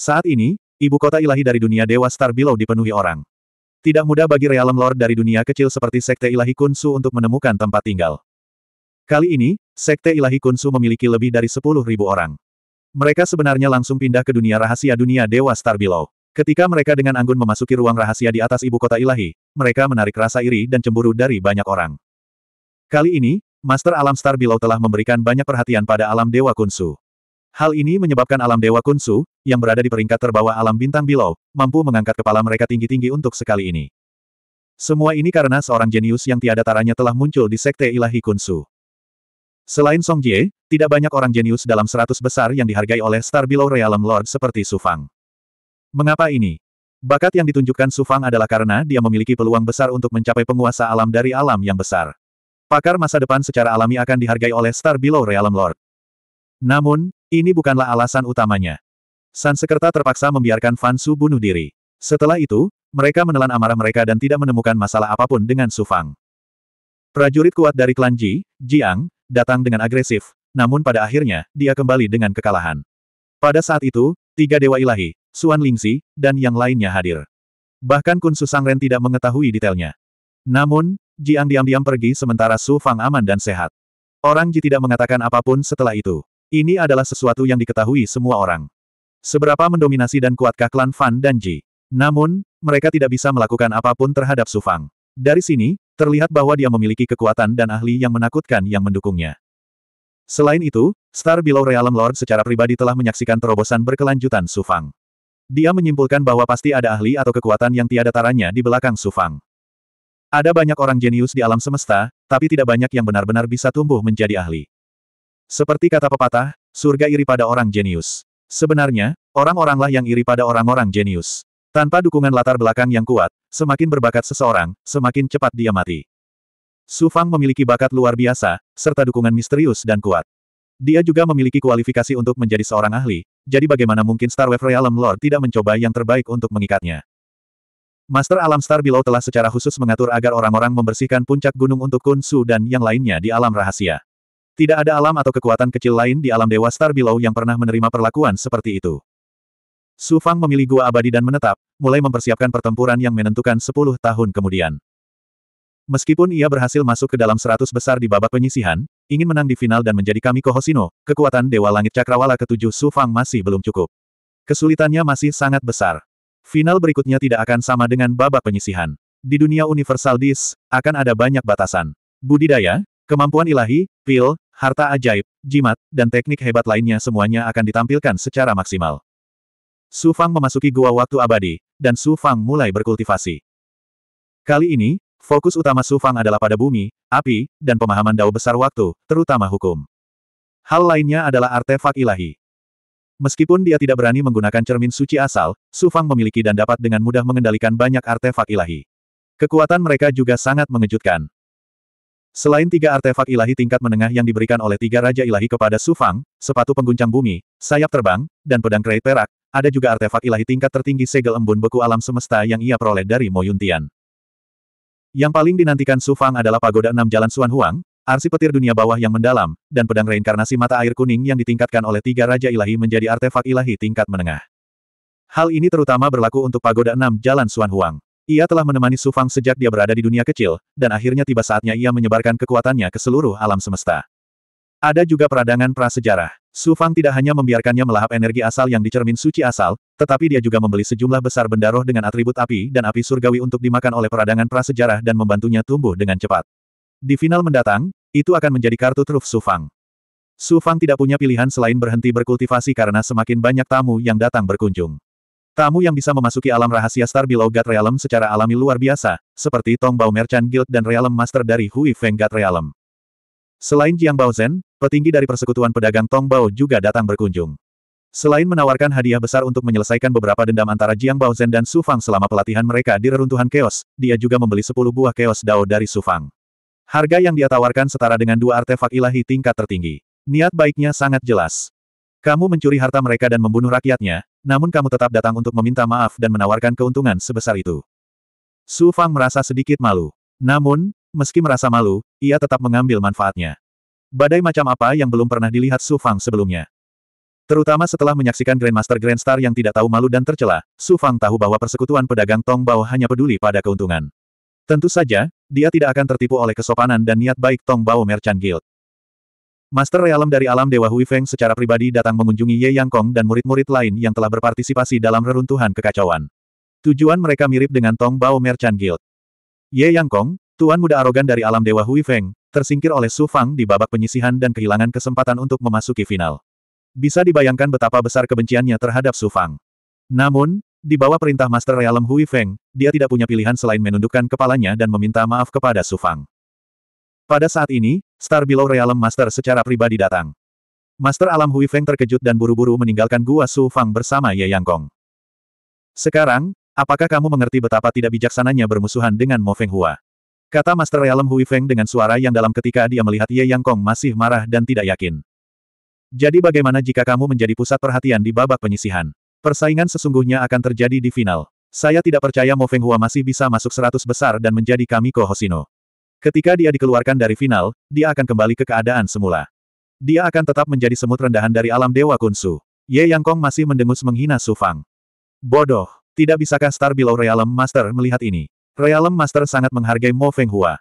Saat ini, ibu kota ilahi dari dunia Dewa Star Below dipenuhi orang. Tidak mudah bagi realem lord dari dunia kecil seperti Sekte Ilahi Kunsu untuk menemukan tempat tinggal. Kali ini, Sekte Ilahi Kunsu memiliki lebih dari 10.000 orang. Mereka sebenarnya langsung pindah ke dunia rahasia dunia Dewa Star Below. Ketika mereka dengan anggun memasuki ruang rahasia di atas ibu kota ilahi, mereka menarik rasa iri dan cemburu dari banyak orang. Kali ini, Master Alam Star Below telah memberikan banyak perhatian pada alam Dewa Kunsu. Hal ini menyebabkan alam Dewa Kunsu, yang berada di peringkat terbawah alam bintang Bilau, mampu mengangkat kepala mereka tinggi-tinggi untuk sekali ini. Semua ini karena seorang jenius yang tiada taranya telah muncul di Sekte Ilahi Kunsu. Selain Song Jie, tidak banyak orang jenius dalam seratus besar yang dihargai oleh Star Bilau Realm Lord seperti Su Fang. Mengapa ini? Bakat yang ditunjukkan Su Fang adalah karena dia memiliki peluang besar untuk mencapai penguasa alam dari alam yang besar. Pakar masa depan secara alami akan dihargai oleh Star Below Realm Lord. Namun, ini bukanlah alasan utamanya. San Sekerta terpaksa membiarkan Fansu bunuh diri. Setelah itu, mereka menelan amarah mereka dan tidak menemukan masalah apapun dengan Sufang. Prajurit kuat dari klan Ji, Jiang, datang dengan agresif, namun pada akhirnya, dia kembali dengan kekalahan. Pada saat itu, tiga dewa ilahi, Suan Lingxi, dan yang lainnya hadir. Bahkan Kun Susangren tidak mengetahui detailnya. Namun, Jiang diam-diam pergi sementara Su Fang aman dan sehat. Orang Ji tidak mengatakan apapun setelah itu. Ini adalah sesuatu yang diketahui semua orang. Seberapa mendominasi dan kuatkah klan Fan dan Ji. Namun, mereka tidak bisa melakukan apapun terhadap Su Fang. Dari sini, terlihat bahwa dia memiliki kekuatan dan ahli yang menakutkan yang mendukungnya. Selain itu, Star Below Realm Lord secara pribadi telah menyaksikan terobosan berkelanjutan Su Fang. Dia menyimpulkan bahwa pasti ada ahli atau kekuatan yang tiada taranya di belakang Su Fang. Ada banyak orang jenius di alam semesta, tapi tidak banyak yang benar-benar bisa tumbuh menjadi ahli. Seperti kata pepatah, surga iri pada orang jenius. Sebenarnya, orang-oranglah yang iri pada orang-orang jenius. Tanpa dukungan latar belakang yang kuat, semakin berbakat seseorang, semakin cepat dia mati. Su Fang memiliki bakat luar biasa, serta dukungan misterius dan kuat. Dia juga memiliki kualifikasi untuk menjadi seorang ahli, jadi bagaimana mungkin Star Wave Realm Lord tidak mencoba yang terbaik untuk mengikatnya. Master Alam Star Below telah secara khusus mengatur agar orang-orang membersihkan puncak gunung untuk Kun Su dan yang lainnya di alam rahasia. Tidak ada alam atau kekuatan kecil lain di alam Dewa Star Below yang pernah menerima perlakuan seperti itu. Su Fang memilih gua abadi dan menetap, mulai mempersiapkan pertempuran yang menentukan 10 tahun kemudian. Meskipun ia berhasil masuk ke dalam seratus besar di babak penyisihan, ingin menang di final dan menjadi Kamiko Kohosino, kekuatan Dewa Langit Cakrawala ketujuh Su Fang masih belum cukup. Kesulitannya masih sangat besar. Final berikutnya tidak akan sama dengan babak penyisihan. Di dunia Universal Dis, akan ada banyak batasan. Budidaya, kemampuan ilahi, pil, harta ajaib, jimat, dan teknik hebat lainnya semuanya akan ditampilkan secara maksimal. Su Fang memasuki gua waktu abadi, dan Su Fang mulai berkultivasi. Kali ini, fokus utama Su Fang adalah pada bumi, api, dan pemahaman dao besar waktu, terutama hukum. Hal lainnya adalah artefak ilahi. Meskipun dia tidak berani menggunakan cermin suci asal, Su Fang memiliki dan dapat dengan mudah mengendalikan banyak artefak ilahi. Kekuatan mereka juga sangat mengejutkan. Selain tiga artefak ilahi tingkat menengah yang diberikan oleh tiga raja ilahi kepada Su Fang, sepatu pengguncang bumi, sayap terbang, dan pedang kreit perak, ada juga artefak ilahi tingkat tertinggi segel embun beku alam semesta yang ia peroleh dari Mo Yuntian. Yang paling dinantikan Su Fang adalah pagoda enam jalan Suan Huang, arsi petir dunia bawah yang mendalam, dan pedang reinkarnasi mata air kuning yang ditingkatkan oleh tiga raja ilahi menjadi artefak ilahi tingkat menengah. Hal ini terutama berlaku untuk pagoda enam jalan Suan Huang. Ia telah menemani Su Fang sejak dia berada di dunia kecil, dan akhirnya tiba saatnya ia menyebarkan kekuatannya ke seluruh alam semesta. Ada juga peradangan prasejarah. Su Fang tidak hanya membiarkannya melahap energi asal yang dicermin suci asal, tetapi dia juga membeli sejumlah besar benda roh dengan atribut api dan api surgawi untuk dimakan oleh peradangan prasejarah dan membantunya tumbuh dengan cepat. Di final mendatang, itu akan menjadi kartu truf Su Fang. Su Fang tidak punya pilihan selain berhenti berkultivasi karena semakin banyak tamu yang datang berkunjung. Tamu yang bisa memasuki alam rahasia Star Below God Realm secara alami luar biasa, seperti Tong Bao Merchant Guild dan Realm Master dari Hui Feng God Realm. Selain Jiang Bao Baozhen, petinggi dari Persekutuan Pedagang Tong Bao juga datang berkunjung. Selain menawarkan hadiah besar untuk menyelesaikan beberapa dendam antara Jiang Bao Baozhen dan Su Fang selama pelatihan mereka di reruntuhan Chaos, dia juga membeli 10 buah Chaos Dao dari Su Fang. Harga yang dia tawarkan setara dengan dua artefak ilahi tingkat tertinggi. Niat baiknya sangat jelas. Kamu mencuri harta mereka dan membunuh rakyatnya, namun kamu tetap datang untuk meminta maaf dan menawarkan keuntungan sebesar itu. Su Fang merasa sedikit malu. Namun, meski merasa malu, ia tetap mengambil manfaatnya. Badai macam apa yang belum pernah dilihat Su Fang sebelumnya. Terutama setelah menyaksikan Grandmaster Grandstar yang tidak tahu malu dan tercela, Su Fang tahu bahwa persekutuan pedagang Tong Bao hanya peduli pada keuntungan. Tentu saja, dia tidak akan tertipu oleh kesopanan dan niat baik Tong Bao Merchant Guild. Master Realm dari alam Dewa Hui Feng secara pribadi datang mengunjungi Ye Yang Kong dan murid-murid lain yang telah berpartisipasi dalam reruntuhan kekacauan. Tujuan mereka mirip dengan Tong Bao Merchant Guild. Ye Yang Kong, tuan muda arogan dari alam Dewa Hui Feng, tersingkir oleh Su Fang di babak penyisihan dan kehilangan kesempatan untuk memasuki final. Bisa dibayangkan betapa besar kebenciannya terhadap Su Fang. Namun, di bawah perintah Master Realm Hui Feng, dia tidak punya pilihan selain menundukkan kepalanya dan meminta maaf kepada Su Fang. Pada saat ini, Star Below Realm Master secara pribadi datang. Master Alam Hui Feng terkejut dan buru-buru meninggalkan Gua Su Fang bersama Ye Yang Kong. Sekarang, apakah kamu mengerti betapa tidak bijaksananya bermusuhan dengan Mo Feng Hua? Kata Master Realm Hui Feng dengan suara yang dalam ketika dia melihat Ye Yang Kong masih marah dan tidak yakin. Jadi bagaimana jika kamu menjadi pusat perhatian di babak penyisihan? Persaingan sesungguhnya akan terjadi di final. Saya tidak percaya Mo Feng Hua masih bisa masuk seratus besar dan menjadi Kamiko Hosino. Ketika dia dikeluarkan dari final, dia akan kembali ke keadaan semula. Dia akan tetap menjadi semut rendahan dari alam Dewa Kunsu. Ye Yang Kong masih mendengus menghina Su Fang. Bodoh, tidak bisakah Star Below Realm Master melihat ini? Realm Master sangat menghargai Mo Feng Hua.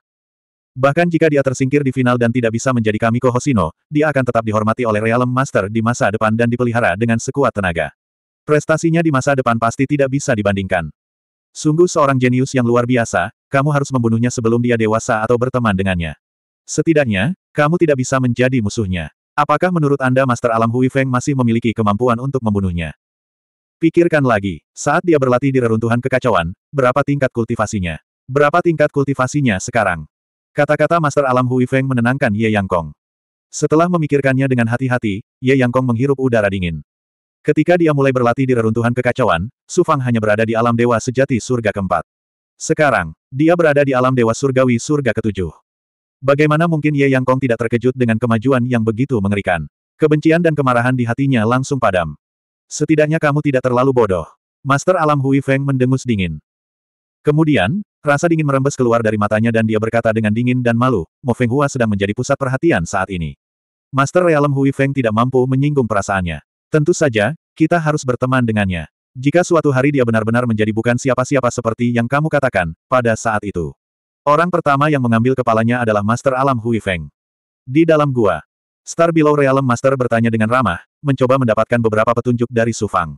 Bahkan jika dia tersingkir di final dan tidak bisa menjadi Kamiko Hosino, dia akan tetap dihormati oleh Realm Master di masa depan dan dipelihara dengan sekuat tenaga. Prestasinya di masa depan pasti tidak bisa dibandingkan. Sungguh seorang jenius yang luar biasa, kamu harus membunuhnya sebelum dia dewasa atau berteman dengannya. Setidaknya, kamu tidak bisa menjadi musuhnya. Apakah menurut Anda Master Alam Hui Feng masih memiliki kemampuan untuk membunuhnya? Pikirkan lagi, saat dia berlatih di reruntuhan kekacauan, berapa tingkat kultivasinya? Berapa tingkat kultivasinya sekarang? Kata-kata Master Alam Hui Feng menenangkan Ye Yang Kong. Setelah memikirkannya dengan hati-hati, Ye Yang Kong menghirup udara dingin. Ketika dia mulai berlatih di reruntuhan kekacauan, Su Fang hanya berada di alam dewa sejati surga keempat. Sekarang, dia berada di alam dewa surgawi surga ketujuh. Bagaimana mungkin Ye Yang Kong tidak terkejut dengan kemajuan yang begitu mengerikan? Kebencian dan kemarahan di hatinya langsung padam. Setidaknya kamu tidak terlalu bodoh. Master Alam Hui Feng mendengus dingin. Kemudian, rasa dingin merembes keluar dari matanya dan dia berkata dengan dingin dan malu, Mo Feng Hua sedang menjadi pusat perhatian saat ini. Master Realem Hui Feng tidak mampu menyinggung perasaannya. Tentu saja, kita harus berteman dengannya. Jika suatu hari dia benar-benar menjadi bukan siapa-siapa seperti yang kamu katakan, pada saat itu. Orang pertama yang mengambil kepalanya adalah Master Alam Hui Feng. Di dalam gua, Star Below Realm Master bertanya dengan ramah, mencoba mendapatkan beberapa petunjuk dari Su Fang.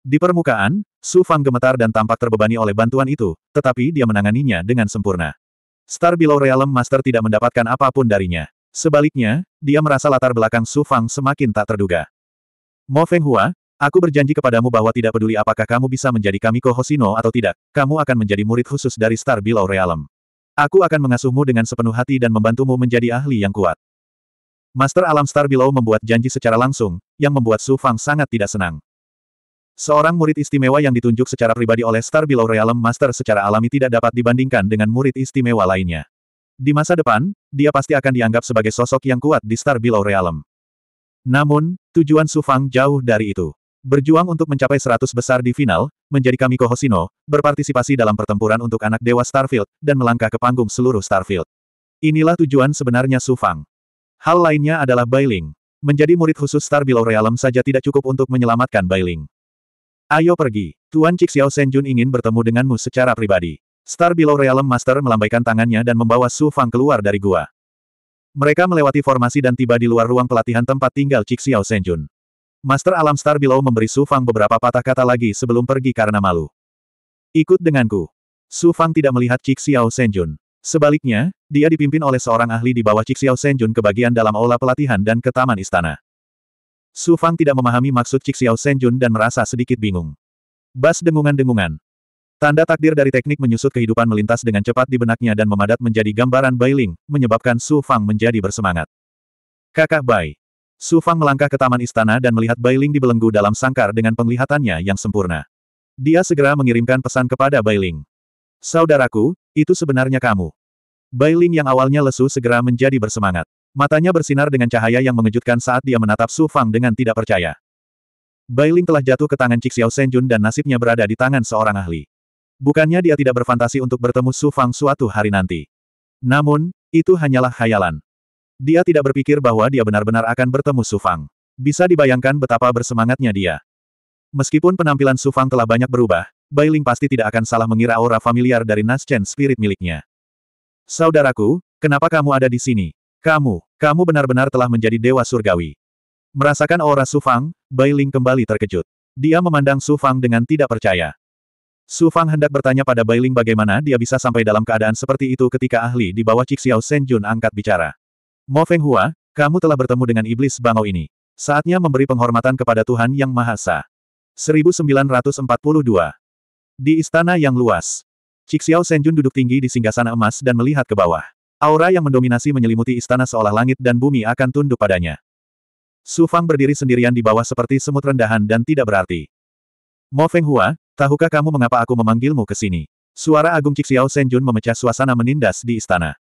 Di permukaan, Su Fang gemetar dan tampak terbebani oleh bantuan itu, tetapi dia menanganinya dengan sempurna. Star Below Realm Master tidak mendapatkan apapun darinya. Sebaliknya, dia merasa latar belakang Su Fang semakin tak terduga. Mo Fenghua, aku berjanji kepadamu bahwa tidak peduli apakah kamu bisa menjadi Kamiko Hosino atau tidak, kamu akan menjadi murid khusus dari Star Below Realm. Aku akan mengasuhmu dengan sepenuh hati dan membantumu menjadi ahli yang kuat. Master Alam Star Below membuat janji secara langsung, yang membuat Su Fang sangat tidak senang. Seorang murid istimewa yang ditunjuk secara pribadi oleh Star Below Realm Master secara alami tidak dapat dibandingkan dengan murid istimewa lainnya. Di masa depan, dia pasti akan dianggap sebagai sosok yang kuat di Star Below Realm. Namun, tujuan Su Fang jauh dari itu. Berjuang untuk mencapai seratus besar di final, menjadi Kamiko Hoshino, berpartisipasi dalam pertempuran untuk anak dewa Starfield, dan melangkah ke panggung seluruh Starfield. Inilah tujuan sebenarnya Su Fang. Hal lainnya adalah Bailing. Menjadi murid khusus Star Below Realm saja tidak cukup untuk menyelamatkan Bailing. Ayo pergi. Tuan Cik Xiao Senjun ingin bertemu denganmu secara pribadi. Star Below Realm Master melambaikan tangannya dan membawa Su Fang keluar dari gua. Mereka melewati formasi dan tiba di luar ruang pelatihan tempat tinggal Cixiao Senjun. Master Alam Star Below memberi Su Fang beberapa patah kata lagi sebelum pergi karena malu. Ikut denganku. Su Fang tidak melihat Cixiao Senjun. Sebaliknya, dia dipimpin oleh seorang ahli di bawah Cixiao Senjun ke bagian dalam aula pelatihan dan ke taman istana. Su Fang tidak memahami maksud Cixiao Senjun dan merasa sedikit bingung. Bas dengungan-dengungan. Tanda takdir dari teknik menyusut kehidupan melintas dengan cepat di benaknya dan memadat menjadi gambaran Bailing, menyebabkan Su Fang menjadi bersemangat. Kakak Bai. Su Fang melangkah ke taman istana dan melihat Bailing dibelenggu dalam sangkar dengan penglihatannya yang sempurna. Dia segera mengirimkan pesan kepada Bailing. Saudaraku, itu sebenarnya kamu. Bailing yang awalnya lesu segera menjadi bersemangat. Matanya bersinar dengan cahaya yang mengejutkan saat dia menatap Su Fang dengan tidak percaya. Bailing telah jatuh ke tangan Cixiao Senjun dan nasibnya berada di tangan seorang ahli. Bukannya dia tidak berfantasi untuk bertemu Su Fang suatu hari nanti. Namun, itu hanyalah khayalan. Dia tidak berpikir bahwa dia benar-benar akan bertemu Su Fang. Bisa dibayangkan betapa bersemangatnya dia. Meskipun penampilan Su Fang telah banyak berubah, Ling pasti tidak akan salah mengira aura familiar dari Naschen spirit miliknya. Saudaraku, kenapa kamu ada di sini? Kamu, kamu benar-benar telah menjadi dewa surgawi. Merasakan aura Su Fang, Ling kembali terkejut. Dia memandang Su Fang dengan tidak percaya. Su Fang hendak bertanya pada Bai Ling bagaimana dia bisa sampai dalam keadaan seperti itu ketika ahli di bawah Cik Xiao Shen Jun angkat bicara. Mo Feng Hua, kamu telah bertemu dengan iblis bangau ini. Saatnya memberi penghormatan kepada Tuhan Yang Maha Esa. 1942. Di istana yang luas, Cik Xiao Shen Jun duduk tinggi di singgasana emas dan melihat ke bawah. Aura yang mendominasi menyelimuti istana seolah langit dan bumi akan tunduk padanya. Su Fang berdiri sendirian di bawah seperti semut rendahan dan tidak berarti. Mo Feng Hua, Tahukah kamu mengapa aku memanggilmu ke sini? Suara Agung Xiao Senjun memecah suasana menindas di istana.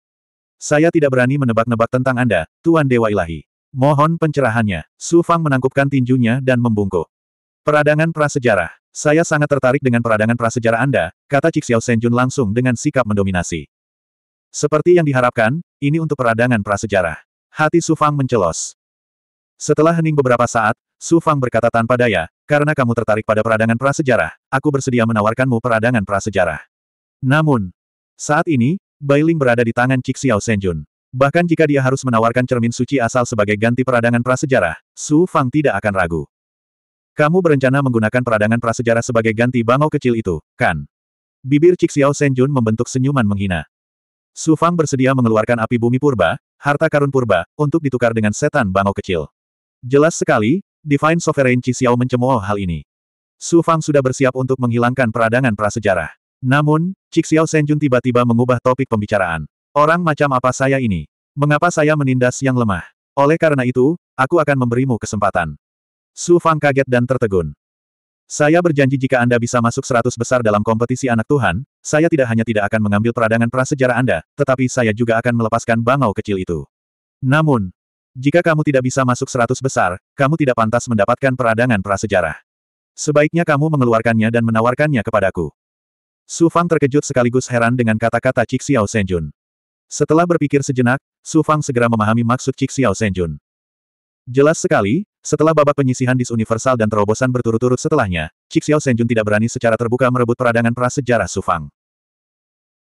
Saya tidak berani menebak-nebak tentang Anda, Tuan Dewa Ilahi. Mohon pencerahannya. Su Fang menangkupkan tinjunya dan membungkuk. Peradangan prasejarah. Saya sangat tertarik dengan peradangan prasejarah Anda, kata Xiao Senjun langsung dengan sikap mendominasi. Seperti yang diharapkan, ini untuk peradangan prasejarah. Hati Su Fang mencelos. Setelah hening beberapa saat, Su Fang berkata tanpa daya, karena kamu tertarik pada peradangan prasejarah, aku bersedia menawarkanmu peradangan prasejarah. Namun, saat ini, Bailing berada di tangan Cik Xiao Senjun. Bahkan jika dia harus menawarkan cermin suci asal sebagai ganti peradangan prasejarah, Su Fang tidak akan ragu. Kamu berencana menggunakan peradangan prasejarah sebagai ganti bangau kecil itu, kan? Bibir Cik Xiao Senjun membentuk senyuman menghina. Su Fang bersedia mengeluarkan api bumi purba, harta karun purba, untuk ditukar dengan setan bangau kecil. Jelas sekali, Divine Sovereign Xiao mencemooh hal ini. Su Fang sudah bersiap untuk menghilangkan peradangan prasejarah. Namun, Xiao Senjun tiba-tiba mengubah topik pembicaraan. Orang macam apa saya ini? Mengapa saya menindas yang lemah? Oleh karena itu, aku akan memberimu kesempatan. Su Fang kaget dan tertegun. Saya berjanji jika Anda bisa masuk seratus besar dalam kompetisi anak Tuhan, saya tidak hanya tidak akan mengambil peradangan prasejarah Anda, tetapi saya juga akan melepaskan bangau kecil itu. Namun, jika kamu tidak bisa masuk seratus besar, kamu tidak pantas mendapatkan peradangan prasejarah. Sebaiknya kamu mengeluarkannya dan menawarkannya kepadaku. Su Fang terkejut sekaligus heran dengan kata-kata Cik Xiao Senjun. Setelah berpikir sejenak, Su Fang segera memahami maksud Cik Xiao Senjun. Jelas sekali, setelah babak penyisihan disuniversal Universal dan terobosan berturut-turut setelahnya, Cik Xiao Senjun tidak berani secara terbuka merebut peradangan prasejarah Su Fang.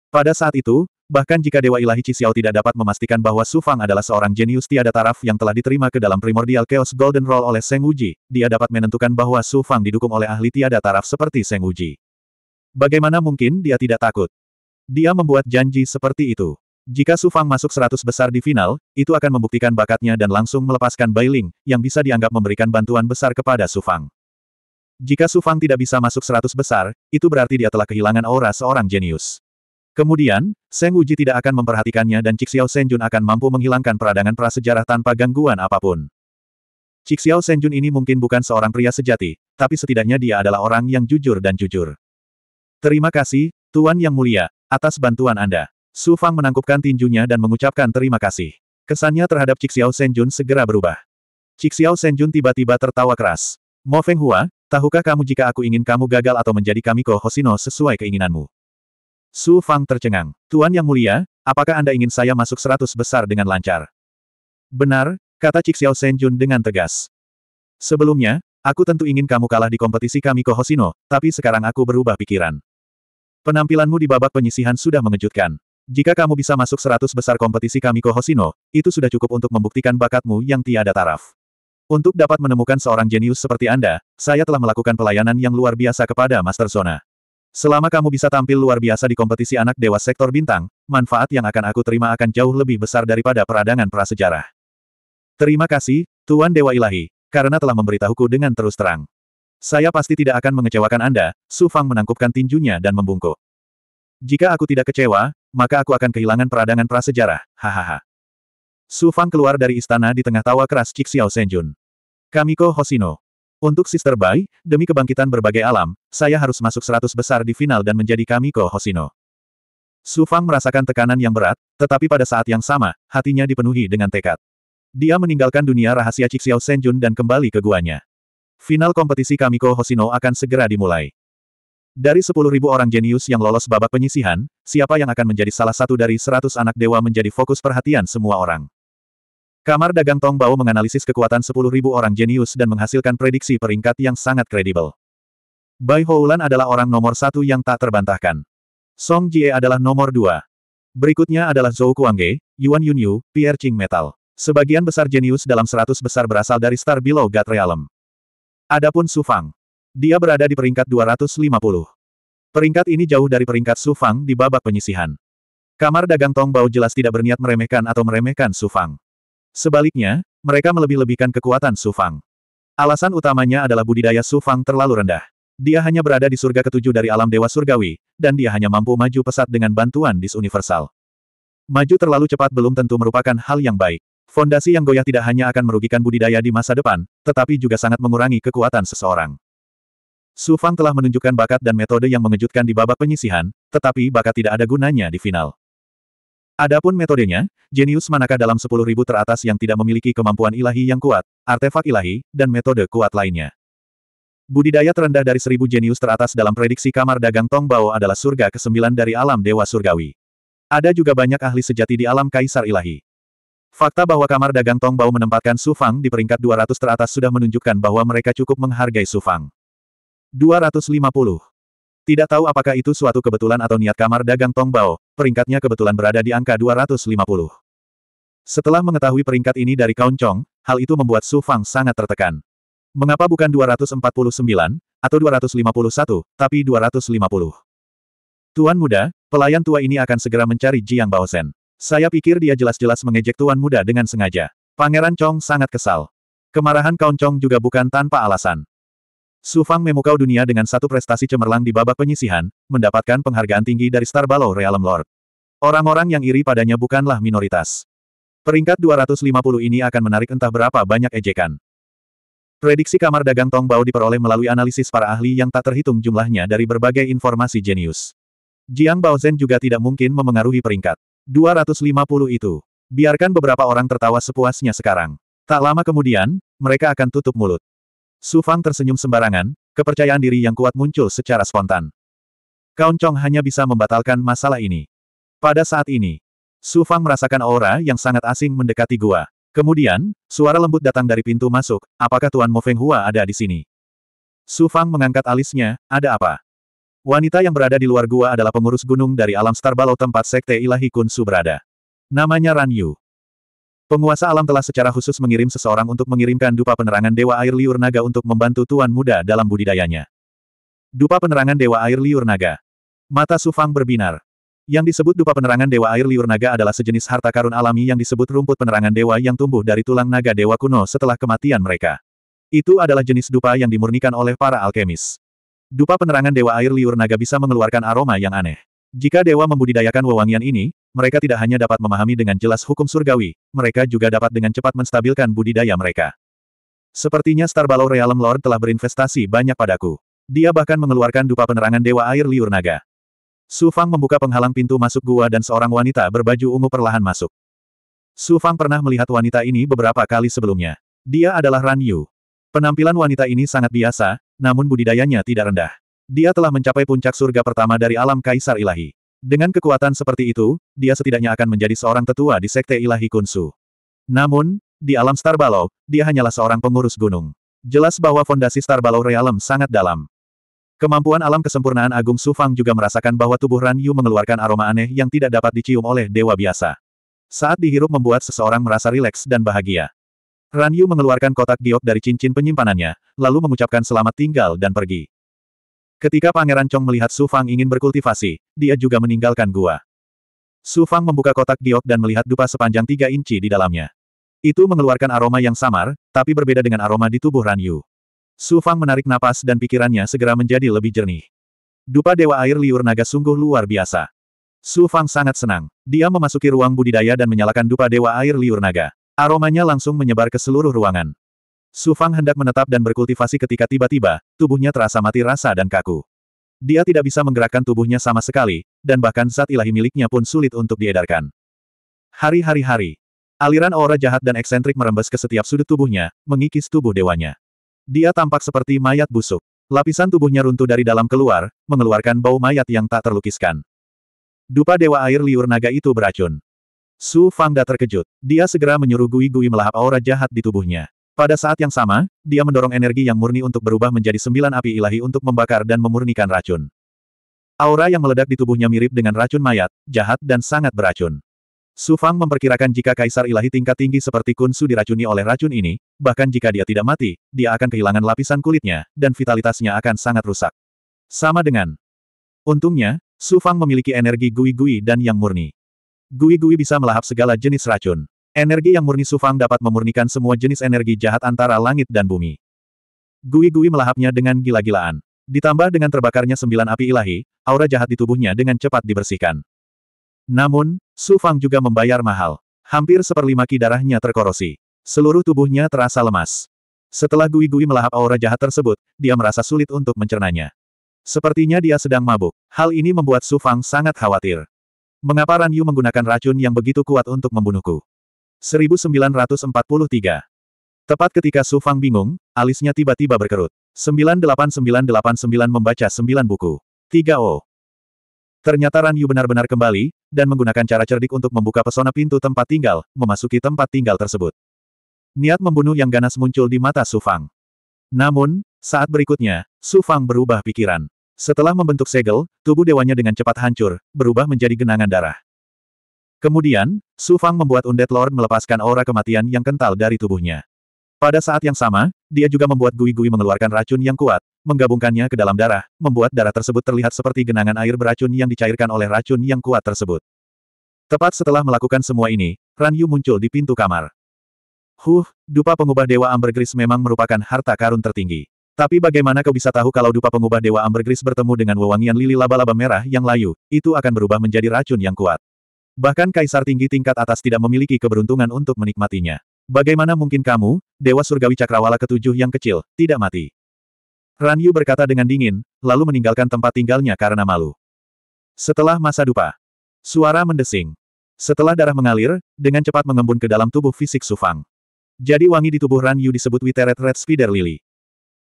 Pada saat itu, bahkan jika Dewa Ilahi Cisiao tidak dapat memastikan bahwa Su Fang adalah seorang jenius tiada taraf yang telah diterima ke dalam primordial Chaos Golden Roll oleh Seng Uji, dia dapat menentukan bahwa Su Fang didukung oleh ahli tiada taraf seperti Seng Uji. Bagaimana mungkin dia tidak takut? Dia membuat janji seperti itu. Jika Su Fang masuk seratus besar di final, itu akan membuktikan bakatnya dan langsung melepaskan Bailing, yang bisa dianggap memberikan bantuan besar kepada Su Fang. Jika Su Fang tidak bisa masuk seratus besar, itu berarti dia telah kehilangan aura seorang jenius. Kemudian, Seng Uji tidak akan memperhatikannya dan Cixiao Senjun akan mampu menghilangkan peradangan prasejarah tanpa gangguan apapun. Cixiao Senjun ini mungkin bukan seorang pria sejati, tapi setidaknya dia adalah orang yang jujur dan jujur. Terima kasih, Tuan Yang Mulia, atas bantuan Anda. Su Fang menangkupkan tinjunya dan mengucapkan terima kasih. Kesannya terhadap Cixiao Senjun segera berubah. Cixiao Senjun tiba-tiba tertawa keras. Mo Feng Hua, tahukah kamu jika aku ingin kamu gagal atau menjadi Kamiko Hosino sesuai keinginanmu? Su Fang tercengang. Tuan Yang Mulia, apakah Anda ingin saya masuk seratus besar dengan lancar? Benar, kata Cik Xiao Senjun dengan tegas. Sebelumnya, aku tentu ingin kamu kalah di kompetisi kami Kohosino, tapi sekarang aku berubah pikiran. Penampilanmu di babak penyisihan sudah mengejutkan. Jika kamu bisa masuk seratus besar kompetisi kami Kohosino, itu sudah cukup untuk membuktikan bakatmu yang tiada taraf. Untuk dapat menemukan seorang jenius seperti Anda, saya telah melakukan pelayanan yang luar biasa kepada Master Zona. Selama kamu bisa tampil luar biasa di kompetisi anak dewa sektor bintang, manfaat yang akan aku terima akan jauh lebih besar daripada peradangan prasejarah. Terima kasih, Tuan Dewa Ilahi, karena telah memberitahuku dengan terus terang. Saya pasti tidak akan mengecewakan Anda, Su Fang menangkupkan tinjunya dan membungkuk. Jika aku tidak kecewa, maka aku akan kehilangan peradangan prasejarah, hahaha. Su Fang keluar dari istana di tengah tawa keras Cixiao Xiao Senjun. Kamiko Hosino. Untuk Sister Bai, demi kebangkitan berbagai alam, saya harus masuk seratus besar di final dan menjadi Kamiko Hosino. Su Fang merasakan tekanan yang berat, tetapi pada saat yang sama, hatinya dipenuhi dengan tekad. Dia meninggalkan dunia rahasia Cixiao Senjun dan kembali ke guanya. Final kompetisi Kamiko Hosino akan segera dimulai. Dari 10.000 orang jenius yang lolos babak penyisihan, siapa yang akan menjadi salah satu dari 100 anak dewa menjadi fokus perhatian semua orang. Kamar dagang Tong Bao menganalisis kekuatan 10.000 orang jenius dan menghasilkan prediksi peringkat yang sangat kredibel. Bai Houlan adalah orang nomor satu yang tak terbantahkan. Song Jie adalah nomor dua. Berikutnya adalah Zhou Kuangge, Yuan Yunyu, Pierre Ching Metal. Sebagian besar jenius dalam 100 besar berasal dari Star Below God Realm. Adapun Su Fang. Dia berada di peringkat 250. Peringkat ini jauh dari peringkat Su Fang di babak penyisihan. Kamar dagang Tong Bao jelas tidak berniat meremehkan atau meremehkan Su Fang. Sebaliknya, mereka melebih-lebihkan kekuatan Su Fang. Alasan utamanya adalah budidaya Su Fang terlalu rendah. Dia hanya berada di surga ketujuh dari alam dewa surgawi, dan dia hanya mampu maju pesat dengan bantuan dis universal. Maju terlalu cepat belum tentu merupakan hal yang baik. Fondasi yang goyah tidak hanya akan merugikan budidaya di masa depan, tetapi juga sangat mengurangi kekuatan seseorang. Su Fang telah menunjukkan bakat dan metode yang mengejutkan di babak penyisihan, tetapi bakat tidak ada gunanya di final. Adapun metodenya, jenius manakah dalam sepuluh ribu teratas yang tidak memiliki kemampuan ilahi yang kuat, artefak ilahi, dan metode kuat lainnya. Budidaya terendah dari seribu jenius teratas dalam prediksi kamar dagang Tongbao adalah surga ke-9 dari alam dewa surgawi. Ada juga banyak ahli sejati di alam kaisar ilahi. Fakta bahwa kamar dagang Tongbao menempatkan Sufang di peringkat 200 teratas sudah menunjukkan bahwa mereka cukup menghargai Sufang. 250. Tidak tahu apakah itu suatu kebetulan atau niat kamar dagang Tongbao, peringkatnya kebetulan berada di angka 250. Setelah mengetahui peringkat ini dari Kaun Chong, hal itu membuat Su Fang sangat tertekan. Mengapa bukan 249, atau 251, tapi 250? Tuan muda, pelayan tua ini akan segera mencari Jiang Baosen. Saya pikir dia jelas-jelas mengejek tuan muda dengan sengaja. Pangeran Chong sangat kesal. Kemarahan Kaun Chong juga bukan tanpa alasan. Su Fang memukau dunia dengan satu prestasi cemerlang di babak penyisihan, mendapatkan penghargaan tinggi dari Star Ballow Realm Lord. Orang-orang yang iri padanya bukanlah minoritas. Peringkat 250 ini akan menarik entah berapa banyak ejekan. Prediksi kamar dagang Tong Bao diperoleh melalui analisis para ahli yang tak terhitung jumlahnya dari berbagai informasi jenius. Jiang Baozhen juga tidak mungkin memengaruhi peringkat 250 itu. Biarkan beberapa orang tertawa sepuasnya sekarang. Tak lama kemudian, mereka akan tutup mulut. Su Fang tersenyum sembarangan, kepercayaan diri yang kuat muncul secara spontan. Kaun Chong hanya bisa membatalkan masalah ini. Pada saat ini, Su Fang merasakan aura yang sangat asing mendekati gua. Kemudian, suara lembut datang dari pintu masuk, apakah Tuan Mo Feng Hua ada di sini? Su Fang mengangkat alisnya, ada apa? Wanita yang berada di luar gua adalah pengurus gunung dari alam Starbalo tempat Sekte Ilahi Kun Su berada. Namanya Ran Yu. Penguasa alam telah secara khusus mengirim seseorang untuk mengirimkan dupa penerangan Dewa Air Liur Naga untuk membantu Tuan Muda dalam budidayanya. Dupa penerangan Dewa Air Liur Naga. Mata Sufang berbinar. Yang disebut dupa penerangan Dewa Air Liur Naga adalah sejenis harta karun alami yang disebut rumput penerangan dewa yang tumbuh dari tulang naga dewa kuno setelah kematian mereka. Itu adalah jenis dupa yang dimurnikan oleh para alkemis. Dupa penerangan Dewa Air Liur Naga bisa mengeluarkan aroma yang aneh. Jika dewa membudidayakan wewangian ini, mereka tidak hanya dapat memahami dengan jelas hukum surgawi, mereka juga dapat dengan cepat menstabilkan budidaya mereka. Sepertinya Star Balor Realm Lord telah berinvestasi banyak padaku. Dia bahkan mengeluarkan dupa penerangan Dewa Air Liur Naga. Su Fang membuka penghalang pintu masuk gua dan seorang wanita berbaju ungu perlahan masuk. Su Fang pernah melihat wanita ini beberapa kali sebelumnya. Dia adalah Ran Yu. Penampilan wanita ini sangat biasa, namun budidayanya tidak rendah. Dia telah mencapai puncak surga pertama dari alam kaisar ilahi. Dengan kekuatan seperti itu, dia setidaknya akan menjadi seorang tetua di Sekte Ilahi Kunsu. Namun, di alam Star Starbalow, dia hanyalah seorang pengurus gunung. Jelas bahwa fondasi Star Starbalow Realm sangat dalam. Kemampuan alam kesempurnaan Agung Sufang juga merasakan bahwa tubuh Ran Yu mengeluarkan aroma aneh yang tidak dapat dicium oleh dewa biasa. Saat dihirup membuat seseorang merasa rileks dan bahagia. Ran Yu mengeluarkan kotak giok dari cincin penyimpanannya, lalu mengucapkan selamat tinggal dan pergi. Ketika Pangeran Chong melihat Su Fang ingin berkultivasi, dia juga meninggalkan gua. Su Fang membuka kotak giok dan melihat dupa sepanjang tiga inci di dalamnya. Itu mengeluarkan aroma yang samar, tapi berbeda dengan aroma di tubuh Ran Yu. Su Fang menarik napas dan pikirannya segera menjadi lebih jernih. Dupa Dewa Air Liur Naga sungguh luar biasa. Su Fang sangat senang. Dia memasuki ruang budidaya dan menyalakan dupa Dewa Air Liur Naga. Aromanya langsung menyebar ke seluruh ruangan. Su Fang hendak menetap dan berkultivasi ketika tiba-tiba, tubuhnya terasa mati rasa dan kaku. Dia tidak bisa menggerakkan tubuhnya sama sekali, dan bahkan zat ilahi miliknya pun sulit untuk diedarkan. Hari-hari-hari. Aliran aura jahat dan eksentrik merembes ke setiap sudut tubuhnya, mengikis tubuh dewanya. Dia tampak seperti mayat busuk. Lapisan tubuhnya runtuh dari dalam keluar, mengeluarkan bau mayat yang tak terlukiskan. Dupa dewa air liur naga itu beracun. Su Fangda terkejut. Dia segera menyuruh Gui Gui melahap aura jahat di tubuhnya. Pada saat yang sama, dia mendorong energi yang murni untuk berubah menjadi sembilan api ilahi untuk membakar dan memurnikan racun. Aura yang meledak di tubuhnya mirip dengan racun mayat, jahat dan sangat beracun. Su Fang memperkirakan jika kaisar ilahi tingkat tinggi seperti Kun Su diracuni oleh racun ini, bahkan jika dia tidak mati, dia akan kehilangan lapisan kulitnya, dan vitalitasnya akan sangat rusak. Sama dengan. Untungnya, Su Fang memiliki energi gui-gui dan yang murni. Gui-gui bisa melahap segala jenis racun. Energi yang murni Sufang dapat memurnikan semua jenis energi jahat antara langit dan bumi. Gui-gui melahapnya dengan gila-gilaan. Ditambah dengan terbakarnya sembilan api ilahi, aura jahat di tubuhnya dengan cepat dibersihkan. Namun, Sufang juga membayar mahal. Hampir seperlima ki darahnya terkorosi. Seluruh tubuhnya terasa lemas. Setelah Gui-Gui melahap aura jahat tersebut, dia merasa sulit untuk mencernanya. Sepertinya dia sedang mabuk. Hal ini membuat Su Fang sangat khawatir. Mengapa Ran Yu menggunakan racun yang begitu kuat untuk membunuhku? 1943. Tepat ketika Su Fang bingung, alisnya tiba-tiba berkerut. 98989 membaca 9 buku. 3O. Ternyata Ran Yu benar-benar kembali, dan menggunakan cara cerdik untuk membuka pesona pintu tempat tinggal, memasuki tempat tinggal tersebut. Niat membunuh yang ganas muncul di mata Su Fang. Namun, saat berikutnya, Su Fang berubah pikiran. Setelah membentuk segel, tubuh dewanya dengan cepat hancur, berubah menjadi genangan darah. Kemudian, Su Fang membuat Undead Lord melepaskan aura kematian yang kental dari tubuhnya. Pada saat yang sama, dia juga membuat Gui-Gui mengeluarkan racun yang kuat, menggabungkannya ke dalam darah, membuat darah tersebut terlihat seperti genangan air beracun yang dicairkan oleh racun yang kuat tersebut. Tepat setelah melakukan semua ini, Ran Yu muncul di pintu kamar. Huh, dupa pengubah Dewa Ambergris memang merupakan harta karun tertinggi. Tapi bagaimana kau bisa tahu kalau dupa pengubah Dewa Ambergris bertemu dengan wewangian lili laba-laba merah yang layu, itu akan berubah menjadi racun yang kuat. Bahkan kaisar tinggi tingkat atas tidak memiliki keberuntungan untuk menikmatinya. Bagaimana mungkin kamu, Dewa Surgawi Cakrawala ketujuh yang kecil, tidak mati? Ran Yu berkata dengan dingin, lalu meninggalkan tempat tinggalnya karena malu. Setelah masa dupa, suara mendesing. Setelah darah mengalir, dengan cepat mengembun ke dalam tubuh fisik Sufang. Jadi wangi di tubuh Ran Yu disebut Withered Red Spider Lily.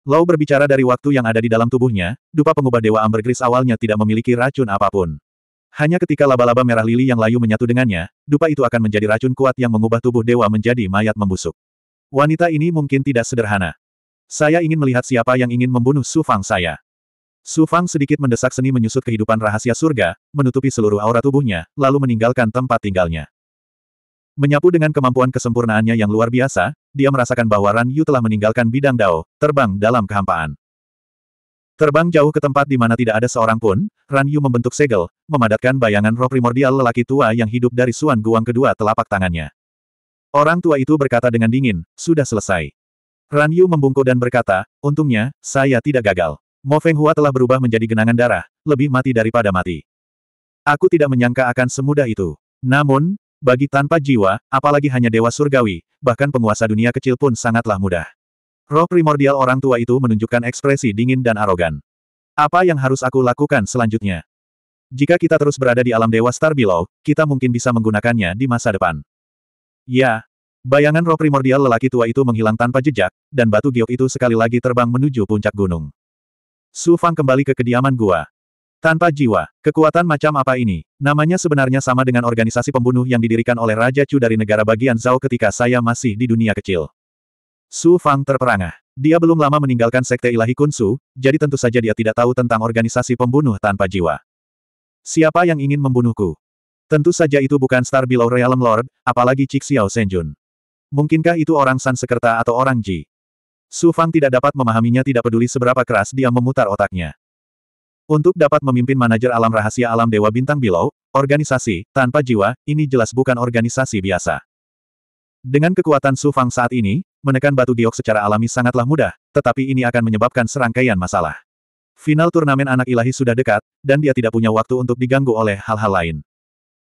Lau berbicara dari waktu yang ada di dalam tubuhnya, dupa pengubah Dewa Ambergris awalnya tidak memiliki racun apapun. Hanya ketika laba-laba merah lili yang layu menyatu dengannya, dupa itu akan menjadi racun kuat yang mengubah tubuh dewa menjadi mayat membusuk. Wanita ini mungkin tidak sederhana. Saya ingin melihat siapa yang ingin membunuh Sufang saya. Sufang sedikit mendesak seni menyusut kehidupan rahasia surga, menutupi seluruh aura tubuhnya, lalu meninggalkan tempat tinggalnya. Menyapu dengan kemampuan kesempurnaannya yang luar biasa, dia merasakan bahwa Ran Yu telah meninggalkan bidang Dao, terbang dalam kehampaan. Terbang jauh ke tempat di mana tidak ada seorang pun, Ran Yu membentuk segel, memadatkan bayangan roh primordial lelaki tua yang hidup dari Suan Guang kedua telapak tangannya. Orang tua itu berkata dengan dingin, sudah selesai. Ran Yu membungkuk dan berkata, untungnya, saya tidak gagal. Mo Feng Hua telah berubah menjadi genangan darah, lebih mati daripada mati. Aku tidak menyangka akan semudah itu. Namun, bagi tanpa jiwa, apalagi hanya dewa surgawi, bahkan penguasa dunia kecil pun sangatlah mudah. Roh primordial orang tua itu menunjukkan ekspresi dingin dan arogan. Apa yang harus aku lakukan selanjutnya? Jika kita terus berada di alam dewa Star Below, kita mungkin bisa menggunakannya di masa depan. Ya, bayangan roh primordial lelaki tua itu menghilang tanpa jejak, dan batu giok itu sekali lagi terbang menuju puncak gunung. Su Fang kembali ke kediaman gua. Tanpa jiwa, kekuatan macam apa ini? Namanya sebenarnya sama dengan organisasi pembunuh yang didirikan oleh Raja Chu dari negara bagian Zhao ketika saya masih di dunia kecil. Su Fang terperangah. Dia belum lama meninggalkan Sekte Ilahi Kunsu, jadi tentu saja dia tidak tahu tentang organisasi pembunuh tanpa jiwa. Siapa yang ingin membunuhku? Tentu saja itu bukan Star Below Realm Lord, apalagi Cik Xiao Senjun. Mungkinkah itu orang San Sekerta atau orang Ji? Su Fang tidak dapat memahaminya tidak peduli seberapa keras dia memutar otaknya. Untuk dapat memimpin manajer alam rahasia alam Dewa Bintang Below, organisasi, tanpa jiwa, ini jelas bukan organisasi biasa. Dengan kekuatan Su Fang saat ini, menekan batu giok secara alami sangatlah mudah, tetapi ini akan menyebabkan serangkaian masalah. Final turnamen anak ilahi sudah dekat, dan dia tidak punya waktu untuk diganggu oleh hal-hal lain.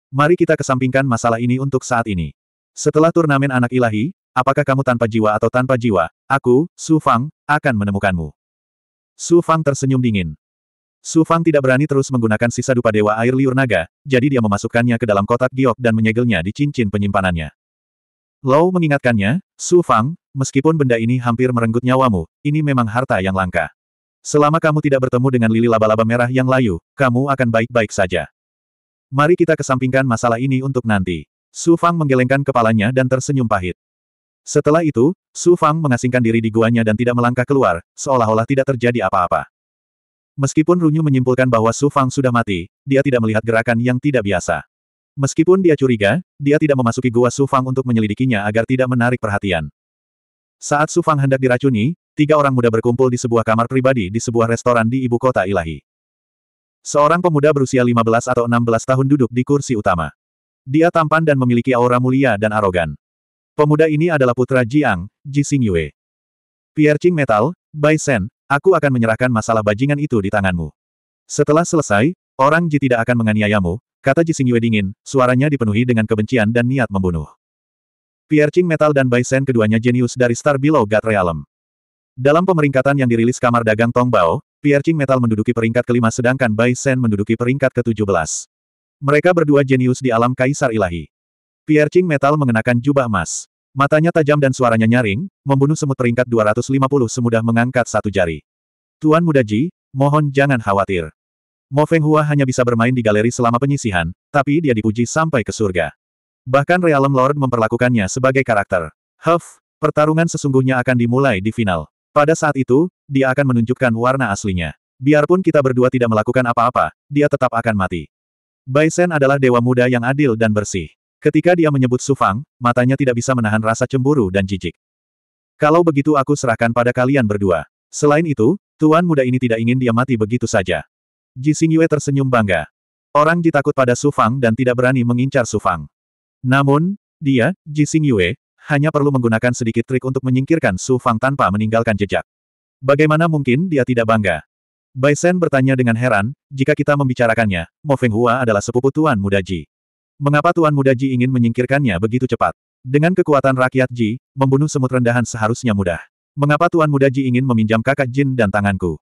Mari kita kesampingkan masalah ini untuk saat ini. Setelah turnamen anak ilahi, apakah kamu tanpa jiwa atau tanpa jiwa, aku, Su Fang, akan menemukanmu. Su Fang tersenyum dingin. Su Fang tidak berani terus menggunakan sisa dupa dewa air liur naga, jadi dia memasukkannya ke dalam kotak giok dan menyegelnya di cincin penyimpanannya. Lau mengingatkannya, Su Fang, meskipun benda ini hampir merenggut nyawamu, ini memang harta yang langka. Selama kamu tidak bertemu dengan lili laba-laba merah yang layu, kamu akan baik-baik saja. Mari kita kesampingkan masalah ini untuk nanti. Su Fang menggelengkan kepalanya dan tersenyum pahit. Setelah itu, Su Fang mengasingkan diri di guanya dan tidak melangkah keluar, seolah-olah tidak terjadi apa-apa. Meskipun Runyu menyimpulkan bahwa Su Fang sudah mati, dia tidak melihat gerakan yang tidak biasa. Meskipun dia curiga, dia tidak memasuki gua Sufang untuk menyelidikinya agar tidak menarik perhatian. Saat Sufang hendak diracuni, tiga orang muda berkumpul di sebuah kamar pribadi di sebuah restoran di ibu kota ilahi. Seorang pemuda berusia 15 atau 16 tahun duduk di kursi utama. Dia tampan dan memiliki aura mulia dan arogan. Pemuda ini adalah putra Jiang, Ji Sing Yue. Pierre Ching Metal, Bai Sen, aku akan menyerahkan masalah bajingan itu di tanganmu. Setelah selesai, orang Ji tidak akan menganiayamu, Kata Jising Yue dingin, suaranya dipenuhi dengan kebencian dan niat membunuh. Piercing Metal dan Bai Sen keduanya jenius dari Star Below God Realm. Dalam pemeringkatan yang dirilis Kamar Dagang Tongbao, Pierre Ching Metal menduduki peringkat kelima sedangkan Bai Sen menduduki peringkat ke-17. Mereka berdua jenius di alam Kaisar Ilahi. Piercing Metal mengenakan jubah emas. Matanya tajam dan suaranya nyaring, membunuh semut peringkat 250 semudah mengangkat satu jari. Tuan Muda Ji, mohon jangan khawatir. Mo Hua hanya bisa bermain di galeri selama penyisihan, tapi dia dipuji sampai ke surga. Bahkan Realm Lord memperlakukannya sebagai karakter. Huff, pertarungan sesungguhnya akan dimulai di final. Pada saat itu, dia akan menunjukkan warna aslinya. Biarpun kita berdua tidak melakukan apa-apa, dia tetap akan mati. Bai Sen adalah dewa muda yang adil dan bersih. Ketika dia menyebut Sufang, matanya tidak bisa menahan rasa cemburu dan jijik. Kalau begitu aku serahkan pada kalian berdua. Selain itu, tuan muda ini tidak ingin dia mati begitu saja. Ji Xingyue tersenyum bangga. Orang ditakut pada Su Fang dan tidak berani mengincar Su Fang. Namun, dia, Ji Xingyue, hanya perlu menggunakan sedikit trik untuk menyingkirkan Su Fang tanpa meninggalkan jejak. Bagaimana mungkin dia tidak bangga? Bai Sen bertanya dengan heran, jika kita membicarakannya, Mo Feng Hua adalah sepupu Tuan Muda Ji. Mengapa Tuan Muda Ji ingin menyingkirkannya begitu cepat? Dengan kekuatan rakyat Ji, membunuh semut rendahan seharusnya mudah. Mengapa Tuan Muda Ji ingin meminjam kakak Jin dan tanganku?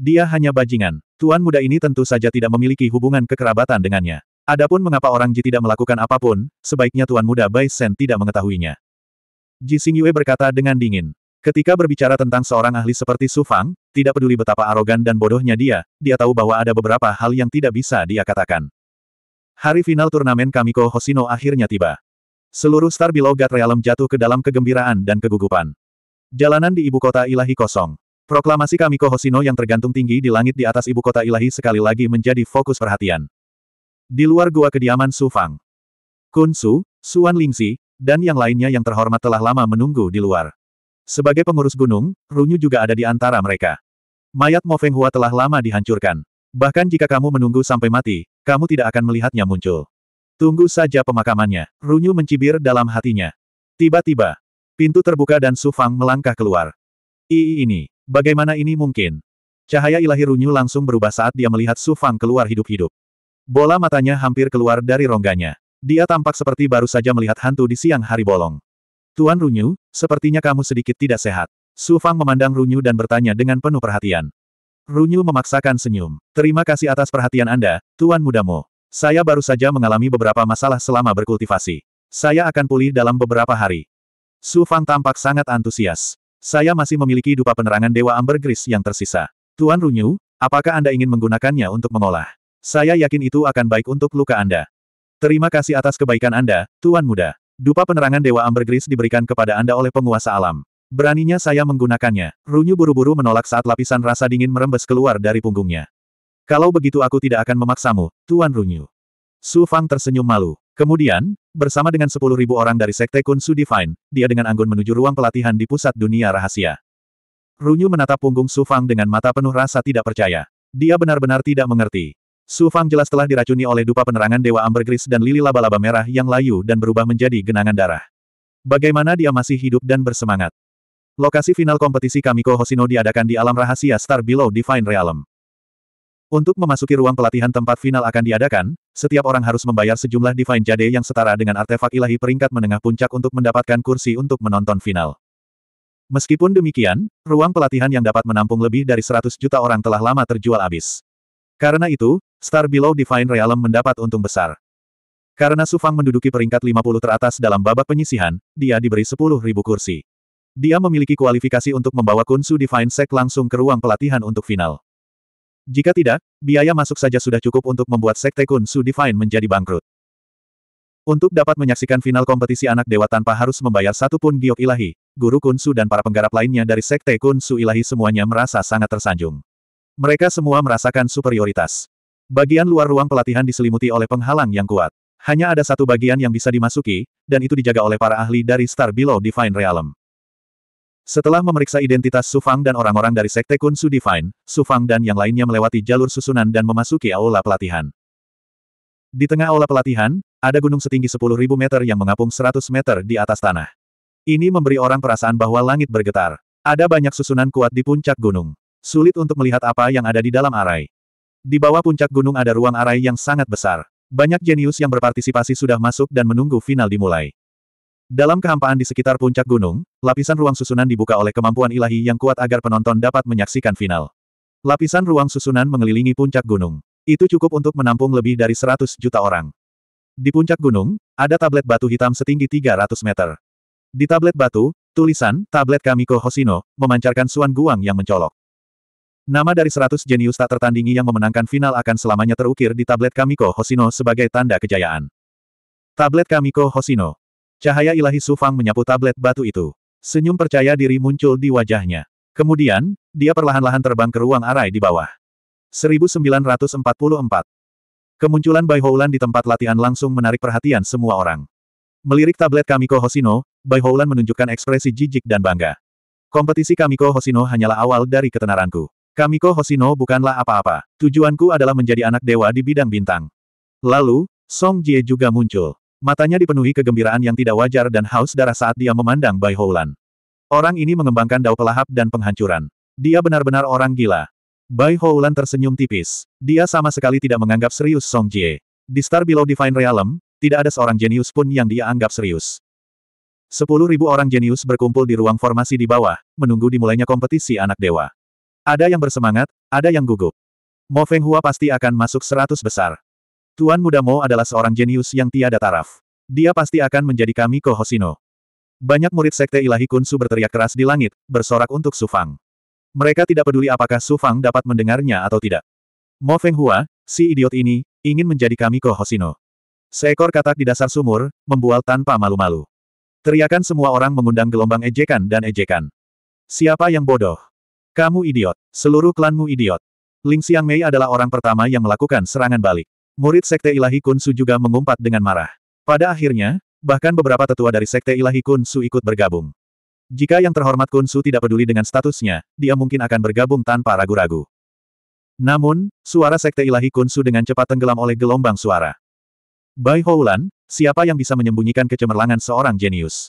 Dia hanya bajingan. Tuan muda ini tentu saja tidak memiliki hubungan kekerabatan dengannya. Adapun mengapa orang Ji tidak melakukan apapun, sebaiknya Tuan muda Bai Sen tidak mengetahuinya. Ji Yue berkata dengan dingin. Ketika berbicara tentang seorang ahli seperti Su Fang, tidak peduli betapa arogan dan bodohnya dia, dia tahu bahwa ada beberapa hal yang tidak bisa dia katakan. Hari final turnamen Kamiko Hoshino akhirnya tiba. Seluruh star below God Realm jatuh ke dalam kegembiraan dan kegugupan. Jalanan di ibu kota ilahi kosong. Proklamasi kami Kohosino yang tergantung tinggi di langit di atas ibu kota ilahi sekali lagi menjadi fokus perhatian. Di luar gua kediaman Su Fang, Kun Su, Suan Lingxi, dan yang lainnya yang terhormat telah lama menunggu di luar. Sebagai pengurus gunung, Runyu juga ada di antara mereka. Mayat Mo Feng Hua telah lama dihancurkan. Bahkan jika kamu menunggu sampai mati, kamu tidak akan melihatnya muncul. Tunggu saja pemakamannya. Runyu mencibir dalam hatinya. Tiba-tiba, pintu terbuka dan Su Fang melangkah keluar. Ii ini. Bagaimana ini mungkin? Cahaya ilahi runyu langsung berubah saat dia melihat Su Fang keluar hidup-hidup. Bola matanya hampir keluar dari rongganya. Dia tampak seperti baru saja melihat hantu di siang hari bolong. Tuan Runyu, sepertinya kamu sedikit tidak sehat. Su Fang memandang Runyu dan bertanya dengan penuh perhatian. Runyu memaksakan senyum. Terima kasih atas perhatian Anda, Tuan Mudamu. Saya baru saja mengalami beberapa masalah selama berkultivasi. Saya akan pulih dalam beberapa hari. Su Fang tampak sangat antusias. Saya masih memiliki dupa penerangan Dewa Ambergris yang tersisa. Tuan Runyu, apakah Anda ingin menggunakannya untuk mengolah? Saya yakin itu akan baik untuk luka Anda. Terima kasih atas kebaikan Anda, Tuan Muda. Dupa penerangan Dewa Ambergris diberikan kepada Anda oleh penguasa alam. Beraninya saya menggunakannya. Runyu buru-buru menolak saat lapisan rasa dingin merembes keluar dari punggungnya. Kalau begitu aku tidak akan memaksamu, Tuan Runyu. Su Fang tersenyum malu. Kemudian, bersama dengan 10.000 orang dari Sekte Kunsu Divine, dia dengan anggun menuju ruang pelatihan di pusat dunia rahasia. Runyu menatap punggung Sufang dengan mata penuh rasa tidak percaya. Dia benar-benar tidak mengerti. Sufang jelas telah diracuni oleh dupa penerangan Dewa Ambergris dan lili laba-laba merah yang layu dan berubah menjadi genangan darah. Bagaimana dia masih hidup dan bersemangat? Lokasi final kompetisi Kamiko Hoshino diadakan di alam rahasia Star Below Divine Realm. Untuk memasuki ruang pelatihan tempat final akan diadakan, setiap orang harus membayar sejumlah Divine Jade yang setara dengan artefak ilahi peringkat menengah puncak untuk mendapatkan kursi untuk menonton final. Meskipun demikian, ruang pelatihan yang dapat menampung lebih dari 100 juta orang telah lama terjual habis. Karena itu, Star Below Divine Realm mendapat untung besar. Karena Sufang menduduki peringkat 50 teratas dalam babak penyisihan, dia diberi ribu kursi. Dia memiliki kualifikasi untuk membawa Kunsu Divine Sek langsung ke ruang pelatihan untuk final. Jika tidak, biaya masuk saja sudah cukup untuk membuat Sekte Kun Su Divine menjadi bangkrut. Untuk dapat menyaksikan final kompetisi anak dewa tanpa harus membayar satu pun giok ilahi, guru Kun Su dan para penggarap lainnya dari Sekte Kun Su ilahi semuanya merasa sangat tersanjung. Mereka semua merasakan superioritas. Bagian luar ruang pelatihan diselimuti oleh penghalang yang kuat. Hanya ada satu bagian yang bisa dimasuki, dan itu dijaga oleh para ahli dari Star Below Divine Realm. Setelah memeriksa identitas Sufang dan orang-orang dari Sekte Kun Su Divine, Sufang dan yang lainnya melewati jalur susunan dan memasuki aula pelatihan. Di tengah aula pelatihan, ada gunung setinggi 10.000 meter yang mengapung 100 meter di atas tanah. Ini memberi orang perasaan bahwa langit bergetar. Ada banyak susunan kuat di puncak gunung. Sulit untuk melihat apa yang ada di dalam arai. Di bawah puncak gunung ada ruang arai yang sangat besar. Banyak jenius yang berpartisipasi sudah masuk dan menunggu final dimulai. Dalam kehampaan di sekitar puncak gunung, lapisan ruang susunan dibuka oleh kemampuan ilahi yang kuat agar penonton dapat menyaksikan final. Lapisan ruang susunan mengelilingi puncak gunung. Itu cukup untuk menampung lebih dari 100 juta orang. Di puncak gunung, ada tablet batu hitam setinggi 300 meter. Di tablet batu, tulisan, tablet Kamiko Hosino memancarkan suan guang yang mencolok. Nama dari 100 jenius tak tertandingi yang memenangkan final akan selamanya terukir di tablet Kamiko Hosino sebagai tanda kejayaan. Tablet Kamiko Hosino. Cahaya ilahi Sufang menyapu tablet batu itu. Senyum percaya diri muncul di wajahnya. Kemudian, dia perlahan-lahan terbang ke ruang arai di bawah. 1944 Kemunculan Bai Houlan di tempat latihan langsung menarik perhatian semua orang. Melirik tablet Kamiko Hosino, Bai Houlan menunjukkan ekspresi jijik dan bangga. Kompetisi Kamiko Hosino hanyalah awal dari ketenaranku. Kamiko Hosino bukanlah apa-apa. Tujuanku adalah menjadi anak dewa di bidang bintang. Lalu, Song Jie juga muncul. Matanya dipenuhi kegembiraan yang tidak wajar dan haus darah saat dia memandang Bai Houlan. Orang ini mengembangkan dao pelahap dan penghancuran. Dia benar-benar orang gila. Bai Houlan tersenyum tipis. Dia sama sekali tidak menganggap serius Song Jie. Di Star Below Divine Realm, tidak ada seorang jenius pun yang dia anggap serius. Sepuluh ribu orang jenius berkumpul di ruang formasi di bawah, menunggu dimulainya kompetisi anak dewa. Ada yang bersemangat, ada yang gugup. Mo Feng Hua pasti akan masuk seratus besar. Tuan Muda Mo adalah seorang jenius yang tiada taraf. Dia pasti akan menjadi kami Kohosino. Banyak murid Sekte Ilahi Kunsu berteriak keras di langit, bersorak untuk Sufang. Mereka tidak peduli apakah Sufang dapat mendengarnya atau tidak. Mo Feng Hua, si idiot ini, ingin menjadi kami Kohosino. Seekor katak di dasar sumur, membual tanpa malu-malu. Teriakan semua orang mengundang gelombang ejekan dan ejekan. Siapa yang bodoh? Kamu idiot. Seluruh klanmu idiot. Ling Xiang Mei adalah orang pertama yang melakukan serangan balik. Murid Sekte Ilahi Kunsu juga mengumpat dengan marah. Pada akhirnya, bahkan beberapa tetua dari Sekte Ilahi Kunsu ikut bergabung. Jika yang terhormat Kunsu tidak peduli dengan statusnya, dia mungkin akan bergabung tanpa ragu-ragu. Namun, suara Sekte Ilahi Kunsu dengan cepat tenggelam oleh gelombang suara. Bai Houlan, siapa yang bisa menyembunyikan kecemerlangan seorang jenius?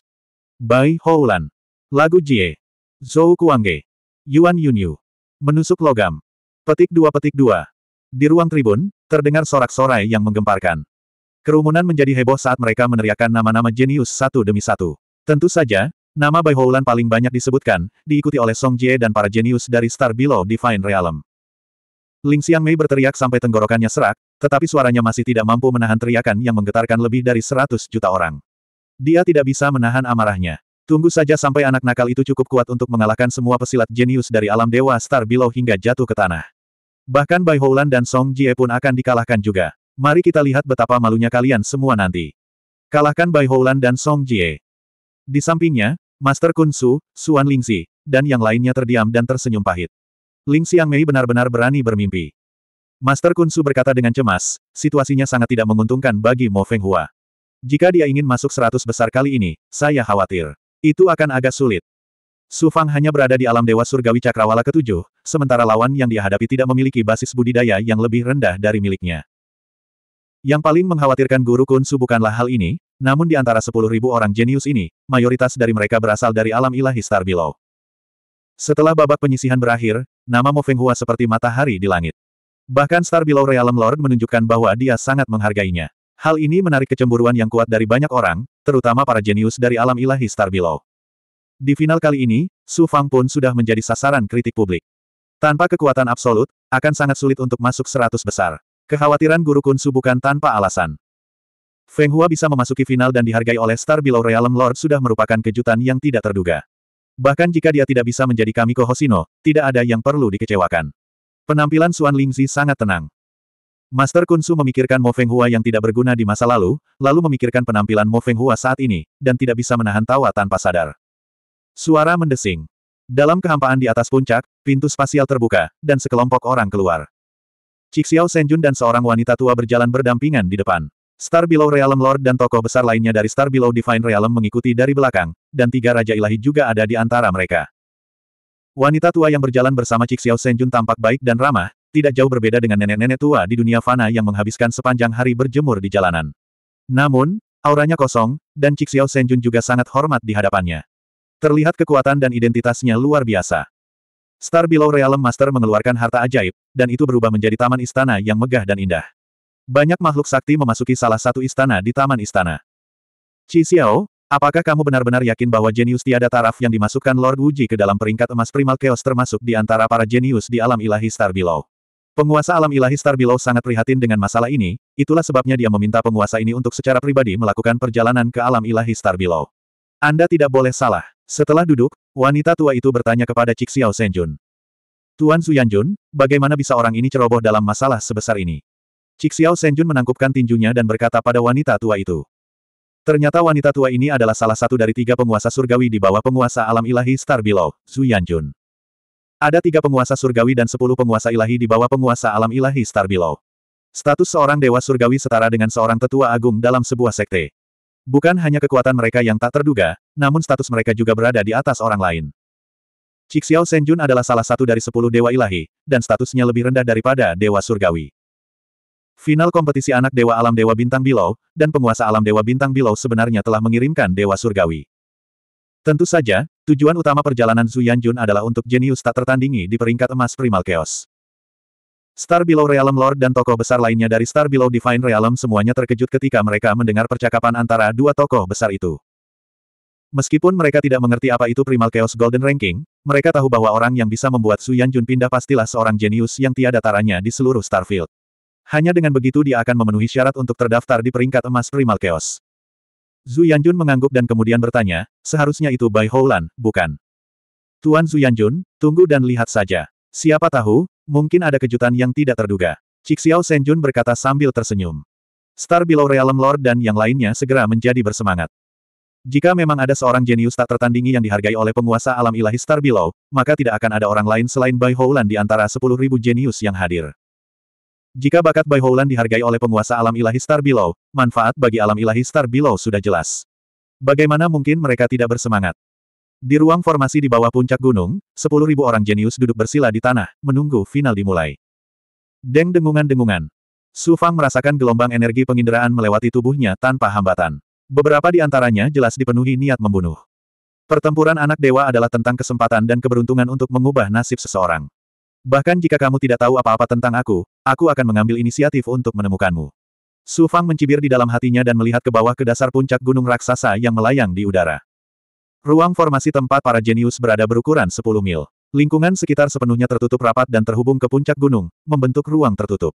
Bai Houlan. Lagu Jie. Zhou Kuangge. Yuan Yunyu. Menusuk logam. Petik dua petik dua. Di ruang tribun, terdengar sorak-sorai yang menggemparkan. Kerumunan menjadi heboh saat mereka meneriakkan nama-nama jenius satu demi satu. Tentu saja, nama Bai Houlan paling banyak disebutkan, diikuti oleh Song Jie dan para jenius dari Star Below Divine Realm. Ling Xiang Mei berteriak sampai tenggorokannya serak, tetapi suaranya masih tidak mampu menahan teriakan yang menggetarkan lebih dari seratus juta orang. Dia tidak bisa menahan amarahnya. Tunggu saja sampai anak nakal itu cukup kuat untuk mengalahkan semua pesilat jenius dari alam dewa Star Below hingga jatuh ke tanah. Bahkan Bai Houlan dan Song Jie pun akan dikalahkan juga. Mari kita lihat betapa malunya kalian semua nanti. Kalahkan Bai Houlan dan Song Jie. Di sampingnya, Master Kun Su, Suan Lingzi, dan yang lainnya terdiam dan tersenyum pahit. Ling Xiang Mei benar-benar berani bermimpi. Master Kun Su berkata dengan cemas, situasinya sangat tidak menguntungkan bagi Mo Feng Hua. Jika dia ingin masuk seratus besar kali ini, saya khawatir. Itu akan agak sulit. Su Fang hanya berada di alam dewa surgawi cakrawala ketujuh, sementara lawan yang dihadapi tidak memiliki basis budidaya yang lebih rendah dari miliknya. Yang paling mengkhawatirkan Guru Kunsu bukanlah hal ini, namun di antara 10.000 orang jenius ini, mayoritas dari mereka berasal dari alam ilahi Star Below. Setelah babak penyisihan berakhir, nama Mo Feng Hua seperti matahari di langit. Bahkan Star Below Realm Lord menunjukkan bahwa dia sangat menghargainya. Hal ini menarik kecemburuan yang kuat dari banyak orang, terutama para jenius dari alam ilahi Star Below. Di final kali ini, Su Fang pun sudah menjadi sasaran kritik publik. Tanpa kekuatan absolut, akan sangat sulit untuk masuk seratus besar. Kekhawatiran guru Kunsu bukan tanpa alasan. Feng Hua bisa memasuki final dan dihargai oleh Star Below Realm Lord sudah merupakan kejutan yang tidak terduga. Bahkan jika dia tidak bisa menjadi Kamiko Hosino, tidak ada yang perlu dikecewakan. Penampilan Suan Lingzi sangat tenang. Master Kunsu memikirkan Mo Feng Hua yang tidak berguna di masa lalu, lalu memikirkan penampilan Mo Feng Hua saat ini, dan tidak bisa menahan tawa tanpa sadar. Suara mendesing. Dalam kehampaan di atas puncak, pintu spasial terbuka, dan sekelompok orang keluar. Cixiao Senjun dan seorang wanita tua berjalan berdampingan di depan. Star Below Realm Lord dan tokoh besar lainnya dari Star Below Divine Realm mengikuti dari belakang, dan tiga Raja Ilahi juga ada di antara mereka. Wanita tua yang berjalan bersama Cixiao Senjun tampak baik dan ramah, tidak jauh berbeda dengan nenek-nenek tua di dunia fana yang menghabiskan sepanjang hari berjemur di jalanan. Namun, auranya kosong, dan Cixiao Senjun juga sangat hormat di hadapannya. Terlihat kekuatan dan identitasnya luar biasa. Star Below Realm Master mengeluarkan harta ajaib, dan itu berubah menjadi taman istana yang megah dan indah. Banyak makhluk sakti memasuki salah satu istana di taman istana. Qi Xiao, apakah kamu benar-benar yakin bahwa jenius tiada taraf yang dimasukkan Lord Wuji ke dalam peringkat emas primal chaos termasuk di antara para jenius di alam ilahi Star Below? Penguasa alam ilahi Star Below sangat prihatin dengan masalah ini, itulah sebabnya dia meminta penguasa ini untuk secara pribadi melakukan perjalanan ke alam ilahi Star Below. Anda tidak boleh salah. Setelah duduk, wanita tua itu bertanya kepada Cik Xiao Senjun. Tuan Suyanjun, bagaimana bisa orang ini ceroboh dalam masalah sebesar ini? Cik Xiao Senjun menangkupkan tinjunya dan berkata pada wanita tua itu. Ternyata wanita tua ini adalah salah satu dari tiga penguasa surgawi di bawah penguasa alam ilahi Star Below, Suyanjun. Ada tiga penguasa surgawi dan sepuluh penguasa ilahi di bawah penguasa alam ilahi Star Below. Status seorang dewa surgawi setara dengan seorang tetua agung dalam sebuah sekte. Bukan hanya kekuatan mereka yang tak terduga, namun status mereka juga berada di atas orang lain. Cixiao Senjun adalah salah satu dari sepuluh dewa ilahi, dan statusnya lebih rendah daripada dewa surgawi. Final kompetisi anak dewa alam dewa bintang bilau, dan penguasa alam dewa bintang bilau sebenarnya telah mengirimkan dewa surgawi. Tentu saja, tujuan utama perjalanan Zhu Yanjun adalah untuk jenius tak tertandingi di peringkat emas primal chaos. Star Below Realm Lord dan tokoh besar lainnya dari Star Below Divine Realm semuanya terkejut ketika mereka mendengar percakapan antara dua tokoh besar itu. Meskipun mereka tidak mengerti apa itu Primal Chaos Golden Ranking, mereka tahu bahwa orang yang bisa membuat Su Jun pindah pastilah seorang jenius yang tiada taranya di seluruh Starfield. Hanya dengan begitu dia akan memenuhi syarat untuk terdaftar di peringkat emas Primal Chaos. Zhu Yanjun mengangguk dan kemudian bertanya, seharusnya itu Bai Houlan, bukan? Tuan Zhu Yanjun, tunggu dan lihat saja. Siapa tahu, mungkin ada kejutan yang tidak terduga. Cixiao Senjun berkata sambil tersenyum. Star Below Realm Lord dan yang lainnya segera menjadi bersemangat. Jika memang ada seorang jenius tak tertandingi yang dihargai oleh penguasa alam ilahi Star Below, maka tidak akan ada orang lain selain Bai Houlan di antara 10.000 jenius yang hadir. Jika bakat Bai Houlan dihargai oleh penguasa alam ilahi Star Below, manfaat bagi alam ilahi Star Below sudah jelas. Bagaimana mungkin mereka tidak bersemangat? Di ruang formasi di bawah puncak gunung, sepuluh ribu orang jenius duduk bersila di tanah, menunggu final dimulai. Deng dengungan-dengungan. Su Fang merasakan gelombang energi penginderaan melewati tubuhnya tanpa hambatan. Beberapa di antaranya jelas dipenuhi niat membunuh. Pertempuran anak dewa adalah tentang kesempatan dan keberuntungan untuk mengubah nasib seseorang. Bahkan jika kamu tidak tahu apa-apa tentang aku, aku akan mengambil inisiatif untuk menemukanmu. Su Fang mencibir di dalam hatinya dan melihat ke bawah ke dasar puncak gunung raksasa yang melayang di udara. Ruang formasi tempat para jenius berada berukuran 10 mil. Lingkungan sekitar sepenuhnya tertutup rapat dan terhubung ke puncak gunung, membentuk ruang tertutup.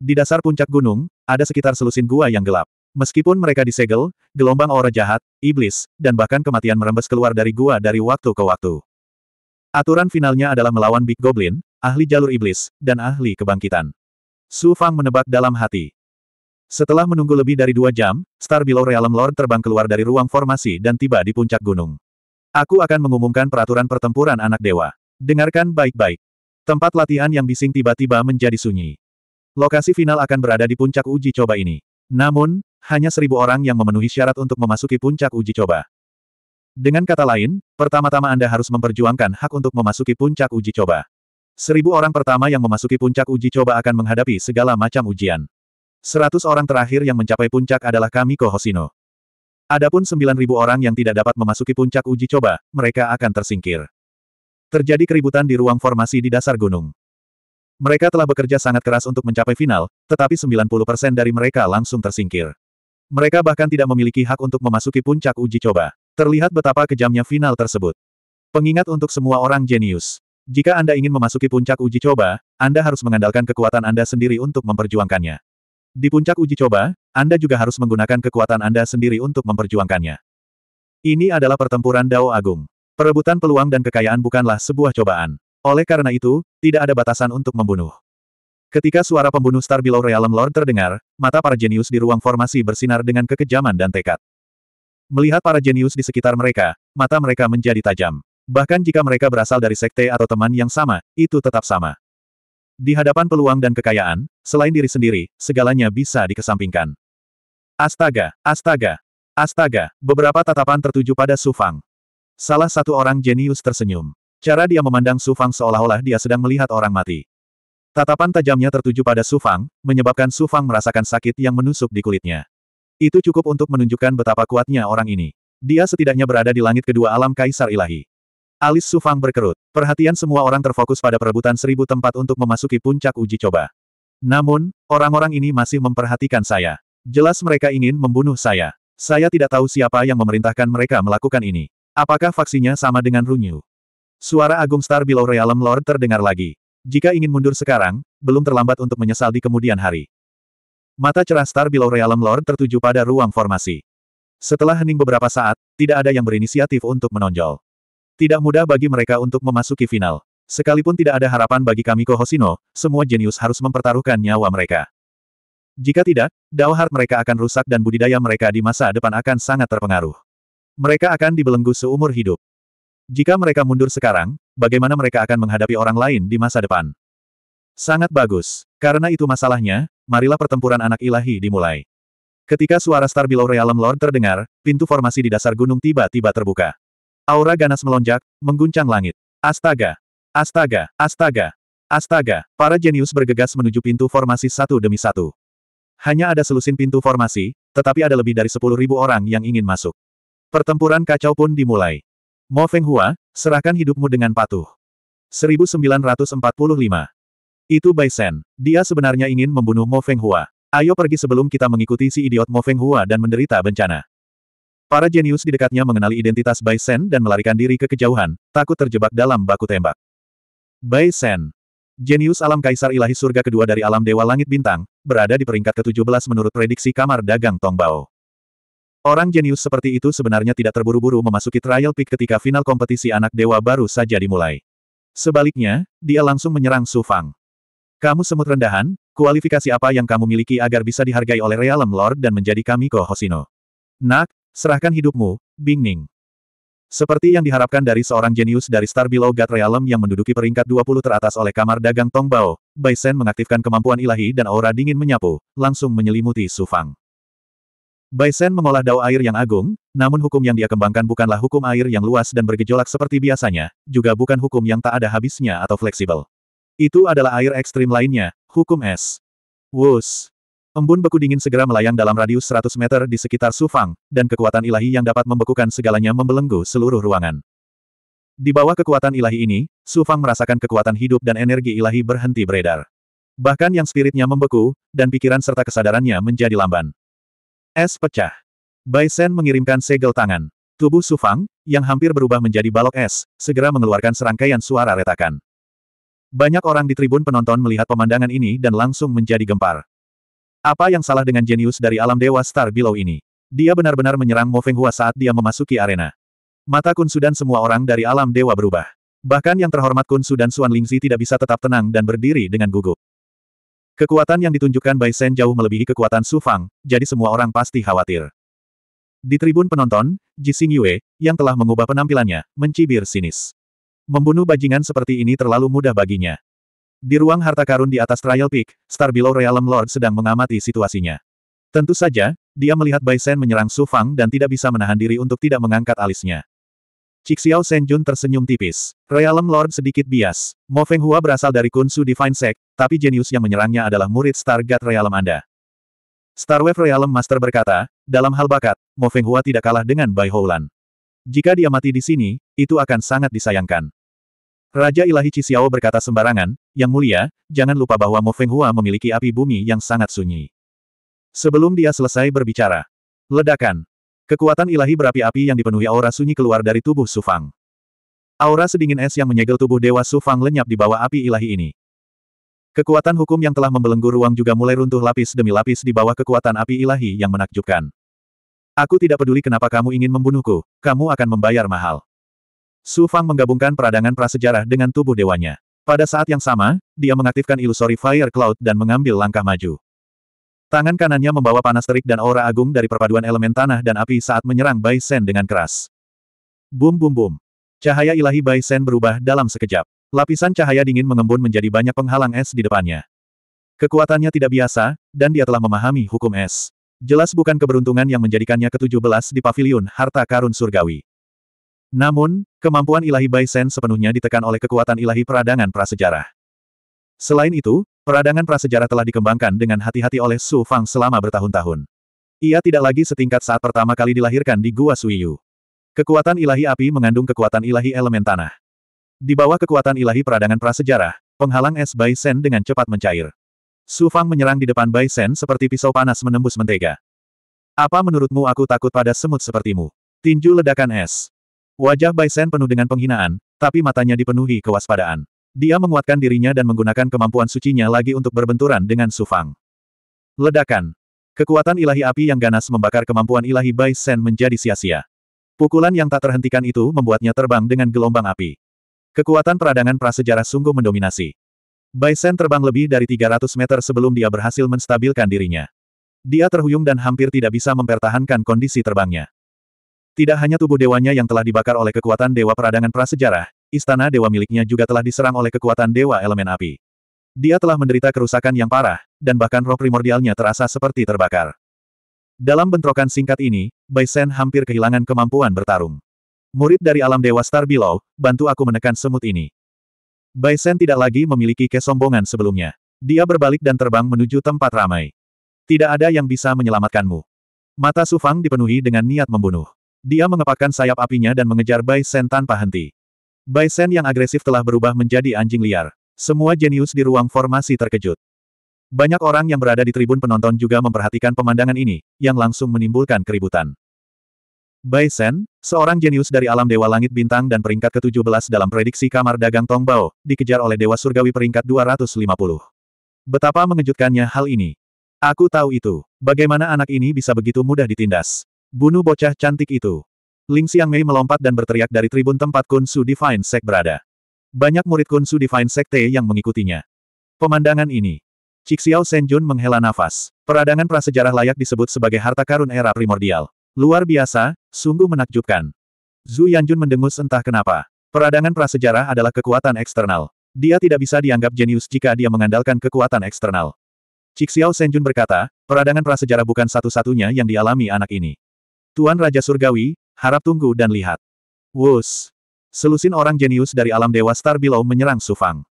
Di dasar puncak gunung, ada sekitar selusin gua yang gelap. Meskipun mereka disegel, gelombang aura jahat, iblis, dan bahkan kematian merembes keluar dari gua dari waktu ke waktu. Aturan finalnya adalah melawan Big Goblin, ahli jalur iblis, dan ahli kebangkitan. Su Fang menebak dalam hati. Setelah menunggu lebih dari dua jam, Star Below Realm Lord terbang keluar dari ruang formasi dan tiba di puncak gunung. Aku akan mengumumkan peraturan pertempuran anak dewa. Dengarkan baik-baik. Tempat latihan yang bising tiba-tiba menjadi sunyi. Lokasi final akan berada di puncak uji coba ini. Namun, hanya seribu orang yang memenuhi syarat untuk memasuki puncak uji coba. Dengan kata lain, pertama-tama Anda harus memperjuangkan hak untuk memasuki puncak uji coba. Seribu orang pertama yang memasuki puncak uji coba akan menghadapi segala macam ujian. Seratus orang terakhir yang mencapai puncak adalah kami Kohosino. Adapun sembilan ribu orang yang tidak dapat memasuki puncak uji coba, mereka akan tersingkir. Terjadi keributan di ruang formasi di dasar gunung. Mereka telah bekerja sangat keras untuk mencapai final, tetapi 90% dari mereka langsung tersingkir. Mereka bahkan tidak memiliki hak untuk memasuki puncak uji coba. Terlihat betapa kejamnya final tersebut. Pengingat untuk semua orang jenius. Jika Anda ingin memasuki puncak uji coba, Anda harus mengandalkan kekuatan Anda sendiri untuk memperjuangkannya. Di puncak uji coba, Anda juga harus menggunakan kekuatan Anda sendiri untuk memperjuangkannya. Ini adalah pertempuran Dao Agung. Perebutan peluang dan kekayaan bukanlah sebuah cobaan. Oleh karena itu, tidak ada batasan untuk membunuh. Ketika suara pembunuh Star Below Realm Lord terdengar, mata para jenius di ruang formasi bersinar dengan kekejaman dan tekad. Melihat para jenius di sekitar mereka, mata mereka menjadi tajam. Bahkan jika mereka berasal dari sekte atau teman yang sama, itu tetap sama. Di hadapan peluang dan kekayaan, selain diri sendiri, segalanya bisa dikesampingkan. Astaga, astaga, astaga, beberapa tatapan tertuju pada Sufang. Salah satu orang jenius tersenyum. Cara dia memandang Sufang seolah-olah dia sedang melihat orang mati. Tatapan tajamnya tertuju pada Sufang, menyebabkan Sufang merasakan sakit yang menusuk di kulitnya. Itu cukup untuk menunjukkan betapa kuatnya orang ini. Dia setidaknya berada di langit kedua alam kaisar ilahi. Alis Sufang berkerut. Perhatian semua orang terfokus pada perebutan seribu tempat untuk memasuki puncak uji coba. Namun, orang-orang ini masih memperhatikan saya. Jelas mereka ingin membunuh saya. Saya tidak tahu siapa yang memerintahkan mereka melakukan ini. Apakah vaksinnya sama dengan Runyu? Suara Agung Star Below Realm Lord terdengar lagi. Jika ingin mundur sekarang, belum terlambat untuk menyesal di kemudian hari. Mata cerah Star Below Realm Lord tertuju pada ruang formasi. Setelah hening beberapa saat, tidak ada yang berinisiatif untuk menonjol. Tidak mudah bagi mereka untuk memasuki final. Sekalipun tidak ada harapan bagi kami Kohosino, semua jenius harus mempertaruhkan nyawa mereka. Jika tidak, Dao Heart mereka akan rusak dan budidaya mereka di masa depan akan sangat terpengaruh. Mereka akan dibelenggu seumur hidup. Jika mereka mundur sekarang, bagaimana mereka akan menghadapi orang lain di masa depan? Sangat bagus. Karena itu masalahnya, marilah pertempuran anak ilahi dimulai. Ketika suara Star Below Realm Lord terdengar, pintu formasi di dasar gunung tiba-tiba terbuka. Aura ganas melonjak, mengguncang langit. Astaga! Astaga! Astaga! Astaga! Para jenius bergegas menuju pintu formasi satu demi satu. Hanya ada selusin pintu formasi, tetapi ada lebih dari sepuluh ribu orang yang ingin masuk. Pertempuran kacau pun dimulai. Mo Feng Hua, serahkan hidupmu dengan patuh. 1945. Itu Bai Sen. Dia sebenarnya ingin membunuh Mo Feng Hua. Ayo pergi sebelum kita mengikuti si idiot Mo Feng Hua dan menderita bencana. Para jenius di dekatnya mengenali identitas Bai Sen dan melarikan diri ke kejauhan, takut terjebak dalam baku tembak. Bai Sen, jenius alam kaisar ilahi surga kedua dari alam dewa langit bintang, berada di peringkat ke-17 menurut prediksi kamar dagang Tongbao. Orang jenius seperti itu sebenarnya tidak terburu-buru memasuki trial peak ketika final kompetisi anak dewa baru saja dimulai. Sebaliknya, dia langsung menyerang Su Fang. Kamu semut rendahan, kualifikasi apa yang kamu miliki agar bisa dihargai oleh Realm Lord dan menjadi Kamiko Hosino? Nak, Serahkan hidupmu, Bing Ning. Seperti yang diharapkan dari seorang jenius dari Star Below God Realm yang menduduki peringkat 20 teratas oleh kamar dagang Tongbao, Bai Sen mengaktifkan kemampuan ilahi dan aura dingin menyapu, langsung menyelimuti Su Fang. Bai Sen mengolah dao air yang agung, namun hukum yang dia kembangkan bukanlah hukum air yang luas dan bergejolak seperti biasanya, juga bukan hukum yang tak ada habisnya atau fleksibel. Itu adalah air ekstrim lainnya, hukum es. Wus. Embun beku dingin segera melayang dalam radius 100 meter di sekitar Sufang, dan kekuatan ilahi yang dapat membekukan segalanya membelenggu seluruh ruangan. Di bawah kekuatan ilahi ini, Sufang merasakan kekuatan hidup dan energi ilahi berhenti beredar. Bahkan yang spiritnya membeku, dan pikiran serta kesadarannya menjadi lamban. Es pecah. Bai Sen mengirimkan segel tangan. Tubuh Sufang, yang hampir berubah menjadi balok es, segera mengeluarkan serangkaian suara retakan. Banyak orang di tribun penonton melihat pemandangan ini dan langsung menjadi gempar. Apa yang salah dengan jenius dari alam dewa Star Below ini? Dia benar-benar menyerang Mo Fenghua saat dia memasuki arena. Mata Kun dan semua orang dari alam dewa berubah. Bahkan yang terhormat Kun dan Suan Lingzi tidak bisa tetap tenang dan berdiri dengan gugup. Kekuatan yang ditunjukkan Bai Sen jauh melebihi kekuatan Su Fang, jadi semua orang pasti khawatir. Di tribun penonton, Ji Xing Yue, yang telah mengubah penampilannya, mencibir sinis. Membunuh bajingan seperti ini terlalu mudah baginya. Di ruang harta karun di atas Trial Peak, Star Below Realm Lord sedang mengamati situasinya. Tentu saja, dia melihat Bai Shen menyerang Su Fang dan tidak bisa menahan diri untuk tidak mengangkat alisnya. Cixiao Senjun tersenyum tipis. Realm Lord sedikit bias. Mo Feng Hua berasal dari Kunsu Divine Sect, tapi jenius yang menyerangnya adalah murid Star God Realm Anda. Star Wave Realm Master berkata, dalam hal bakat, Mo Feng Hua tidak kalah dengan Bai Houlan. Jika dia mati di sini, itu akan sangat disayangkan. Raja Ilahi Cisiao berkata sembarangan, Yang mulia, jangan lupa bahwa Mo Feng Hua memiliki api bumi yang sangat sunyi. Sebelum dia selesai berbicara. Ledakan. Kekuatan ilahi berapi-api yang dipenuhi aura sunyi keluar dari tubuh Sufang. Aura sedingin es yang menyegel tubuh Dewa Sufang lenyap di bawah api ilahi ini. Kekuatan hukum yang telah membelenggu ruang juga mulai runtuh lapis demi lapis di bawah kekuatan api ilahi yang menakjubkan. Aku tidak peduli kenapa kamu ingin membunuhku, kamu akan membayar mahal. Su Fang menggabungkan peradangan prasejarah dengan tubuh dewanya. Pada saat yang sama, dia mengaktifkan ilusori fire cloud dan mengambil langkah maju. Tangan kanannya membawa panas terik dan aura agung dari perpaduan elemen tanah dan api saat menyerang Bai Sen dengan keras. Bum bum bum. Cahaya ilahi Bai Sen berubah dalam sekejap. Lapisan cahaya dingin mengembun menjadi banyak penghalang es di depannya. Kekuatannya tidak biasa, dan dia telah memahami hukum es. Jelas bukan keberuntungan yang menjadikannya ke-17 di pavilion harta karun surgawi. Namun, kemampuan ilahi Baisen sepenuhnya ditekan oleh kekuatan ilahi peradangan prasejarah. Selain itu, peradangan prasejarah telah dikembangkan dengan hati-hati oleh Su Fang selama bertahun-tahun. Ia tidak lagi setingkat saat pertama kali dilahirkan di Gua Suiyu. Kekuatan ilahi api mengandung kekuatan ilahi elemen tanah. Di bawah kekuatan ilahi peradangan prasejarah, penghalang es Baisen dengan cepat mencair. Su Fang menyerang di depan Baisen seperti pisau panas menembus mentega. Apa menurutmu aku takut pada semut sepertimu? Tinju ledakan es. Wajah Baisen penuh dengan penghinaan, tapi matanya dipenuhi kewaspadaan. Dia menguatkan dirinya dan menggunakan kemampuan sucinya lagi untuk berbenturan dengan Sufang. Ledakan. Kekuatan ilahi api yang ganas membakar kemampuan ilahi Baisen menjadi sia-sia. Pukulan yang tak terhentikan itu membuatnya terbang dengan gelombang api. Kekuatan peradangan prasejarah sungguh mendominasi. Baisen terbang lebih dari 300 meter sebelum dia berhasil menstabilkan dirinya. Dia terhuyung dan hampir tidak bisa mempertahankan kondisi terbangnya. Tidak hanya tubuh dewanya yang telah dibakar oleh kekuatan Dewa Peradangan Prasejarah, istana dewa miliknya juga telah diserang oleh kekuatan Dewa Elemen Api. Dia telah menderita kerusakan yang parah, dan bahkan roh primordialnya terasa seperti terbakar. Dalam bentrokan singkat ini, Bai Sen hampir kehilangan kemampuan bertarung. Murid dari alam Dewa Star Below, bantu aku menekan semut ini. Bai Sen tidak lagi memiliki kesombongan sebelumnya. Dia berbalik dan terbang menuju tempat ramai. Tidak ada yang bisa menyelamatkanmu. Mata Sufang dipenuhi dengan niat membunuh. Dia mengepakkan sayap apinya dan mengejar Bai Sen tanpa henti. Bai Sen yang agresif telah berubah menjadi anjing liar. Semua jenius di ruang formasi terkejut. Banyak orang yang berada di tribun penonton juga memperhatikan pemandangan ini, yang langsung menimbulkan keributan. Bai Sen, seorang jenius dari alam Dewa Langit Bintang dan peringkat ke-17 dalam prediksi kamar dagang Tongbao, dikejar oleh Dewa Surgawi peringkat 250. Betapa mengejutkannya hal ini. Aku tahu itu. Bagaimana anak ini bisa begitu mudah ditindas. Bunuh bocah cantik itu. Ling Xiang Mei melompat dan berteriak dari tribun tempat Kun Su Divine Sect berada. Banyak murid Kun Su Divine Sekte yang mengikutinya. Pemandangan ini. Cixiao Senjun menghela nafas. Peradangan prasejarah layak disebut sebagai harta karun era primordial. Luar biasa, sungguh menakjubkan. Zhu Yanjun mendengus entah kenapa. Peradangan prasejarah adalah kekuatan eksternal. Dia tidak bisa dianggap jenius jika dia mengandalkan kekuatan eksternal. Cixiao Senjun berkata, peradangan prasejarah bukan satu-satunya yang dialami anak ini. Tuan Raja Surgawi, harap tunggu dan lihat. Wus. Selusin orang jenius dari alam Dewa Star Below menyerang Sufang.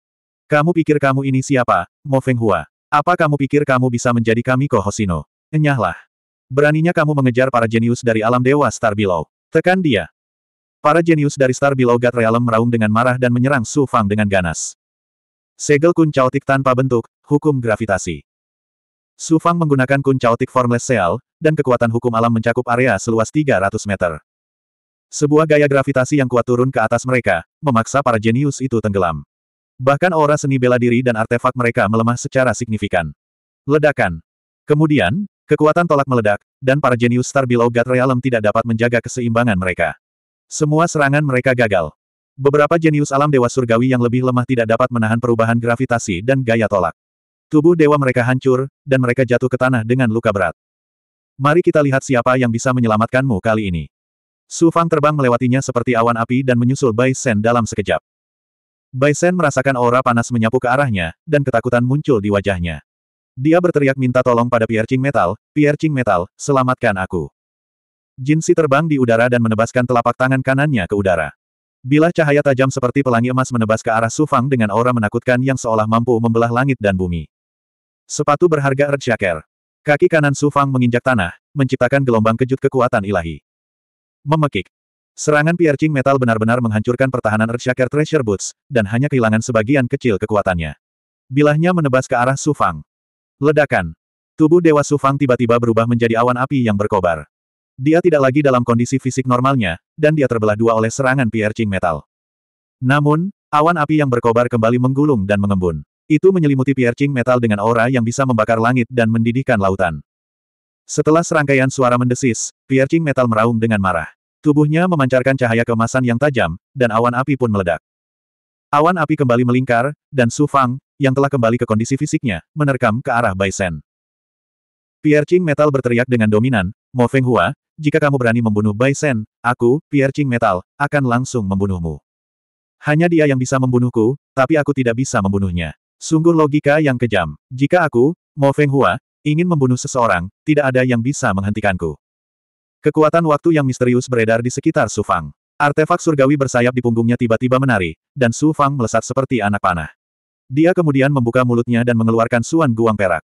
Kamu pikir kamu ini siapa, Mo Feng Hua? Apa kamu pikir kamu bisa menjadi kami Kohosino? Enyahlah. Beraninya kamu mengejar para jenius dari alam Dewa Star Below. Tekan dia. Para jenius dari Star Below God Realm meraung dengan marah dan menyerang Su Fang dengan ganas. Segel kun caotik tanpa bentuk, hukum gravitasi. Su Fang menggunakan kun caotik formless seal, dan kekuatan hukum alam mencakup area seluas 300 meter. Sebuah gaya gravitasi yang kuat turun ke atas mereka, memaksa para jenius itu tenggelam. Bahkan aura seni bela diri dan artefak mereka melemah secara signifikan. Ledakan. Kemudian, kekuatan tolak meledak, dan para jenius Star Below God Realm tidak dapat menjaga keseimbangan mereka. Semua serangan mereka gagal. Beberapa jenius alam dewa surgawi yang lebih lemah tidak dapat menahan perubahan gravitasi dan gaya tolak. Tubuh dewa mereka hancur, dan mereka jatuh ke tanah dengan luka berat. Mari kita lihat siapa yang bisa menyelamatkanmu kali ini. Su Fang terbang melewatinya seperti awan api dan menyusul Bai Sen dalam sekejap. Bai Sen merasakan aura panas menyapu ke arahnya, dan ketakutan muncul di wajahnya. Dia berteriak minta tolong pada Piercing Metal, Piercing Metal, selamatkan aku. Jin Si terbang di udara dan menebaskan telapak tangan kanannya ke udara. Bila cahaya tajam seperti pelangi emas menebas ke arah Su Fang dengan aura menakutkan yang seolah mampu membelah langit dan bumi. Sepatu berharga Red Shaker. Kaki kanan Su Fang menginjak tanah, menciptakan gelombang kejut kekuatan ilahi. Memekik. Serangan piercing metal benar-benar menghancurkan pertahanan Earthshaker Treasure Boots, dan hanya kehilangan sebagian kecil kekuatannya. Bilahnya menebas ke arah Su Fang. Ledakan. Tubuh Dewa Su Fang tiba-tiba berubah menjadi awan api yang berkobar. Dia tidak lagi dalam kondisi fisik normalnya, dan dia terbelah dua oleh serangan piercing metal. Namun, awan api yang berkobar kembali menggulung dan mengembun. Itu menyelimuti piercing metal dengan aura yang bisa membakar langit dan mendidihkan lautan. Setelah serangkaian suara mendesis, piercing metal meraung dengan marah. Tubuhnya memancarkan cahaya kemasan yang tajam, dan awan api pun meledak. Awan api kembali melingkar, dan Su Fang, yang telah kembali ke kondisi fisiknya, menerkam ke arah Bai Sen. Piercing metal berteriak dengan dominan, Mo Feng Hua, jika kamu berani membunuh Bai Sen, aku, piercing metal, akan langsung membunuhmu. Hanya dia yang bisa membunuhku, tapi aku tidak bisa membunuhnya. Sungguh logika yang kejam. Jika aku, Mo Feng Hua, ingin membunuh seseorang, tidak ada yang bisa menghentikanku. Kekuatan waktu yang misterius beredar di sekitar Su Fang. Artefak surgawi bersayap di punggungnya tiba-tiba menari, dan Su Fang melesat seperti anak panah. Dia kemudian membuka mulutnya dan mengeluarkan suan guang perak.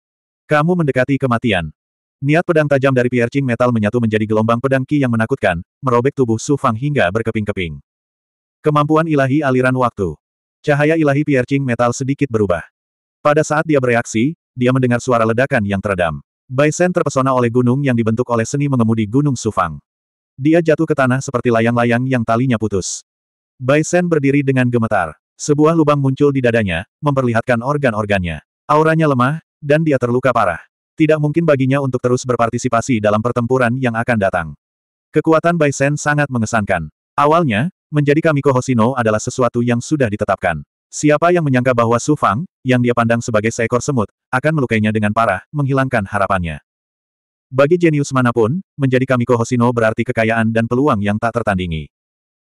Kamu mendekati kematian, Niat pedang tajam dari piercing metal menyatu menjadi gelombang pedang Qi yang menakutkan, merobek tubuh Su Fang hingga berkeping-keping. Kemampuan ilahi aliran waktu. Cahaya ilahi piercing metal sedikit berubah. Pada saat dia bereaksi, dia mendengar suara ledakan yang teredam. Baisen terpesona oleh gunung yang dibentuk oleh seni mengemudi Gunung Sufang. Dia jatuh ke tanah seperti layang-layang yang talinya putus. Baisen berdiri dengan gemetar. Sebuah lubang muncul di dadanya, memperlihatkan organ-organnya. Auranya lemah, dan dia terluka parah. Tidak mungkin baginya untuk terus berpartisipasi dalam pertempuran yang akan datang. Kekuatan Baisen sangat mengesankan. Awalnya, Menjadi Kamiko Hoshino adalah sesuatu yang sudah ditetapkan. Siapa yang menyangka bahwa Su Fang, yang dia pandang sebagai seekor semut, akan melukainya dengan parah, menghilangkan harapannya. Bagi jenius manapun, menjadi Kamiko Hoshino berarti kekayaan dan peluang yang tak tertandingi.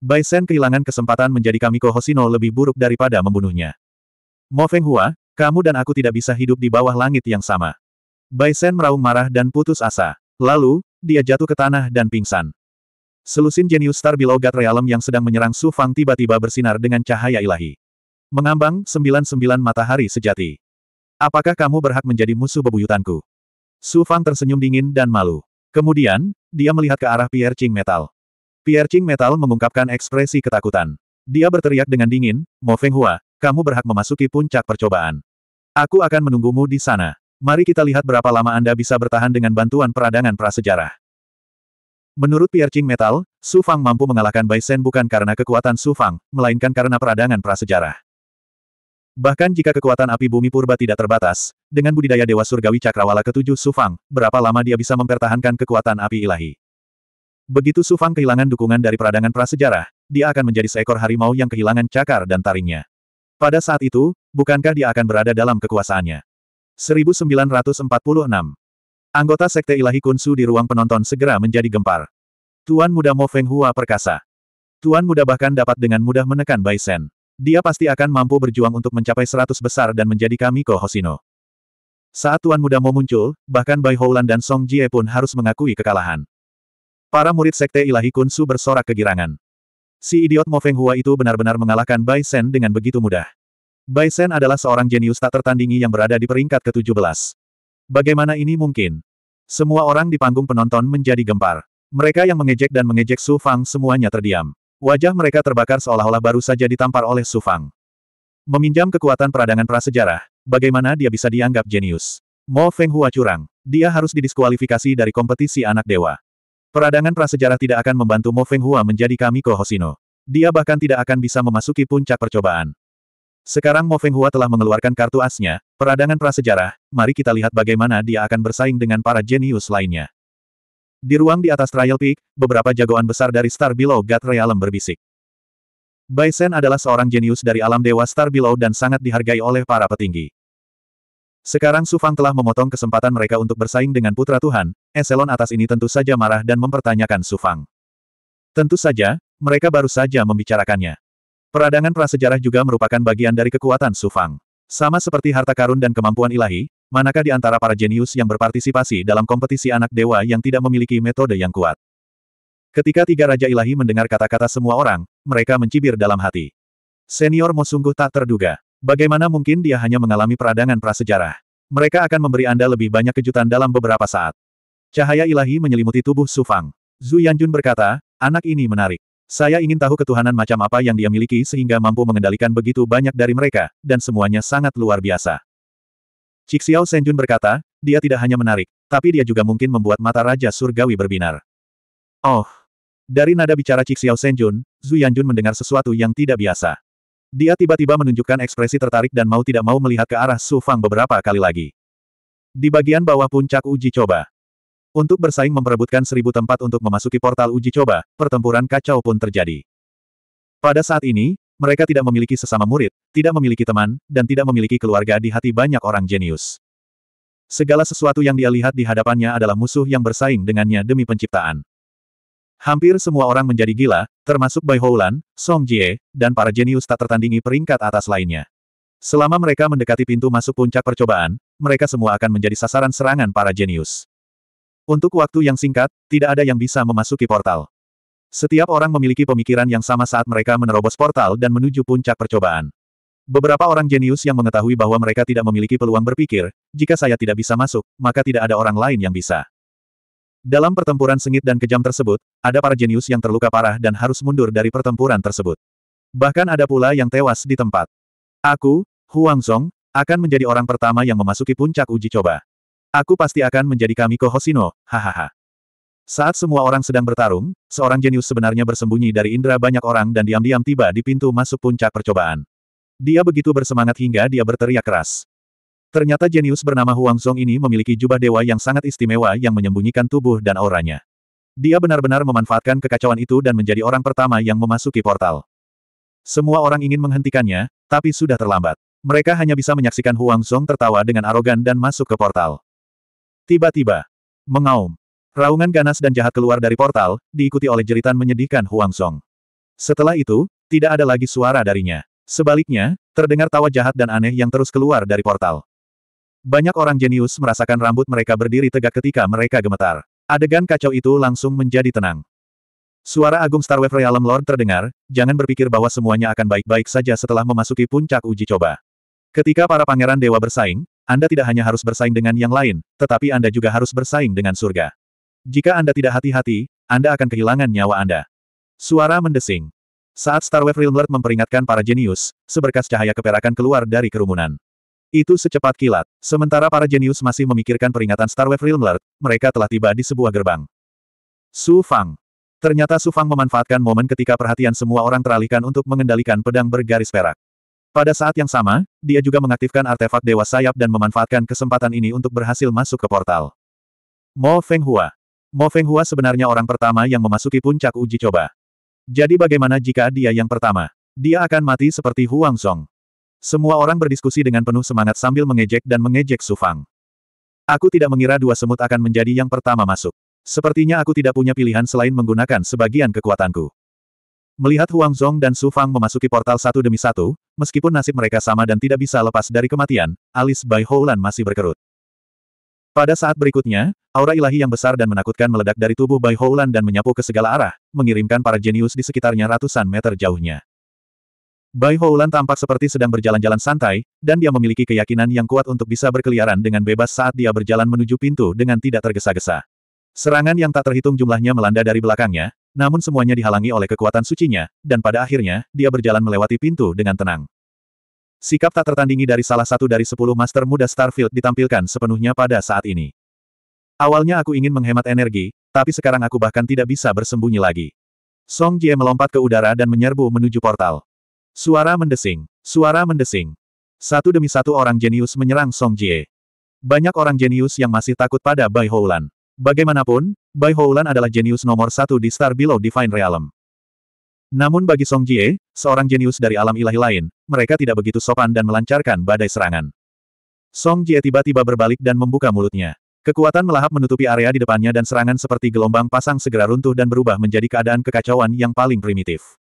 Bai Sen kehilangan kesempatan menjadi Kamiko Hoshino lebih buruk daripada membunuhnya. Mo Feng Hua, kamu dan aku tidak bisa hidup di bawah langit yang sama. Bai Sen meraung marah dan putus asa. Lalu, dia jatuh ke tanah dan pingsan. Selusin jenius star below God Realm yang sedang menyerang Su Fang tiba-tiba bersinar dengan cahaya ilahi. Mengambang, sembilan-sembilan matahari sejati. Apakah kamu berhak menjadi musuh bebuyutanku? Su Fang tersenyum dingin dan malu. Kemudian, dia melihat ke arah Pierre Ching Metal. Pierre Ching Metal mengungkapkan ekspresi ketakutan. Dia berteriak dengan dingin, Mo Feng Hua, kamu berhak memasuki puncak percobaan. Aku akan menunggumu di sana. Mari kita lihat berapa lama Anda bisa bertahan dengan bantuan peradangan prasejarah. Menurut Piercing Metal, Su Fang mampu mengalahkan Bai Shen bukan karena kekuatan Su Fang, melainkan karena peradangan prasejarah. Bahkan jika kekuatan api bumi purba tidak terbatas, dengan budidaya Dewa Surgawi Cakrawala ketujuh Su Fang, berapa lama dia bisa mempertahankan kekuatan api ilahi? Begitu Su Fang kehilangan dukungan dari peradangan prasejarah, dia akan menjadi seekor harimau yang kehilangan cakar dan taringnya. Pada saat itu, bukankah dia akan berada dalam kekuasaannya? 1946 Anggota Sekte Ilahi Kunsu di ruang penonton segera menjadi gempar. Tuan muda Mo Feng Hua perkasa. Tuan muda bahkan dapat dengan mudah menekan Bai Sen. Dia pasti akan mampu berjuang untuk mencapai seratus besar dan menjadi Kamiko Hosino. Saat Tuan Muda Mo muncul, bahkan Bai Houlan dan Song Jie pun harus mengakui kekalahan. Para murid Sekte Ilahi Kunsu bersorak kegirangan. Si idiot Mo Feng Hua itu benar-benar mengalahkan Bai Sen dengan begitu mudah. Bai Sen adalah seorang jenius tak tertandingi yang berada di peringkat ke-17. Bagaimana ini mungkin? Semua orang di panggung penonton menjadi gempar. Mereka yang mengejek dan mengejek Su Fang semuanya terdiam. Wajah mereka terbakar seolah-olah baru saja ditampar oleh Su Fang. Meminjam kekuatan peradangan prasejarah, bagaimana dia bisa dianggap jenius? Mo Feng Hua curang. Dia harus didiskualifikasi dari kompetisi anak dewa. Peradangan prasejarah tidak akan membantu Mo Feng Hua menjadi Kamiko Hosino. Dia bahkan tidak akan bisa memasuki puncak percobaan. Sekarang Mo Feng Hua telah mengeluarkan kartu asnya, peradangan prasejarah, mari kita lihat bagaimana dia akan bersaing dengan para jenius lainnya. Di ruang di atas Trial Peak, beberapa jagoan besar dari Star Below God Realm berbisik. Sen adalah seorang jenius dari alam dewa Star Below dan sangat dihargai oleh para petinggi. Sekarang Su Fang telah memotong kesempatan mereka untuk bersaing dengan Putra Tuhan, Eselon atas ini tentu saja marah dan mempertanyakan Su Fang. Tentu saja, mereka baru saja membicarakannya. Peradangan prasejarah juga merupakan bagian dari kekuatan Sufang. Sama seperti harta karun dan kemampuan ilahi, manakah di antara para jenius yang berpartisipasi dalam kompetisi anak dewa yang tidak memiliki metode yang kuat? Ketika tiga raja ilahi mendengar kata-kata semua orang, mereka mencibir dalam hati. Senior Mo sungguh tak terduga. Bagaimana mungkin dia hanya mengalami peradangan prasejarah? Mereka akan memberi Anda lebih banyak kejutan dalam beberapa saat. Cahaya ilahi menyelimuti tubuh Sufang. Zhu Yanjun berkata, anak ini menarik. Saya ingin tahu ketuhanan macam apa yang dia miliki sehingga mampu mengendalikan begitu banyak dari mereka, dan semuanya sangat luar biasa. Cixiao Senjun berkata, dia tidak hanya menarik, tapi dia juga mungkin membuat mata Raja Surgawi berbinar. Oh! Dari nada bicara Cixiao Senjun, Zhu Yanjun mendengar sesuatu yang tidak biasa. Dia tiba-tiba menunjukkan ekspresi tertarik dan mau tidak mau melihat ke arah Su Fang beberapa kali lagi. Di bagian bawah puncak uji coba, untuk bersaing memperebutkan seribu tempat untuk memasuki portal uji coba, pertempuran kacau pun terjadi. Pada saat ini, mereka tidak memiliki sesama murid, tidak memiliki teman, dan tidak memiliki keluarga di hati banyak orang jenius. Segala sesuatu yang dia lihat di hadapannya adalah musuh yang bersaing dengannya demi penciptaan. Hampir semua orang menjadi gila, termasuk Bai Houlan, Song Jie, dan para jenius tak tertandingi peringkat atas lainnya. Selama mereka mendekati pintu masuk puncak percobaan, mereka semua akan menjadi sasaran serangan para jenius. Untuk waktu yang singkat, tidak ada yang bisa memasuki portal. Setiap orang memiliki pemikiran yang sama saat mereka menerobos portal dan menuju puncak percobaan. Beberapa orang jenius yang mengetahui bahwa mereka tidak memiliki peluang berpikir, jika saya tidak bisa masuk, maka tidak ada orang lain yang bisa. Dalam pertempuran sengit dan kejam tersebut, ada para jenius yang terluka parah dan harus mundur dari pertempuran tersebut. Bahkan ada pula yang tewas di tempat. Aku, Huang Zhong, akan menjadi orang pertama yang memasuki puncak uji coba. Aku pasti akan menjadi kami Kohosino, hahaha. Saat semua orang sedang bertarung, seorang jenius sebenarnya bersembunyi dari indera banyak orang dan diam-diam tiba di pintu masuk puncak percobaan. Dia begitu bersemangat hingga dia berteriak keras. Ternyata jenius bernama Huang Song ini memiliki jubah dewa yang sangat istimewa yang menyembunyikan tubuh dan auranya. Dia benar-benar memanfaatkan kekacauan itu dan menjadi orang pertama yang memasuki portal. Semua orang ingin menghentikannya, tapi sudah terlambat. Mereka hanya bisa menyaksikan Huang Song tertawa dengan arogan dan masuk ke portal. Tiba-tiba, mengaum. Raungan ganas dan jahat keluar dari portal, diikuti oleh jeritan menyedihkan Huang Song. Setelah itu, tidak ada lagi suara darinya. Sebaliknya, terdengar tawa jahat dan aneh yang terus keluar dari portal. Banyak orang jenius merasakan rambut mereka berdiri tegak ketika mereka gemetar. Adegan kacau itu langsung menjadi tenang. Suara Agung Starwave Realm Lord terdengar, jangan berpikir bahwa semuanya akan baik-baik saja setelah memasuki puncak uji coba. Ketika para pangeran dewa bersaing, anda tidak hanya harus bersaing dengan yang lain, tetapi Anda juga harus bersaing dengan surga. Jika Anda tidak hati-hati, Anda akan kehilangan nyawa Anda. Suara mendesing. Saat Starwave Realm Lord memperingatkan para jenius, seberkas cahaya keperakan keluar dari kerumunan. Itu secepat kilat. Sementara para jenius masih memikirkan peringatan Starwave Realm Lord, mereka telah tiba di sebuah gerbang. Su Fang. Ternyata Su Fang memanfaatkan momen ketika perhatian semua orang teralihkan untuk mengendalikan pedang bergaris perak. Pada saat yang sama, dia juga mengaktifkan artefak Dewa Sayap dan memanfaatkan kesempatan ini untuk berhasil masuk ke portal. Mo Fenghua. Mo Fenghua sebenarnya orang pertama yang memasuki puncak uji coba. Jadi bagaimana jika dia yang pertama? Dia akan mati seperti Huang Song. Semua orang berdiskusi dengan penuh semangat sambil mengejek dan mengejek Su Fang. Aku tidak mengira dua semut akan menjadi yang pertama masuk. Sepertinya aku tidak punya pilihan selain menggunakan sebagian kekuatanku. Melihat Huang Zhong dan Su Fang memasuki portal satu demi satu, meskipun nasib mereka sama dan tidak bisa lepas dari kematian, alis Bai Houlan masih berkerut. Pada saat berikutnya, aura ilahi yang besar dan menakutkan meledak dari tubuh Bai Houlan dan menyapu ke segala arah, mengirimkan para jenius di sekitarnya ratusan meter jauhnya. Bai Houlan tampak seperti sedang berjalan-jalan santai, dan dia memiliki keyakinan yang kuat untuk bisa berkeliaran dengan bebas saat dia berjalan menuju pintu dengan tidak tergesa-gesa. Serangan yang tak terhitung jumlahnya melanda dari belakangnya, namun semuanya dihalangi oleh kekuatan sucinya, dan pada akhirnya, dia berjalan melewati pintu dengan tenang. Sikap tak tertandingi dari salah satu dari sepuluh master muda Starfield ditampilkan sepenuhnya pada saat ini. Awalnya aku ingin menghemat energi, tapi sekarang aku bahkan tidak bisa bersembunyi lagi. Song Jie melompat ke udara dan menyerbu menuju portal. Suara mendesing. Suara mendesing. Satu demi satu orang jenius menyerang Song Jie. Banyak orang jenius yang masih takut pada Bai Houlan. Bagaimanapun, Bai Houlan adalah jenius nomor satu di Star Below Divine Realm. Namun bagi Song Jie, seorang jenius dari alam ilahi lain, mereka tidak begitu sopan dan melancarkan badai serangan. Song Jie tiba-tiba berbalik dan membuka mulutnya. Kekuatan melahap menutupi area di depannya dan serangan seperti gelombang pasang segera runtuh dan berubah menjadi keadaan kekacauan yang paling primitif.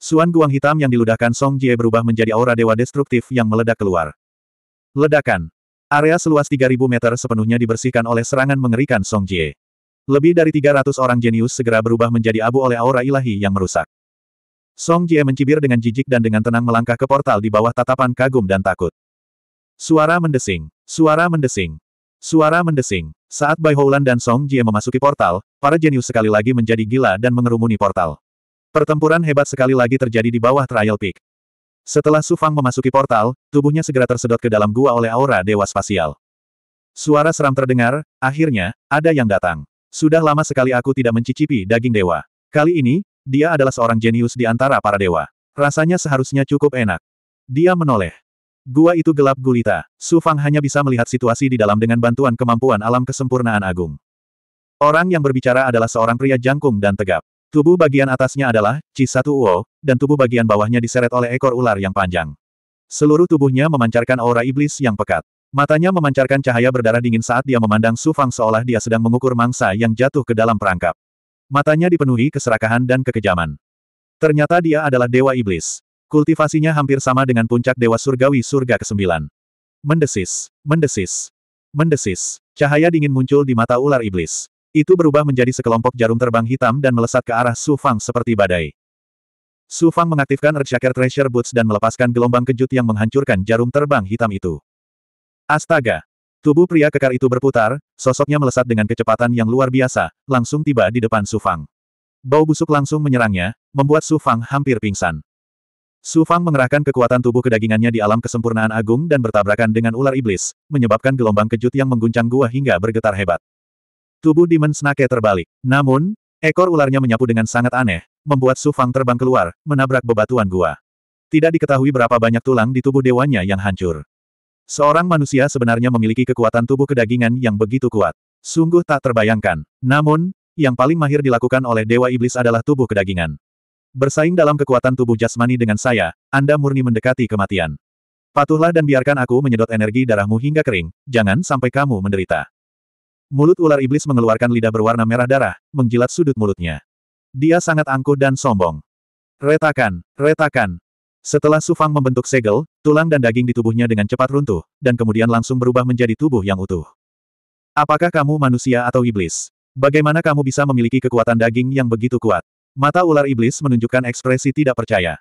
Suan guang hitam yang diludahkan Song Jie berubah menjadi aura dewa destruktif yang meledak keluar. Ledakan. Area seluas 3.000 meter sepenuhnya dibersihkan oleh serangan mengerikan Song Jie. Lebih dari 300 orang jenius segera berubah menjadi abu oleh aura ilahi yang merusak. Song Jie mencibir dengan jijik dan dengan tenang melangkah ke portal di bawah tatapan kagum dan takut. Suara mendesing, suara mendesing, suara mendesing. Saat Bai Houlan dan Song Jie memasuki portal, para jenius sekali lagi menjadi gila dan mengerumuni portal. Pertempuran hebat sekali lagi terjadi di bawah Trial Peak. Setelah Sufang memasuki portal, tubuhnya segera tersedot ke dalam gua oleh aura dewa spasial. Suara seram terdengar, akhirnya, ada yang datang. Sudah lama sekali aku tidak mencicipi daging dewa. Kali ini, dia adalah seorang jenius di antara para dewa. Rasanya seharusnya cukup enak. Dia menoleh. Gua itu gelap gulita. Sufang hanya bisa melihat situasi di dalam dengan bantuan kemampuan alam kesempurnaan agung. Orang yang berbicara adalah seorang pria jangkung dan tegap. Tubuh bagian atasnya adalah C1 Uo, dan tubuh bagian bawahnya diseret oleh ekor ular yang panjang. Seluruh tubuhnya memancarkan aura iblis yang pekat. Matanya memancarkan cahaya berdarah dingin saat dia memandang Su Fang seolah dia sedang mengukur mangsa yang jatuh ke dalam perangkap. Matanya dipenuhi keserakahan dan kekejaman. Ternyata dia adalah Dewa Iblis. Kultivasinya hampir sama dengan puncak Dewa Surgawi Surga ke-9. Mendesis, mendesis, mendesis. Cahaya dingin muncul di mata ular iblis. Itu berubah menjadi sekelompok jarum terbang hitam dan melesat ke arah Su Fang seperti badai. Su Fang mengaktifkan Earthshaker Treasure Boots dan melepaskan gelombang kejut yang menghancurkan jarum terbang hitam itu. Astaga! Tubuh pria kekar itu berputar, sosoknya melesat dengan kecepatan yang luar biasa, langsung tiba di depan Su Fang. Bau busuk langsung menyerangnya, membuat Su Fang hampir pingsan. Su Fang mengerahkan kekuatan tubuh kedagingannya di alam kesempurnaan agung dan bertabrakan dengan ular iblis, menyebabkan gelombang kejut yang mengguncang gua hingga bergetar hebat. Tubuh Demon Snake terbalik. Namun, ekor ularnya menyapu dengan sangat aneh, membuat Su Fang terbang keluar, menabrak bebatuan gua. Tidak diketahui berapa banyak tulang di tubuh dewanya yang hancur. Seorang manusia sebenarnya memiliki kekuatan tubuh kedagingan yang begitu kuat. Sungguh tak terbayangkan. Namun, yang paling mahir dilakukan oleh Dewa Iblis adalah tubuh kedagingan. Bersaing dalam kekuatan tubuh jasmani dengan saya, Anda murni mendekati kematian. Patuhlah dan biarkan aku menyedot energi darahmu hingga kering, jangan sampai kamu menderita. Mulut ular iblis mengeluarkan lidah berwarna merah darah, menjilat sudut mulutnya. Dia sangat angkuh dan sombong. Retakan, retakan. Setelah Sufang membentuk segel, tulang dan daging di tubuhnya dengan cepat runtuh, dan kemudian langsung berubah menjadi tubuh yang utuh. Apakah kamu manusia atau iblis? Bagaimana kamu bisa memiliki kekuatan daging yang begitu kuat? Mata ular iblis menunjukkan ekspresi tidak percaya.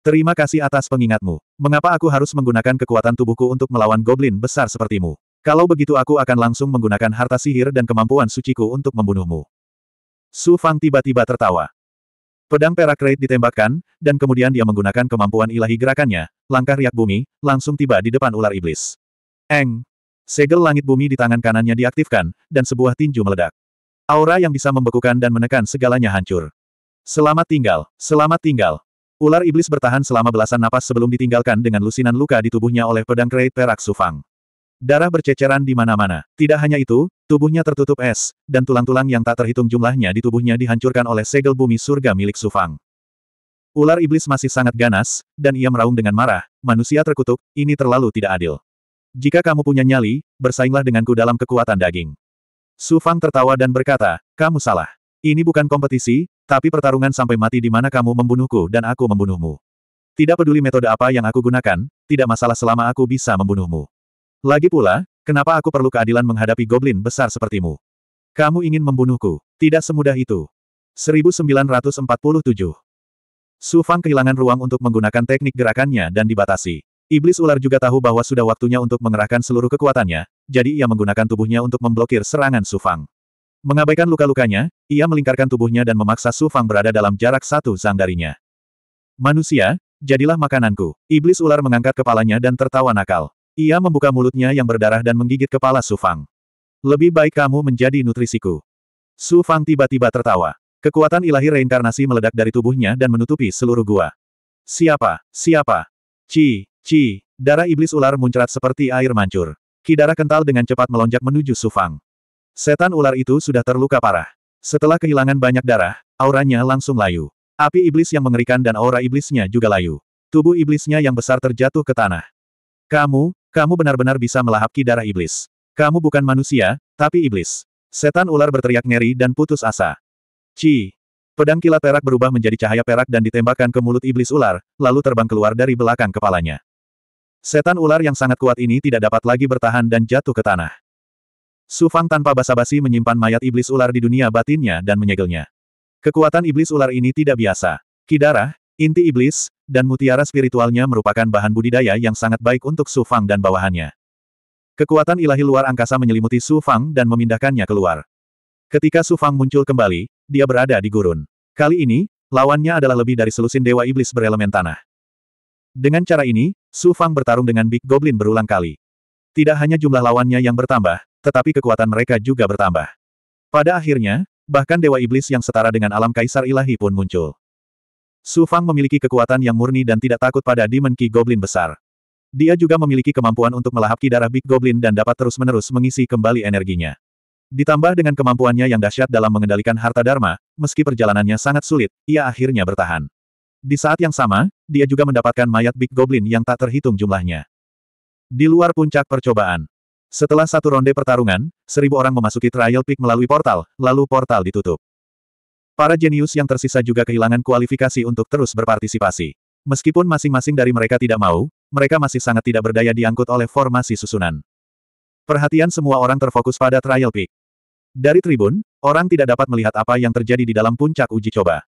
Terima kasih atas pengingatmu. Mengapa aku harus menggunakan kekuatan tubuhku untuk melawan goblin besar sepertimu? Kalau begitu aku akan langsung menggunakan harta sihir dan kemampuan suciku untuk membunuhmu. Su Fang tiba-tiba tertawa. Pedang perak Raid ditembakkan, dan kemudian dia menggunakan kemampuan ilahi gerakannya, langkah riak bumi, langsung tiba di depan ular iblis. Eng! Segel langit bumi di tangan kanannya diaktifkan, dan sebuah tinju meledak. Aura yang bisa membekukan dan menekan segalanya hancur. Selamat tinggal, selamat tinggal. Ular iblis bertahan selama belasan napas sebelum ditinggalkan dengan lusinan luka di tubuhnya oleh pedang kreit Perak Sufang. Darah berceceran di mana-mana. Tidak hanya itu, tubuhnya tertutup es, dan tulang-tulang yang tak terhitung jumlahnya di tubuhnya dihancurkan oleh segel bumi surga milik Sufang. Ular iblis masih sangat ganas, dan ia meraung dengan marah, manusia terkutuk, ini terlalu tidak adil. Jika kamu punya nyali, bersainglah denganku dalam kekuatan daging. Sufang tertawa dan berkata, kamu salah. Ini bukan kompetisi, tapi pertarungan sampai mati di mana kamu membunuhku dan aku membunuhmu. Tidak peduli metode apa yang aku gunakan, tidak masalah selama aku bisa membunuhmu. Lagi pula, kenapa aku perlu keadilan menghadapi goblin besar sepertimu? Kamu ingin membunuhku? Tidak semudah itu. 1947 Su Fang kehilangan ruang untuk menggunakan teknik gerakannya dan dibatasi. Iblis ular juga tahu bahwa sudah waktunya untuk mengerahkan seluruh kekuatannya, jadi ia menggunakan tubuhnya untuk memblokir serangan Su Fang. Mengabaikan luka-lukanya, ia melingkarkan tubuhnya dan memaksa Su Fang berada dalam jarak satu zang darinya. Manusia, jadilah makananku. Iblis ular mengangkat kepalanya dan tertawa nakal. Ia membuka mulutnya yang berdarah dan menggigit kepala Su Fang. Lebih baik kamu menjadi nutrisiku. Su Fang tiba-tiba tertawa. Kekuatan ilahi reinkarnasi meledak dari tubuhnya dan menutupi seluruh gua. Siapa? Siapa? Ci, ci, darah iblis ular muncrat seperti air mancur. Kidara kental dengan cepat melonjak menuju Su Fang. Setan ular itu sudah terluka parah. Setelah kehilangan banyak darah, auranya langsung layu. Api iblis yang mengerikan dan aura iblisnya juga layu. Tubuh iblisnya yang besar terjatuh ke tanah. Kamu, kamu benar-benar bisa melahap darah iblis. Kamu bukan manusia, tapi iblis. Setan ular berteriak ngeri dan putus asa. Ci. Pedang kilat perak berubah menjadi cahaya perak dan ditembakkan ke mulut iblis ular, lalu terbang keluar dari belakang kepalanya. Setan ular yang sangat kuat ini tidak dapat lagi bertahan dan jatuh ke tanah. Sufang tanpa basa-basi menyimpan mayat iblis ular di dunia batinnya dan menyegelnya. Kekuatan iblis ular ini tidak biasa. Kidarah, inti iblis, dan mutiara spiritualnya merupakan bahan budidaya yang sangat baik untuk Su Fang dan bawahannya. Kekuatan ilahi luar angkasa menyelimuti Su Fang dan memindahkannya keluar. Ketika Su Fang muncul kembali, dia berada di gurun. Kali ini, lawannya adalah lebih dari selusin dewa iblis berelemen tanah. Dengan cara ini, Su Fang bertarung dengan Big Goblin berulang kali. Tidak hanya jumlah lawannya yang bertambah, tetapi kekuatan mereka juga bertambah. Pada akhirnya, bahkan dewa iblis yang setara dengan alam kaisar ilahi pun muncul. Su Fang memiliki kekuatan yang murni dan tidak takut pada Demon Ki Goblin besar. Dia juga memiliki kemampuan untuk melahap ki darah Big Goblin dan dapat terus-menerus mengisi kembali energinya. Ditambah dengan kemampuannya yang dahsyat dalam mengendalikan harta dharma, meski perjalanannya sangat sulit, ia akhirnya bertahan. Di saat yang sama, dia juga mendapatkan mayat Big Goblin yang tak terhitung jumlahnya. Di luar puncak percobaan. Setelah satu ronde pertarungan, seribu orang memasuki trial peak melalui portal, lalu portal ditutup. Para jenius yang tersisa juga kehilangan kualifikasi untuk terus berpartisipasi. Meskipun masing-masing dari mereka tidak mau, mereka masih sangat tidak berdaya diangkut oleh formasi susunan. Perhatian semua orang terfokus pada trial peak. Dari tribun, orang tidak dapat melihat apa yang terjadi di dalam puncak uji coba.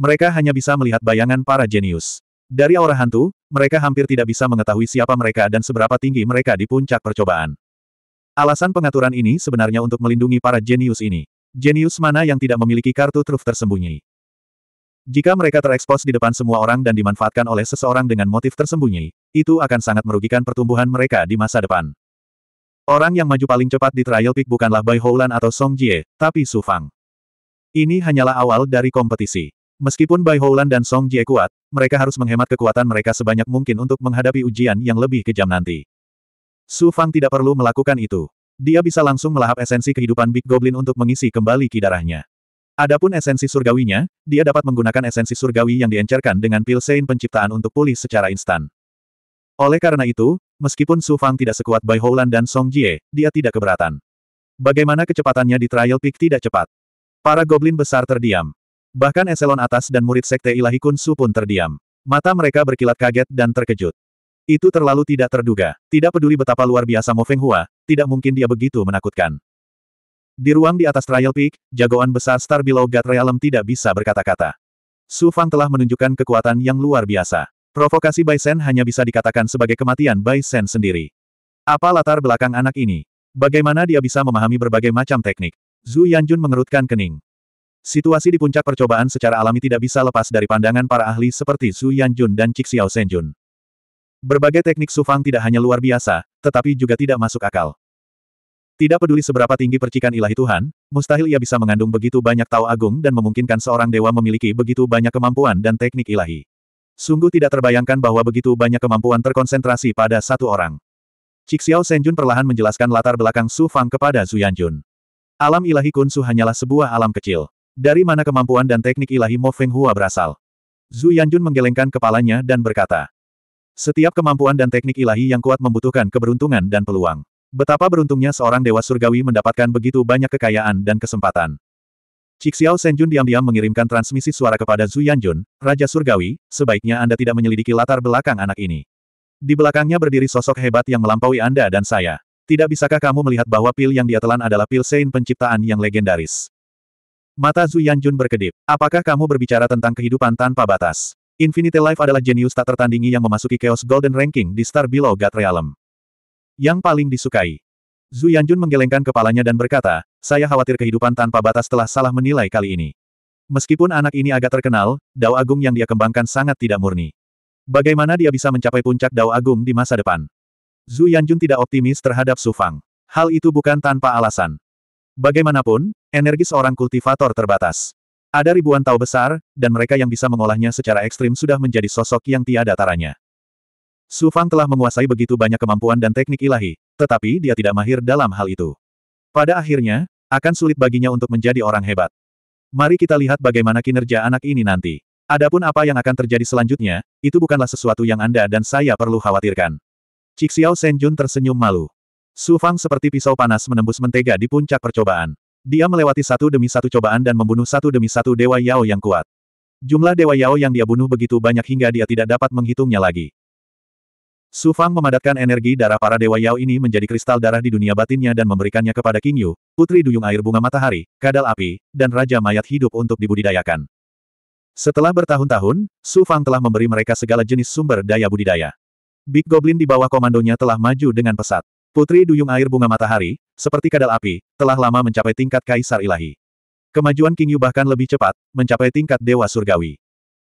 Mereka hanya bisa melihat bayangan para jenius. Dari aura hantu, mereka hampir tidak bisa mengetahui siapa mereka dan seberapa tinggi mereka di puncak percobaan. Alasan pengaturan ini sebenarnya untuk melindungi para jenius ini. Jenius mana yang tidak memiliki kartu truf tersembunyi? Jika mereka terekspos di depan semua orang dan dimanfaatkan oleh seseorang dengan motif tersembunyi, itu akan sangat merugikan pertumbuhan mereka di masa depan. Orang yang maju paling cepat di trial pick bukanlah Bai Houlan atau Song Jie, tapi Su Fang. Ini hanyalah awal dari kompetisi. Meskipun Bai Houlan dan Song Jie kuat, mereka harus menghemat kekuatan mereka sebanyak mungkin untuk menghadapi ujian yang lebih kejam nanti. Su Fang tidak perlu melakukan itu. Dia bisa langsung melahap esensi kehidupan Big Goblin untuk mengisi kembali kidarahnya. Adapun esensi surgawinya, dia dapat menggunakan esensi surgawi yang diencerkan dengan pil Sein penciptaan untuk pulih secara instan. Oleh karena itu, meskipun Su Fang tidak sekuat Bai Houlan dan Song Jie, dia tidak keberatan. Bagaimana kecepatannya di Trial Peak tidak cepat? Para goblin besar terdiam. Bahkan eselon atas dan murid sekte ilahi Kun Su pun terdiam. Mata mereka berkilat kaget dan terkejut. Itu terlalu tidak terduga. Tidak peduli betapa luar biasa Mo Feng Hua, tidak mungkin dia begitu menakutkan. Di ruang di atas Trial Peak, jagoan besar Star Below God Realm tidak bisa berkata-kata. Su Fang telah menunjukkan kekuatan yang luar biasa. Provokasi Bai Sen hanya bisa dikatakan sebagai kematian Bai Sen sendiri. Apa latar belakang anak ini? Bagaimana dia bisa memahami berbagai macam teknik? Zhu Yanjun mengerutkan kening. Situasi di puncak percobaan secara alami tidak bisa lepas dari pandangan para ahli seperti Zhu Yanjun dan Cixiao Senjun. Berbagai teknik Sufang tidak hanya luar biasa, tetapi juga tidak masuk akal. Tidak peduli seberapa tinggi percikan ilahi Tuhan, mustahil ia bisa mengandung begitu banyak tao agung dan memungkinkan seorang dewa memiliki begitu banyak kemampuan dan teknik ilahi. Sungguh tidak terbayangkan bahwa begitu banyak kemampuan terkonsentrasi pada satu orang. Cixiao Senjun perlahan menjelaskan latar belakang Su Fang kepada Zhu Yanjun. Alam ilahi Kunsu hanyalah sebuah alam kecil. Dari mana kemampuan dan teknik ilahi Mo Feng Hua berasal? Zhu Yanjun menggelengkan kepalanya dan berkata, setiap kemampuan dan teknik ilahi yang kuat membutuhkan keberuntungan dan peluang. Betapa beruntungnya seorang dewa surgawi mendapatkan begitu banyak kekayaan dan kesempatan. Cixiao Senjun diam-diam mengirimkan transmisi suara kepada Zhu Yanjun, Raja Surgawi, sebaiknya Anda tidak menyelidiki latar belakang anak ini. Di belakangnya berdiri sosok hebat yang melampaui Anda dan saya. Tidak bisakah kamu melihat bahwa pil yang dia telan adalah pil Sein penciptaan yang legendaris? Mata Zhu Yanjun berkedip. Apakah kamu berbicara tentang kehidupan tanpa batas? Infinity Life adalah jenius tak tertandingi yang memasuki Chaos Golden Ranking di Star Below God Realm. Yang paling disukai. Zhu Yanjun menggelengkan kepalanya dan berkata, saya khawatir kehidupan tanpa batas telah salah menilai kali ini. Meskipun anak ini agak terkenal, Dao Agung yang dia kembangkan sangat tidak murni. Bagaimana dia bisa mencapai puncak Dao Agung di masa depan? Zhu Yanjun tidak optimis terhadap Su Fang. Hal itu bukan tanpa alasan. Bagaimanapun, energi seorang kultivator terbatas. Ada ribuan tau besar, dan mereka yang bisa mengolahnya secara ekstrim sudah menjadi sosok yang tiada taranya. Su Fang telah menguasai begitu banyak kemampuan dan teknik ilahi, tetapi dia tidak mahir dalam hal itu. Pada akhirnya, akan sulit baginya untuk menjadi orang hebat. Mari kita lihat bagaimana kinerja anak ini nanti. Adapun apa yang akan terjadi selanjutnya, itu bukanlah sesuatu yang Anda dan saya perlu khawatirkan. Cixiao Senjun tersenyum malu. Su Fang seperti pisau panas menembus mentega di puncak percobaan. Dia melewati satu demi satu cobaan dan membunuh satu demi satu Dewa Yao yang kuat. Jumlah Dewa Yao yang dia bunuh begitu banyak hingga dia tidak dapat menghitungnya lagi. Su Fang memadatkan energi darah para Dewa Yao ini menjadi kristal darah di dunia batinnya dan memberikannya kepada King Yu, putri duyung air bunga matahari, kadal api, dan raja mayat hidup untuk dibudidayakan. Setelah bertahun-tahun, Su Fang telah memberi mereka segala jenis sumber daya budidaya. Big Goblin di bawah komandonya telah maju dengan pesat. Putri Duyung Air Bunga Matahari, seperti kadal api, telah lama mencapai tingkat Kaisar Ilahi. Kemajuan King Yu bahkan lebih cepat, mencapai tingkat Dewa Surgawi.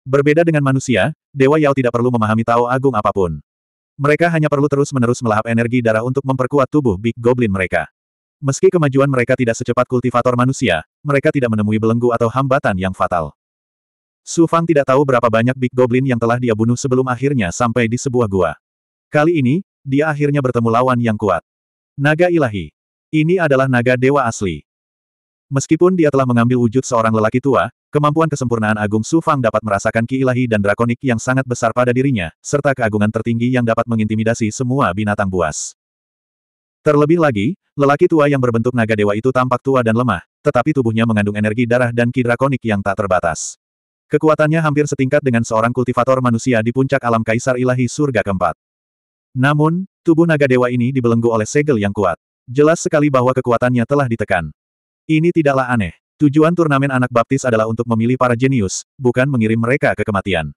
Berbeda dengan manusia, Dewa Yao tidak perlu memahami Tao Agung apapun. Mereka hanya perlu terus-menerus melahap energi darah untuk memperkuat tubuh Big Goblin mereka. Meski kemajuan mereka tidak secepat kultivator manusia, mereka tidak menemui belenggu atau hambatan yang fatal. Su Fang tidak tahu berapa banyak Big Goblin yang telah dia bunuh sebelum akhirnya sampai di sebuah gua. Kali ini, dia akhirnya bertemu lawan yang kuat. Naga ilahi. Ini adalah naga dewa asli. Meskipun dia telah mengambil wujud seorang lelaki tua, kemampuan kesempurnaan Agung Su Fang dapat merasakan ki ilahi dan drakonik yang sangat besar pada dirinya, serta keagungan tertinggi yang dapat mengintimidasi semua binatang buas. Terlebih lagi, lelaki tua yang berbentuk naga dewa itu tampak tua dan lemah, tetapi tubuhnya mengandung energi darah dan ki drakonik yang tak terbatas. Kekuatannya hampir setingkat dengan seorang kultivator manusia di puncak alam kaisar ilahi surga keempat. Namun, tubuh naga dewa ini dibelenggu oleh segel yang kuat. Jelas sekali bahwa kekuatannya telah ditekan. Ini tidaklah aneh. Tujuan turnamen anak baptis adalah untuk memilih para jenius, bukan mengirim mereka ke kematian.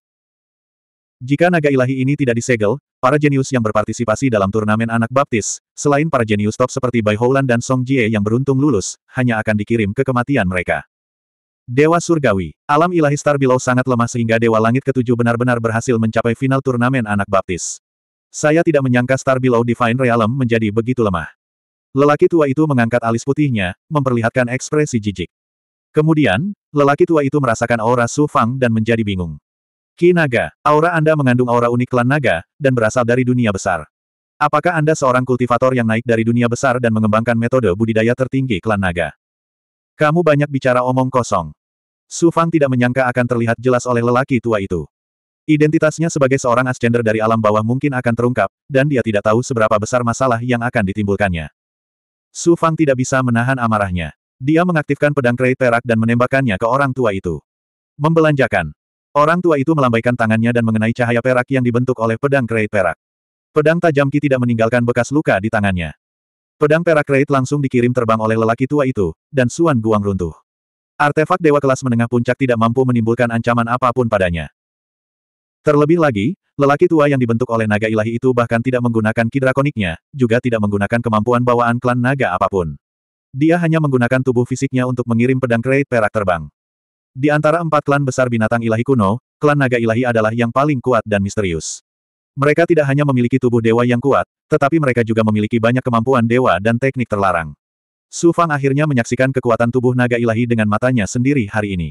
Jika naga ilahi ini tidak disegel, para jenius yang berpartisipasi dalam turnamen anak baptis, selain para jenius top seperti Bai Houlan dan Song Jie yang beruntung lulus, hanya akan dikirim ke kematian mereka. Dewa Surgawi, alam ilahi Star Below sangat lemah sehingga Dewa Langit ketujuh benar-benar berhasil mencapai final turnamen anak baptis. Saya tidak menyangka Star Below Divine Realm menjadi begitu lemah. Lelaki tua itu mengangkat alis putihnya, memperlihatkan ekspresi jijik. Kemudian, lelaki tua itu merasakan aura Su Fang dan menjadi bingung. Ki Naga, aura Anda mengandung aura unik klan naga, dan berasal dari dunia besar. Apakah Anda seorang kultivator yang naik dari dunia besar dan mengembangkan metode budidaya tertinggi klan naga? Kamu banyak bicara omong kosong. Su Fang tidak menyangka akan terlihat jelas oleh lelaki tua itu. Identitasnya sebagai seorang ascender dari alam bawah mungkin akan terungkap, dan dia tidak tahu seberapa besar masalah yang akan ditimbulkannya. Su Fang tidak bisa menahan amarahnya. Dia mengaktifkan pedang kreit Perak dan menembakkannya ke orang tua itu. Membelanjakan. Orang tua itu melambaikan tangannya dan mengenai cahaya perak yang dibentuk oleh pedang kreit Perak. Pedang tajam Ki tidak meninggalkan bekas luka di tangannya. Pedang perak Kreit langsung dikirim terbang oleh lelaki tua itu, dan Suan Guang runtuh. Artefak dewa kelas menengah puncak tidak mampu menimbulkan ancaman apapun padanya. Terlebih lagi, lelaki tua yang dibentuk oleh naga ilahi itu bahkan tidak menggunakan ki koniknya, juga tidak menggunakan kemampuan bawaan klan naga apapun. Dia hanya menggunakan tubuh fisiknya untuk mengirim pedang kreit perak terbang. Di antara empat klan besar binatang ilahi kuno, klan naga ilahi adalah yang paling kuat dan misterius. Mereka tidak hanya memiliki tubuh dewa yang kuat, tetapi mereka juga memiliki banyak kemampuan dewa dan teknik terlarang. Su Fang akhirnya menyaksikan kekuatan tubuh naga ilahi dengan matanya sendiri hari ini.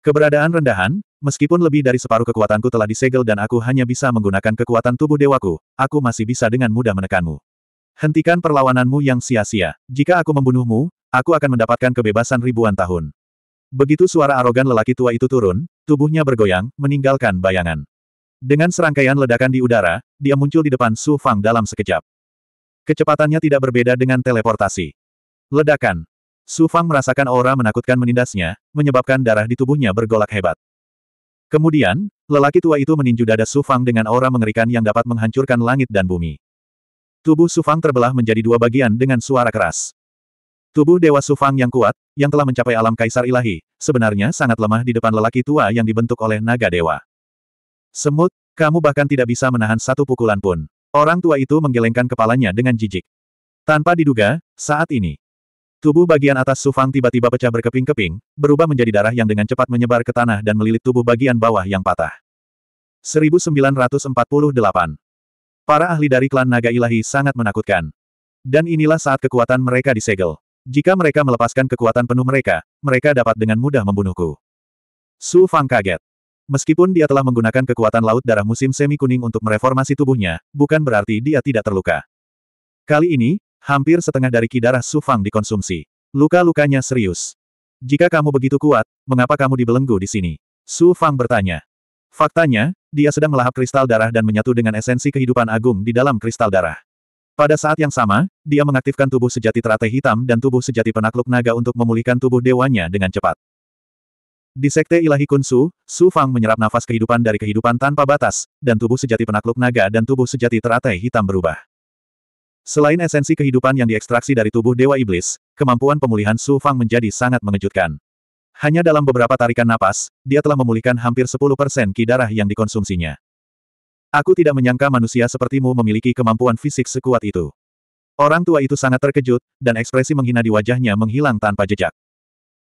Keberadaan rendahan, Meskipun lebih dari separuh kekuatanku telah disegel dan aku hanya bisa menggunakan kekuatan tubuh dewaku, aku masih bisa dengan mudah menekanmu. Hentikan perlawananmu yang sia-sia. Jika aku membunuhmu, aku akan mendapatkan kebebasan ribuan tahun. Begitu suara arogan lelaki tua itu turun, tubuhnya bergoyang, meninggalkan bayangan. Dengan serangkaian ledakan di udara, dia muncul di depan Su Fang dalam sekejap. Kecepatannya tidak berbeda dengan teleportasi. Ledakan. Su Fang merasakan aura menakutkan menindasnya, menyebabkan darah di tubuhnya bergolak hebat. Kemudian, lelaki tua itu meninju dada Sufang dengan aura mengerikan yang dapat menghancurkan langit dan bumi. Tubuh Sufang terbelah menjadi dua bagian dengan suara keras. Tubuh Dewa Sufang yang kuat, yang telah mencapai alam kaisar ilahi, sebenarnya sangat lemah di depan lelaki tua yang dibentuk oleh naga dewa. Semut, kamu bahkan tidak bisa menahan satu pukulan pun. Orang tua itu menggelengkan kepalanya dengan jijik. Tanpa diduga, saat ini, Tubuh bagian atas Sufang tiba-tiba pecah berkeping-keping, berubah menjadi darah yang dengan cepat menyebar ke tanah dan melilit tubuh bagian bawah yang patah. 1948. Para ahli dari klan naga ilahi sangat menakutkan. Dan inilah saat kekuatan mereka disegel. Jika mereka melepaskan kekuatan penuh mereka, mereka dapat dengan mudah membunuhku. Su Fang kaget. Meskipun dia telah menggunakan kekuatan laut darah musim semi kuning untuk mereformasi tubuhnya, bukan berarti dia tidak terluka. Kali ini, Hampir setengah dari ki darah Sufang dikonsumsi. Luka-lukanya serius. Jika kamu begitu kuat, mengapa kamu dibelenggu di sini? Su Fang bertanya. Faktanya, dia sedang melahap kristal darah dan menyatu dengan esensi kehidupan agung di dalam kristal darah. Pada saat yang sama, dia mengaktifkan tubuh sejati teratai hitam dan tubuh sejati penakluk naga untuk memulihkan tubuh dewanya dengan cepat. Di Sekte Ilahi Kunsu, Su Fang menyerap nafas kehidupan dari kehidupan tanpa batas, dan tubuh sejati penakluk naga dan tubuh sejati teratai hitam berubah. Selain esensi kehidupan yang diekstraksi dari tubuh Dewa Iblis, kemampuan pemulihan Su Fang menjadi sangat mengejutkan. Hanya dalam beberapa tarikan napas, dia telah memulihkan hampir 10% ki darah yang dikonsumsinya. Aku tidak menyangka manusia sepertimu memiliki kemampuan fisik sekuat itu. Orang tua itu sangat terkejut, dan ekspresi menghina di wajahnya menghilang tanpa jejak.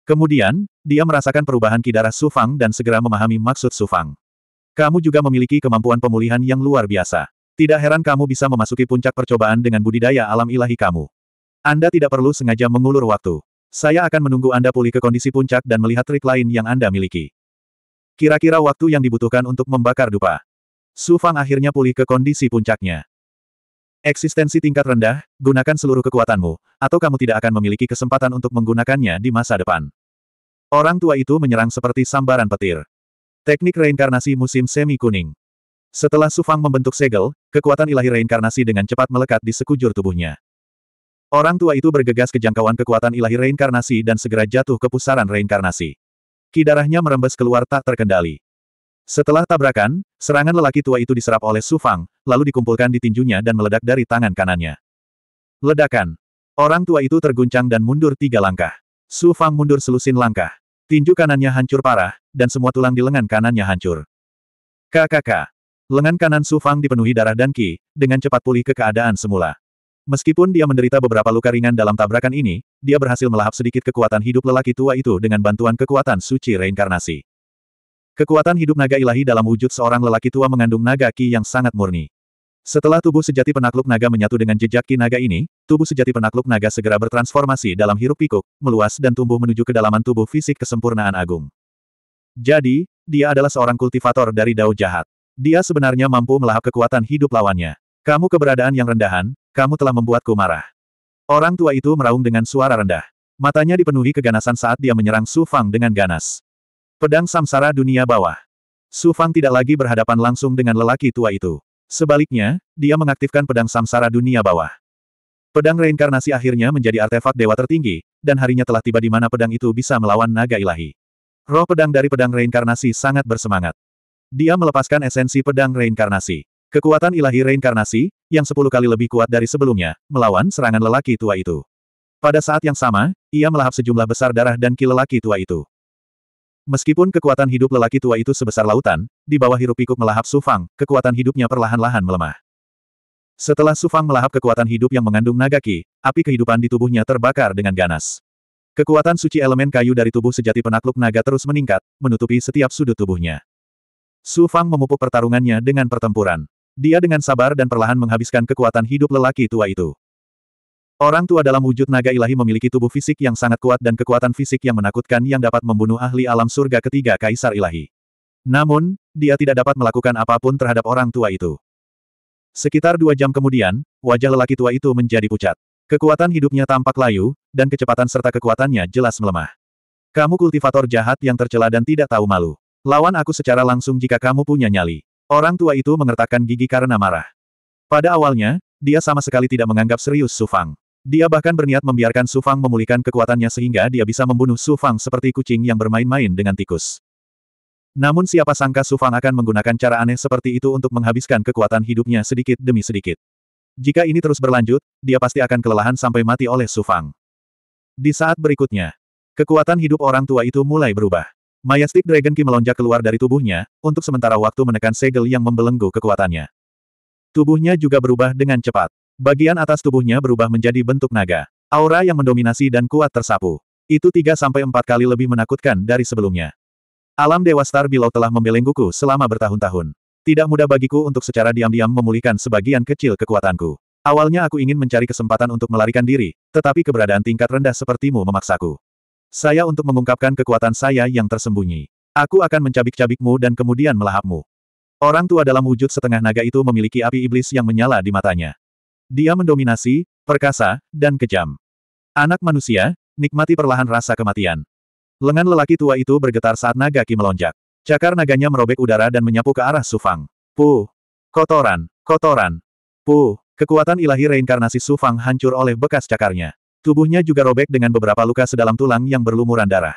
Kemudian, dia merasakan perubahan ki darah Su Fang dan segera memahami maksud Su Fang. Kamu juga memiliki kemampuan pemulihan yang luar biasa. Tidak heran kamu bisa memasuki puncak percobaan dengan budidaya alam ilahi kamu. Anda tidak perlu sengaja mengulur waktu. Saya akan menunggu Anda pulih ke kondisi puncak dan melihat trik lain yang Anda miliki. Kira-kira waktu yang dibutuhkan untuk membakar dupa. Su Fang akhirnya pulih ke kondisi puncaknya. Eksistensi tingkat rendah, gunakan seluruh kekuatanmu, atau kamu tidak akan memiliki kesempatan untuk menggunakannya di masa depan. Orang tua itu menyerang seperti sambaran petir. Teknik reinkarnasi musim semi kuning. Setelah Sufang membentuk segel, kekuatan ilahi reinkarnasi dengan cepat melekat di sekujur tubuhnya. Orang tua itu bergegas ke jangkauan kekuatan ilahi reinkarnasi dan segera jatuh ke pusaran reinkarnasi. Kidarahnya merembes keluar tak terkendali. Setelah tabrakan, serangan lelaki tua itu diserap oleh Sufang, lalu dikumpulkan di tinjunya dan meledak dari tangan kanannya. Ledakan. Orang tua itu terguncang dan mundur tiga langkah. Sufang mundur selusin langkah. Tinju kanannya hancur parah, dan semua tulang di lengan kanannya hancur. Kakak. Lengan kanan Su Fang dipenuhi darah dan ki, dengan cepat pulih ke keadaan semula. Meskipun dia menderita beberapa luka ringan dalam tabrakan ini, dia berhasil melahap sedikit kekuatan hidup lelaki tua itu dengan bantuan kekuatan suci reinkarnasi. Kekuatan hidup naga ilahi dalam wujud seorang lelaki tua mengandung naga ki yang sangat murni. Setelah tubuh sejati penakluk naga menyatu dengan jejak ki naga ini, tubuh sejati penakluk naga segera bertransformasi dalam hirup pikuk, meluas dan tumbuh menuju kedalaman tubuh fisik kesempurnaan agung. Jadi, dia adalah seorang kultivator dari Dao Jahat. Dia sebenarnya mampu melahap kekuatan hidup lawannya. Kamu keberadaan yang rendahan, kamu telah membuatku marah. Orang tua itu meraung dengan suara rendah. Matanya dipenuhi keganasan saat dia menyerang Su Fang dengan ganas. Pedang samsara dunia bawah. Su Fang tidak lagi berhadapan langsung dengan lelaki tua itu. Sebaliknya, dia mengaktifkan pedang samsara dunia bawah. Pedang reinkarnasi akhirnya menjadi artefak dewa tertinggi, dan harinya telah tiba di mana pedang itu bisa melawan naga ilahi. Roh pedang dari pedang reinkarnasi sangat bersemangat. Dia melepaskan esensi pedang reinkarnasi. Kekuatan ilahi reinkarnasi, yang sepuluh kali lebih kuat dari sebelumnya, melawan serangan lelaki tua itu. Pada saat yang sama, ia melahap sejumlah besar darah dan ki lelaki tua itu. Meskipun kekuatan hidup lelaki tua itu sebesar lautan, di bawah hirup pikuk melahap Sufang, kekuatan hidupnya perlahan-lahan melemah. Setelah Sufang melahap kekuatan hidup yang mengandung nagaki, api kehidupan di tubuhnya terbakar dengan ganas. Kekuatan suci elemen kayu dari tubuh sejati penakluk naga terus meningkat, menutupi setiap sudut tubuhnya. Su Fang memupuk pertarungannya dengan pertempuran. Dia dengan sabar dan perlahan menghabiskan kekuatan hidup lelaki tua itu. Orang tua dalam wujud naga ilahi memiliki tubuh fisik yang sangat kuat dan kekuatan fisik yang menakutkan yang dapat membunuh ahli alam surga ketiga kaisar ilahi. Namun, dia tidak dapat melakukan apapun terhadap orang tua itu. Sekitar dua jam kemudian, wajah lelaki tua itu menjadi pucat. Kekuatan hidupnya tampak layu, dan kecepatan serta kekuatannya jelas melemah. Kamu kultivator jahat yang tercela dan tidak tahu malu. Lawan aku secara langsung jika kamu punya nyali. Orang tua itu mengertakkan gigi karena marah. Pada awalnya, dia sama sekali tidak menganggap serius Sufang. Dia bahkan berniat membiarkan Sufang memulihkan kekuatannya sehingga dia bisa membunuh Sufang seperti kucing yang bermain-main dengan tikus. Namun siapa sangka Sufang akan menggunakan cara aneh seperti itu untuk menghabiskan kekuatan hidupnya sedikit demi sedikit. Jika ini terus berlanjut, dia pasti akan kelelahan sampai mati oleh Sufang. Di saat berikutnya, kekuatan hidup orang tua itu mulai berubah. Mayastik Dragon Ki melonjak keluar dari tubuhnya, untuk sementara waktu menekan segel yang membelenggu kekuatannya. Tubuhnya juga berubah dengan cepat. Bagian atas tubuhnya berubah menjadi bentuk naga. Aura yang mendominasi dan kuat tersapu. Itu tiga sampai empat kali lebih menakutkan dari sebelumnya. Alam Dewa Star Bilau telah membelengguku selama bertahun-tahun. Tidak mudah bagiku untuk secara diam-diam memulihkan sebagian kecil kekuatanku. Awalnya aku ingin mencari kesempatan untuk melarikan diri, tetapi keberadaan tingkat rendah sepertimu memaksaku. Saya untuk mengungkapkan kekuatan saya yang tersembunyi. Aku akan mencabik-cabikmu dan kemudian melahapmu. Orang tua dalam wujud setengah naga itu memiliki api iblis yang menyala di matanya. Dia mendominasi, perkasa, dan kejam. Anak manusia, nikmati perlahan rasa kematian. Lengan lelaki tua itu bergetar saat naga Ki melonjak. Cakar naganya merobek udara dan menyapu ke arah Sufang. Puh! Kotoran! Kotoran! Puh! Kekuatan ilahi reinkarnasi Sufang hancur oleh bekas cakarnya. Tubuhnya juga robek dengan beberapa luka sedalam tulang yang berlumuran darah.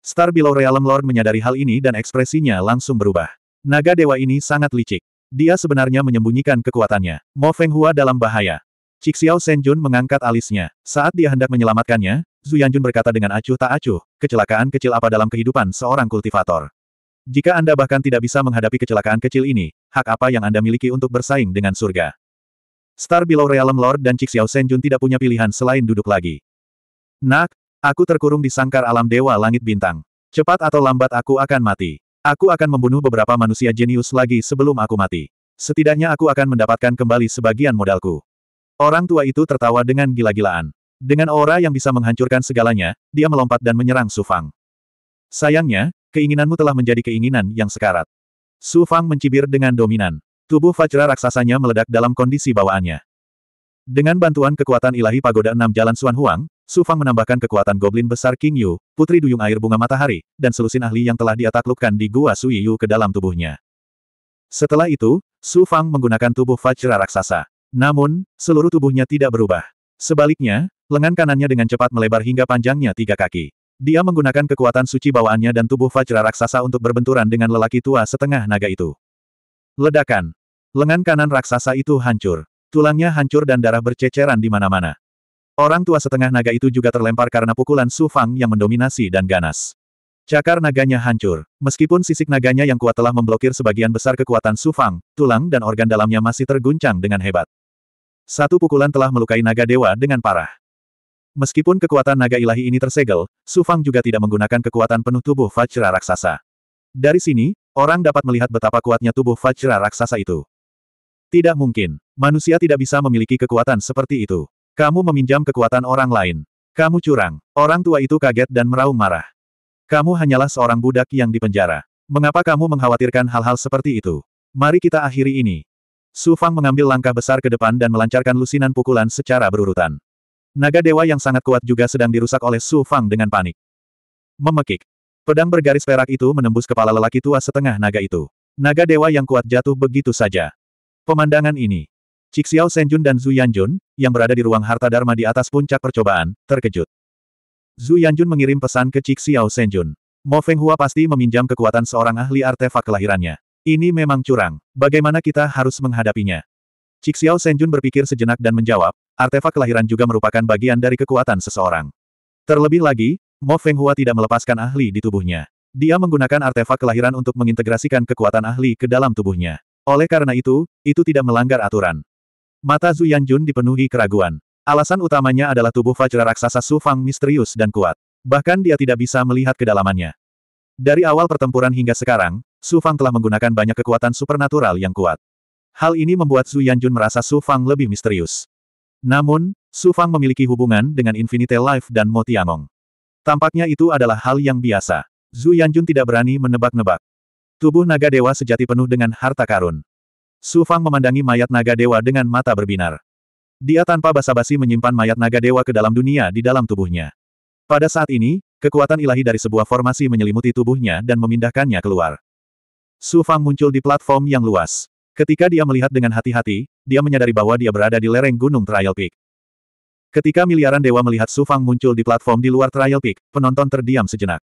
Star Below Realm Lord menyadari hal ini dan ekspresinya langsung berubah. Naga dewa ini sangat licik. Dia sebenarnya menyembunyikan kekuatannya. Mo Feng Hua dalam bahaya. Cixiao Senjun mengangkat alisnya. Saat dia hendak menyelamatkannya, Zhu Yanjun berkata dengan acuh tak acuh, kecelakaan kecil apa dalam kehidupan seorang kultivator. Jika Anda bahkan tidak bisa menghadapi kecelakaan kecil ini, hak apa yang Anda miliki untuk bersaing dengan surga? Star Below Realm Lord dan Xiao Senjun tidak punya pilihan selain duduk lagi. Nak, aku terkurung di sangkar alam dewa langit bintang. Cepat atau lambat aku akan mati. Aku akan membunuh beberapa manusia jenius lagi sebelum aku mati. Setidaknya aku akan mendapatkan kembali sebagian modalku. Orang tua itu tertawa dengan gila-gilaan. Dengan aura yang bisa menghancurkan segalanya, dia melompat dan menyerang Su Fang. Sayangnya, keinginanmu telah menjadi keinginan yang sekarat. Su Fang mencibir dengan dominan. Tubuh Fajra raksasanya meledak dalam kondisi bawaannya. Dengan bantuan kekuatan ilahi pagoda enam jalan Suan Huang, Su Fang menambahkan kekuatan goblin besar King Yu, putri duyung air bunga matahari, dan selusin ahli yang telah dia taklukkan di gua Sui Yu ke dalam tubuhnya. Setelah itu, Su Fang menggunakan tubuh Fajra raksasa. Namun, seluruh tubuhnya tidak berubah. Sebaliknya, lengan kanannya dengan cepat melebar hingga panjangnya tiga kaki. Dia menggunakan kekuatan suci bawaannya dan tubuh Fajra raksasa untuk berbenturan dengan lelaki tua setengah naga itu. Ledakan. Lengan kanan raksasa itu hancur. Tulangnya hancur dan darah berceceran di mana-mana. Orang tua setengah naga itu juga terlempar karena pukulan Su Fang yang mendominasi dan ganas. Cakar naganya hancur. Meskipun sisik naganya yang kuat telah memblokir sebagian besar kekuatan Su Fang. tulang dan organ dalamnya masih terguncang dengan hebat. Satu pukulan telah melukai naga dewa dengan parah. Meskipun kekuatan naga ilahi ini tersegel, Su Fang juga tidak menggunakan kekuatan penuh tubuh Vajra Raksasa. Dari sini, orang dapat melihat betapa kuatnya tubuh Vajra Raksasa itu. Tidak mungkin. Manusia tidak bisa memiliki kekuatan seperti itu. Kamu meminjam kekuatan orang lain. Kamu curang. Orang tua itu kaget dan meraung marah. Kamu hanyalah seorang budak yang dipenjara. Mengapa kamu mengkhawatirkan hal-hal seperti itu? Mari kita akhiri ini. Su Fang mengambil langkah besar ke depan dan melancarkan lusinan pukulan secara berurutan. Naga dewa yang sangat kuat juga sedang dirusak oleh Su Fang dengan panik. Memekik. Pedang bergaris perak itu menembus kepala lelaki tua setengah naga itu. Naga dewa yang kuat jatuh begitu saja. Pemandangan ini. Cixiao Senjun dan Zhu Yanjun, yang berada di ruang harta dharma di atas puncak percobaan, terkejut. Zhu Yanjun mengirim pesan ke Cixiao Senjun. Mo Fenghua pasti meminjam kekuatan seorang ahli artefak kelahirannya. Ini memang curang. Bagaimana kita harus menghadapinya? Cixiao Senjun berpikir sejenak dan menjawab, artefak kelahiran juga merupakan bagian dari kekuatan seseorang. Terlebih lagi, Mo Fenghua tidak melepaskan ahli di tubuhnya. Dia menggunakan artefak kelahiran untuk mengintegrasikan kekuatan ahli ke dalam tubuhnya. Oleh karena itu, itu tidak melanggar aturan. Mata Zu Yanjun dipenuhi keraguan. Alasan utamanya adalah tubuh Fajra Raksasa Su Fang misterius dan kuat. Bahkan dia tidak bisa melihat kedalamannya. Dari awal pertempuran hingga sekarang, Su Fang telah menggunakan banyak kekuatan supernatural yang kuat. Hal ini membuat Su Yanjun merasa Su Fang lebih misterius. Namun, Su Fang memiliki hubungan dengan Infinite Life dan Mo Tiangong. Tampaknya itu adalah hal yang biasa. Zhu Yanjun tidak berani menebak-nebak. Tubuh naga dewa sejati penuh dengan harta karun. Su Fang memandangi mayat naga dewa dengan mata berbinar. Dia tanpa basa-basi menyimpan mayat naga dewa ke dalam dunia di dalam tubuhnya. Pada saat ini, kekuatan ilahi dari sebuah formasi menyelimuti tubuhnya dan memindahkannya keluar. Su Fang muncul di platform yang luas. Ketika dia melihat dengan hati-hati, dia menyadari bahwa dia berada di lereng gunung Trial Peak. Ketika miliaran dewa melihat Su Fang muncul di platform di luar Trial Peak, penonton terdiam sejenak.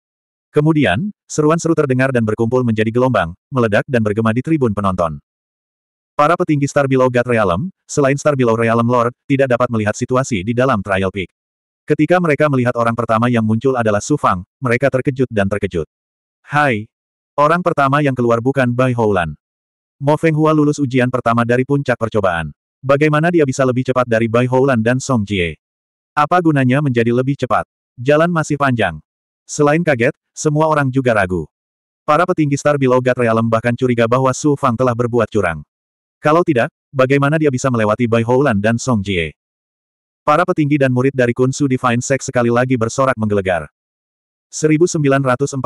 Kemudian, seruan seru terdengar dan berkumpul menjadi gelombang, meledak dan bergema di tribun penonton. Para petinggi Star Below God Realm, selain Star Below Realm Lord, tidak dapat melihat situasi di dalam Trial Peak. Ketika mereka melihat orang pertama yang muncul adalah Su Fang, mereka terkejut dan terkejut. Hai! Orang pertama yang keluar bukan Bai Houlan. Mo Feng Hua lulus ujian pertama dari puncak percobaan. Bagaimana dia bisa lebih cepat dari Bai Houlan dan Song Jie? Apa gunanya menjadi lebih cepat? Jalan masih panjang. Selain kaget, semua orang juga ragu. Para petinggi Star Below God Realm bahkan curiga bahwa Su Fang telah berbuat curang. Kalau tidak, bagaimana dia bisa melewati Bai Houlan dan Song Jie? Para petinggi dan murid dari Kun Su Divine Sect sekali lagi bersorak menggelegar. 1949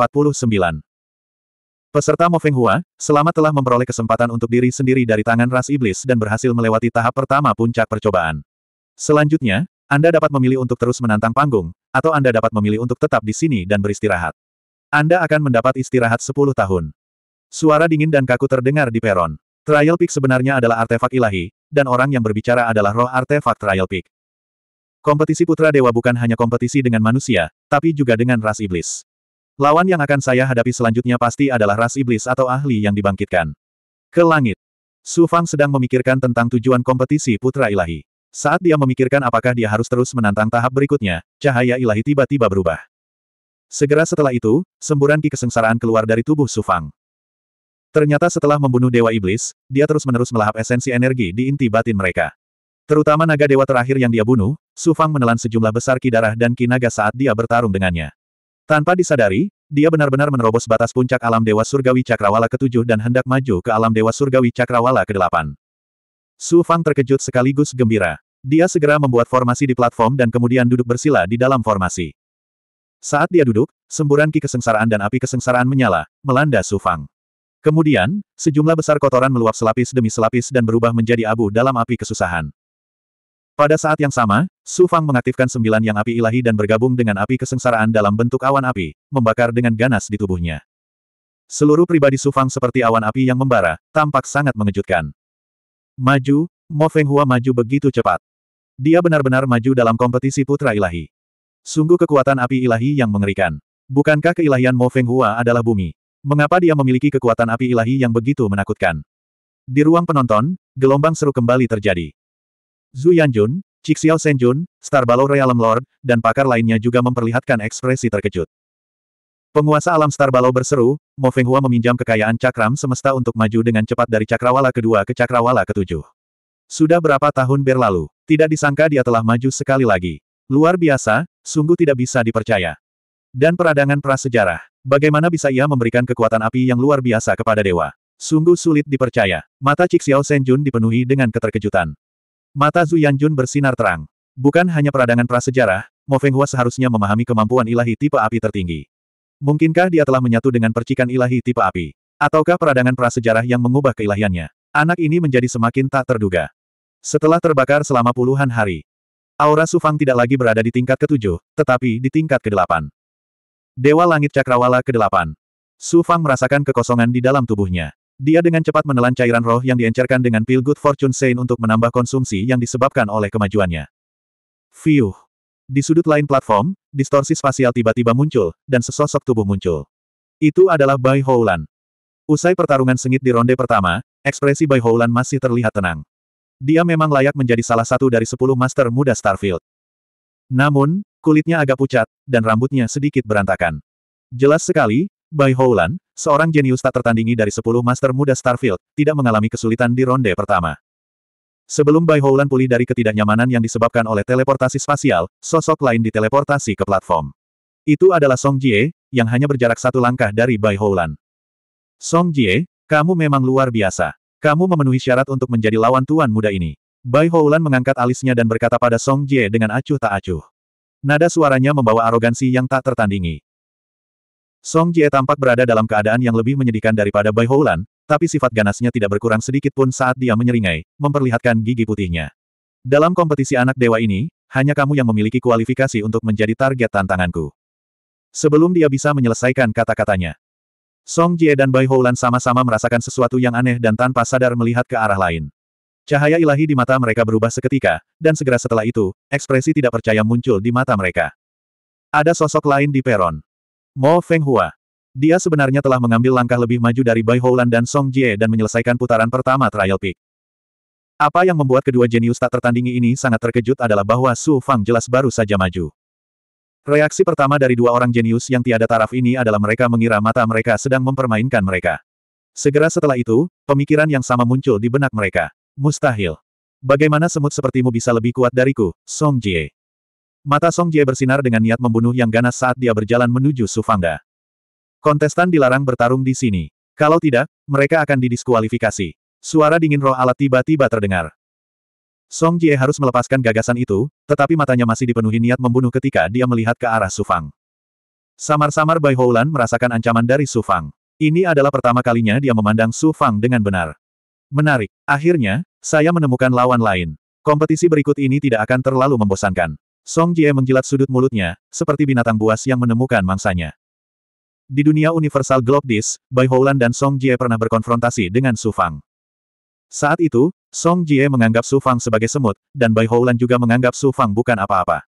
Peserta Mo Feng Hua, selamat telah memperoleh kesempatan untuk diri sendiri dari tangan ras iblis dan berhasil melewati tahap pertama puncak percobaan. Selanjutnya, Anda dapat memilih untuk terus menantang panggung, atau Anda dapat memilih untuk tetap di sini dan beristirahat. Anda akan mendapat istirahat 10 tahun. Suara dingin dan kaku terdengar di peron. Trial Peak sebenarnya adalah artefak ilahi, dan orang yang berbicara adalah roh artefak Trial Peak. Kompetisi Putra Dewa bukan hanya kompetisi dengan manusia, tapi juga dengan ras iblis. Lawan yang akan saya hadapi selanjutnya pasti adalah ras iblis atau ahli yang dibangkitkan. Ke langit. Su Fang sedang memikirkan tentang tujuan kompetisi Putra Ilahi. Saat dia memikirkan apakah dia harus terus menantang tahap berikutnya, cahaya ilahi tiba-tiba berubah. Segera setelah itu, semburan ki kesengsaraan keluar dari tubuh Sufang. Ternyata setelah membunuh Dewa Iblis, dia terus-menerus melahap esensi energi di inti batin mereka. Terutama naga dewa terakhir yang dia bunuh, Sufang menelan sejumlah besar ki darah dan ki naga saat dia bertarung dengannya. Tanpa disadari, dia benar-benar menerobos batas puncak alam Dewa Surgawi Cakrawala ke-7 dan hendak maju ke alam Dewa Surgawi Cakrawala ke-8. Su Fang terkejut sekaligus gembira. Dia segera membuat formasi di platform dan kemudian duduk bersila di dalam formasi. Saat dia duduk, semburan ki kesengsaraan dan api kesengsaraan menyala, melanda Su Fang. Kemudian, sejumlah besar kotoran meluap selapis demi selapis dan berubah menjadi abu dalam api kesusahan. Pada saat yang sama, Su Fang mengaktifkan sembilan yang api ilahi dan bergabung dengan api kesengsaraan dalam bentuk awan api, membakar dengan ganas di tubuhnya. Seluruh pribadi Su Fang seperti awan api yang membara, tampak sangat mengejutkan. Maju, Mo Feng Hua maju begitu cepat. Dia benar-benar maju dalam kompetisi putra ilahi. Sungguh kekuatan api ilahi yang mengerikan. Bukankah keilahian Mo Feng Hua adalah bumi? Mengapa dia memiliki kekuatan api ilahi yang begitu menakutkan? Di ruang penonton, gelombang seru kembali terjadi. Zhu Yanjun, Cixiao Senjun, Star Balor Realm Lord, dan pakar lainnya juga memperlihatkan ekspresi terkejut. Penguasa alam Star Balor berseru, Mo Feng Hua meminjam kekayaan cakram semesta untuk maju dengan cepat dari cakrawala kedua ke cakrawala ketujuh. Sudah berapa tahun berlalu, tidak disangka dia telah maju sekali lagi. Luar biasa, sungguh tidak bisa dipercaya. Dan peradangan prasejarah, bagaimana bisa ia memberikan kekuatan api yang luar biasa kepada dewa? Sungguh sulit dipercaya. Mata Cik Xiao Senjun dipenuhi dengan keterkejutan. Mata Zhu Yanjun bersinar terang. Bukan hanya peradangan prasejarah, Mo Feng Fenghua seharusnya memahami kemampuan ilahi tipe api tertinggi. Mungkinkah dia telah menyatu dengan percikan ilahi tipe api? Ataukah peradangan prasejarah yang mengubah keilahiannya? Anak ini menjadi semakin tak terduga. Setelah terbakar selama puluhan hari, aura Sufang tidak lagi berada di tingkat ketujuh, tetapi di tingkat kedelapan. Dewa Langit Cakrawala kedelapan. Sufang merasakan kekosongan di dalam tubuhnya. Dia dengan cepat menelan cairan roh yang diencerkan dengan pil Good Fortune Saint untuk menambah konsumsi yang disebabkan oleh kemajuannya. Fiuh. Di sudut lain platform, distorsi spasial tiba-tiba muncul, dan sesosok tubuh muncul. Itu adalah Bai Houlan. Usai pertarungan sengit di ronde pertama, ekspresi Bai Houlan masih terlihat tenang. Dia memang layak menjadi salah satu dari sepuluh master muda Starfield. Namun, kulitnya agak pucat, dan rambutnya sedikit berantakan. Jelas sekali, Bai Houlan, seorang jenius tak tertandingi dari sepuluh master muda Starfield, tidak mengalami kesulitan di ronde pertama. Sebelum Bai Houlan pulih dari ketidaknyamanan yang disebabkan oleh teleportasi spasial, sosok lain diteleportasi ke platform. Itu adalah Song Jie, yang hanya berjarak satu langkah dari Bai Houlan. Song Jie, kamu memang luar biasa. Kamu memenuhi syarat untuk menjadi lawan tuan muda ini. Bai Houlan mengangkat alisnya dan berkata pada Song Jie dengan acuh tak acuh. Nada suaranya membawa arogansi yang tak tertandingi. Song Jie tampak berada dalam keadaan yang lebih menyedihkan daripada Bai Houlan, tapi sifat ganasnya tidak berkurang sedikit pun saat dia menyeringai, memperlihatkan gigi putihnya. Dalam kompetisi anak dewa ini, hanya kamu yang memiliki kualifikasi untuk menjadi target tantanganku. Sebelum dia bisa menyelesaikan kata-katanya, Song Jie dan Bai Houlan sama-sama merasakan sesuatu yang aneh dan tanpa sadar melihat ke arah lain. Cahaya ilahi di mata mereka berubah seketika, dan segera setelah itu, ekspresi tidak percaya muncul di mata mereka. Ada sosok lain di peron. Mo Feng Hua. Dia sebenarnya telah mengambil langkah lebih maju dari Bai Houlan dan Song Jie dan menyelesaikan putaran pertama trial Peak. Apa yang membuat kedua jenius tak tertandingi ini sangat terkejut adalah bahwa Su Fang jelas baru saja maju. Reaksi pertama dari dua orang jenius yang tiada taraf ini adalah mereka mengira mata mereka sedang mempermainkan mereka. Segera setelah itu, pemikiran yang sama muncul di benak mereka. Mustahil. Bagaimana semut sepertimu bisa lebih kuat dariku, Song Jie? Mata Song Jie bersinar dengan niat membunuh yang ganas saat dia berjalan menuju Sufangda. Kontestan dilarang bertarung di sini. Kalau tidak, mereka akan didiskualifikasi. Suara dingin roh alat tiba-tiba terdengar. Song Jie harus melepaskan gagasan itu, tetapi matanya masih dipenuhi niat membunuh ketika dia melihat ke arah Sufang. Samar-samar Bai Houlan merasakan ancaman dari Sufang. Ini adalah pertama kalinya dia memandang Su Fang dengan benar. Menarik. Akhirnya, saya menemukan lawan lain. Kompetisi berikut ini tidak akan terlalu membosankan. Song Jie menjilat sudut mulutnya, seperti binatang buas yang menemukan mangsanya. Di dunia Universal Globe Disc, Bai Houlan dan Song Jie pernah berkonfrontasi dengan Su Fang. Saat itu, Song Jie menganggap Su Fang sebagai semut, dan Bai Houlan juga menganggap Su Fang bukan apa-apa.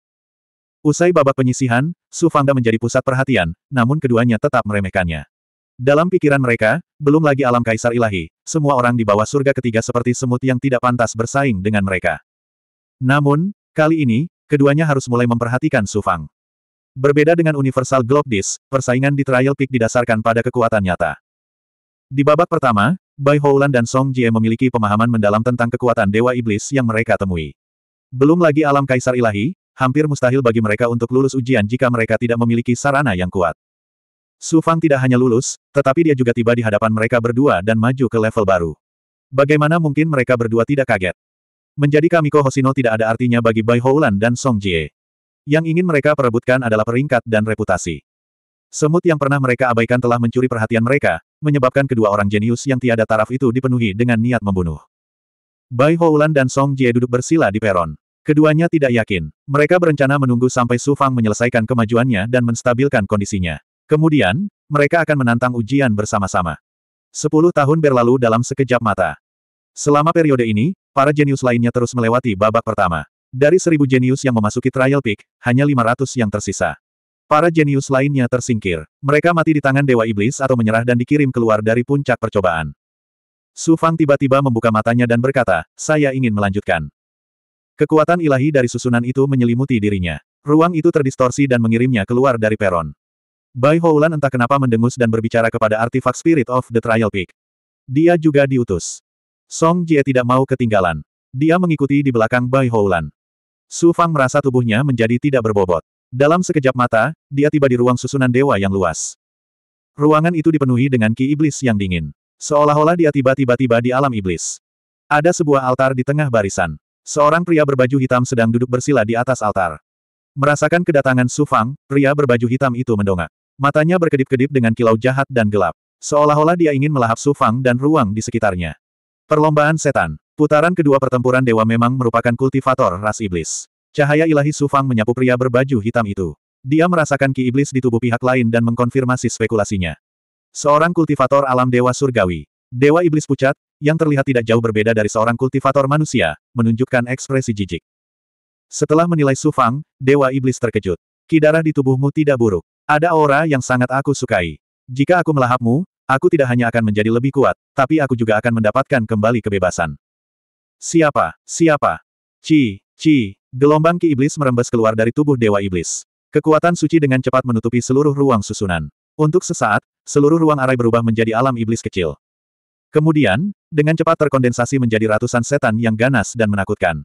Usai babak penyisihan, Su Fangda menjadi pusat perhatian, namun keduanya tetap meremehkannya. Dalam pikiran mereka, belum lagi alam kaisar ilahi, semua orang di bawah surga ketiga seperti semut yang tidak pantas bersaing dengan mereka. Namun, kali ini, keduanya harus mulai memperhatikan Su Fang. Berbeda dengan Universal Globe Disc, persaingan di Trial Peak didasarkan pada kekuatan nyata. Di babak pertama, Bai Houlan dan Song Jie memiliki pemahaman mendalam tentang kekuatan Dewa Iblis yang mereka temui. Belum lagi alam kaisar ilahi, hampir mustahil bagi mereka untuk lulus ujian jika mereka tidak memiliki sarana yang kuat. Su Fang tidak hanya lulus, tetapi dia juga tiba di hadapan mereka berdua dan maju ke level baru. Bagaimana mungkin mereka berdua tidak kaget? Menjadi Kamiko Hosino tidak ada artinya bagi Bai Houlan dan Song Jie. Yang ingin mereka perebutkan adalah peringkat dan reputasi. Semut yang pernah mereka abaikan telah mencuri perhatian mereka, menyebabkan kedua orang jenius yang tiada taraf itu dipenuhi dengan niat membunuh. Bai Houlan dan Song Jie duduk bersila di peron. Keduanya tidak yakin. Mereka berencana menunggu sampai Su Fang menyelesaikan kemajuannya dan menstabilkan kondisinya. Kemudian, mereka akan menantang ujian bersama-sama. Sepuluh tahun berlalu dalam sekejap mata. Selama periode ini, para jenius lainnya terus melewati babak pertama. Dari seribu jenius yang memasuki trial peak, hanya lima ratus yang tersisa. Para jenius lainnya tersingkir. Mereka mati di tangan Dewa Iblis atau menyerah dan dikirim keluar dari puncak percobaan. Su Fang tiba-tiba membuka matanya dan berkata, saya ingin melanjutkan. Kekuatan ilahi dari susunan itu menyelimuti dirinya. Ruang itu terdistorsi dan mengirimnya keluar dari peron. Bai Houlan entah kenapa mendengus dan berbicara kepada artifak Spirit of the Trial Peak. Dia juga diutus. Song Jie tidak mau ketinggalan. Dia mengikuti di belakang Bai Houlan. Su Fang merasa tubuhnya menjadi tidak berbobot. Dalam sekejap mata, dia tiba di ruang susunan dewa yang luas. Ruangan itu dipenuhi dengan ki iblis yang dingin. Seolah-olah dia tiba-tiba-tiba di alam iblis. Ada sebuah altar di tengah barisan. Seorang pria berbaju hitam sedang duduk bersila di atas altar. Merasakan kedatangan Sufang, pria berbaju hitam itu mendongak. Matanya berkedip-kedip dengan kilau jahat dan gelap. Seolah-olah dia ingin melahap Sufang dan ruang di sekitarnya. Perlombaan setan. Putaran kedua pertempuran dewa memang merupakan kultivator ras iblis. Cahaya ilahi Sufang menyapu pria berbaju hitam itu. Dia merasakan ki iblis di tubuh pihak lain dan mengkonfirmasi spekulasinya. Seorang kultivator alam dewa surgawi. Dewa iblis pucat, yang terlihat tidak jauh berbeda dari seorang kultivator manusia, menunjukkan ekspresi jijik. Setelah menilai Sufang, dewa iblis terkejut. Ki darah di tubuhmu tidak buruk. Ada aura yang sangat aku sukai. Jika aku melahapmu, aku tidak hanya akan menjadi lebih kuat, tapi aku juga akan mendapatkan kembali kebebasan. Siapa? Siapa? Ci, Ci, Gelombang ki iblis merembes keluar dari tubuh Dewa Iblis. Kekuatan suci dengan cepat menutupi seluruh ruang susunan. Untuk sesaat, seluruh ruang arai berubah menjadi alam iblis kecil. Kemudian, dengan cepat terkondensasi menjadi ratusan setan yang ganas dan menakutkan.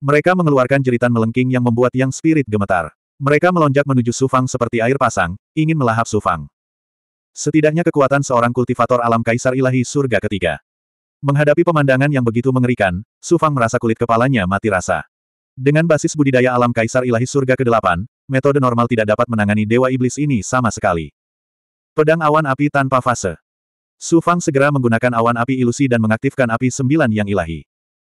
Mereka mengeluarkan jeritan melengking yang membuat yang spirit gemetar. Mereka melonjak menuju Sufang seperti air pasang, ingin melahap Sufang. Setidaknya kekuatan seorang kultivator alam kaisar ilahi surga ketiga. Menghadapi pemandangan yang begitu mengerikan, Sufang merasa kulit kepalanya mati rasa. Dengan basis budidaya alam Kaisar Ilahi Surga ke-8, metode normal tidak dapat menangani Dewa Iblis ini sama sekali. Pedang awan api tanpa fase. Su Fang segera menggunakan awan api ilusi dan mengaktifkan api sembilan yang ilahi.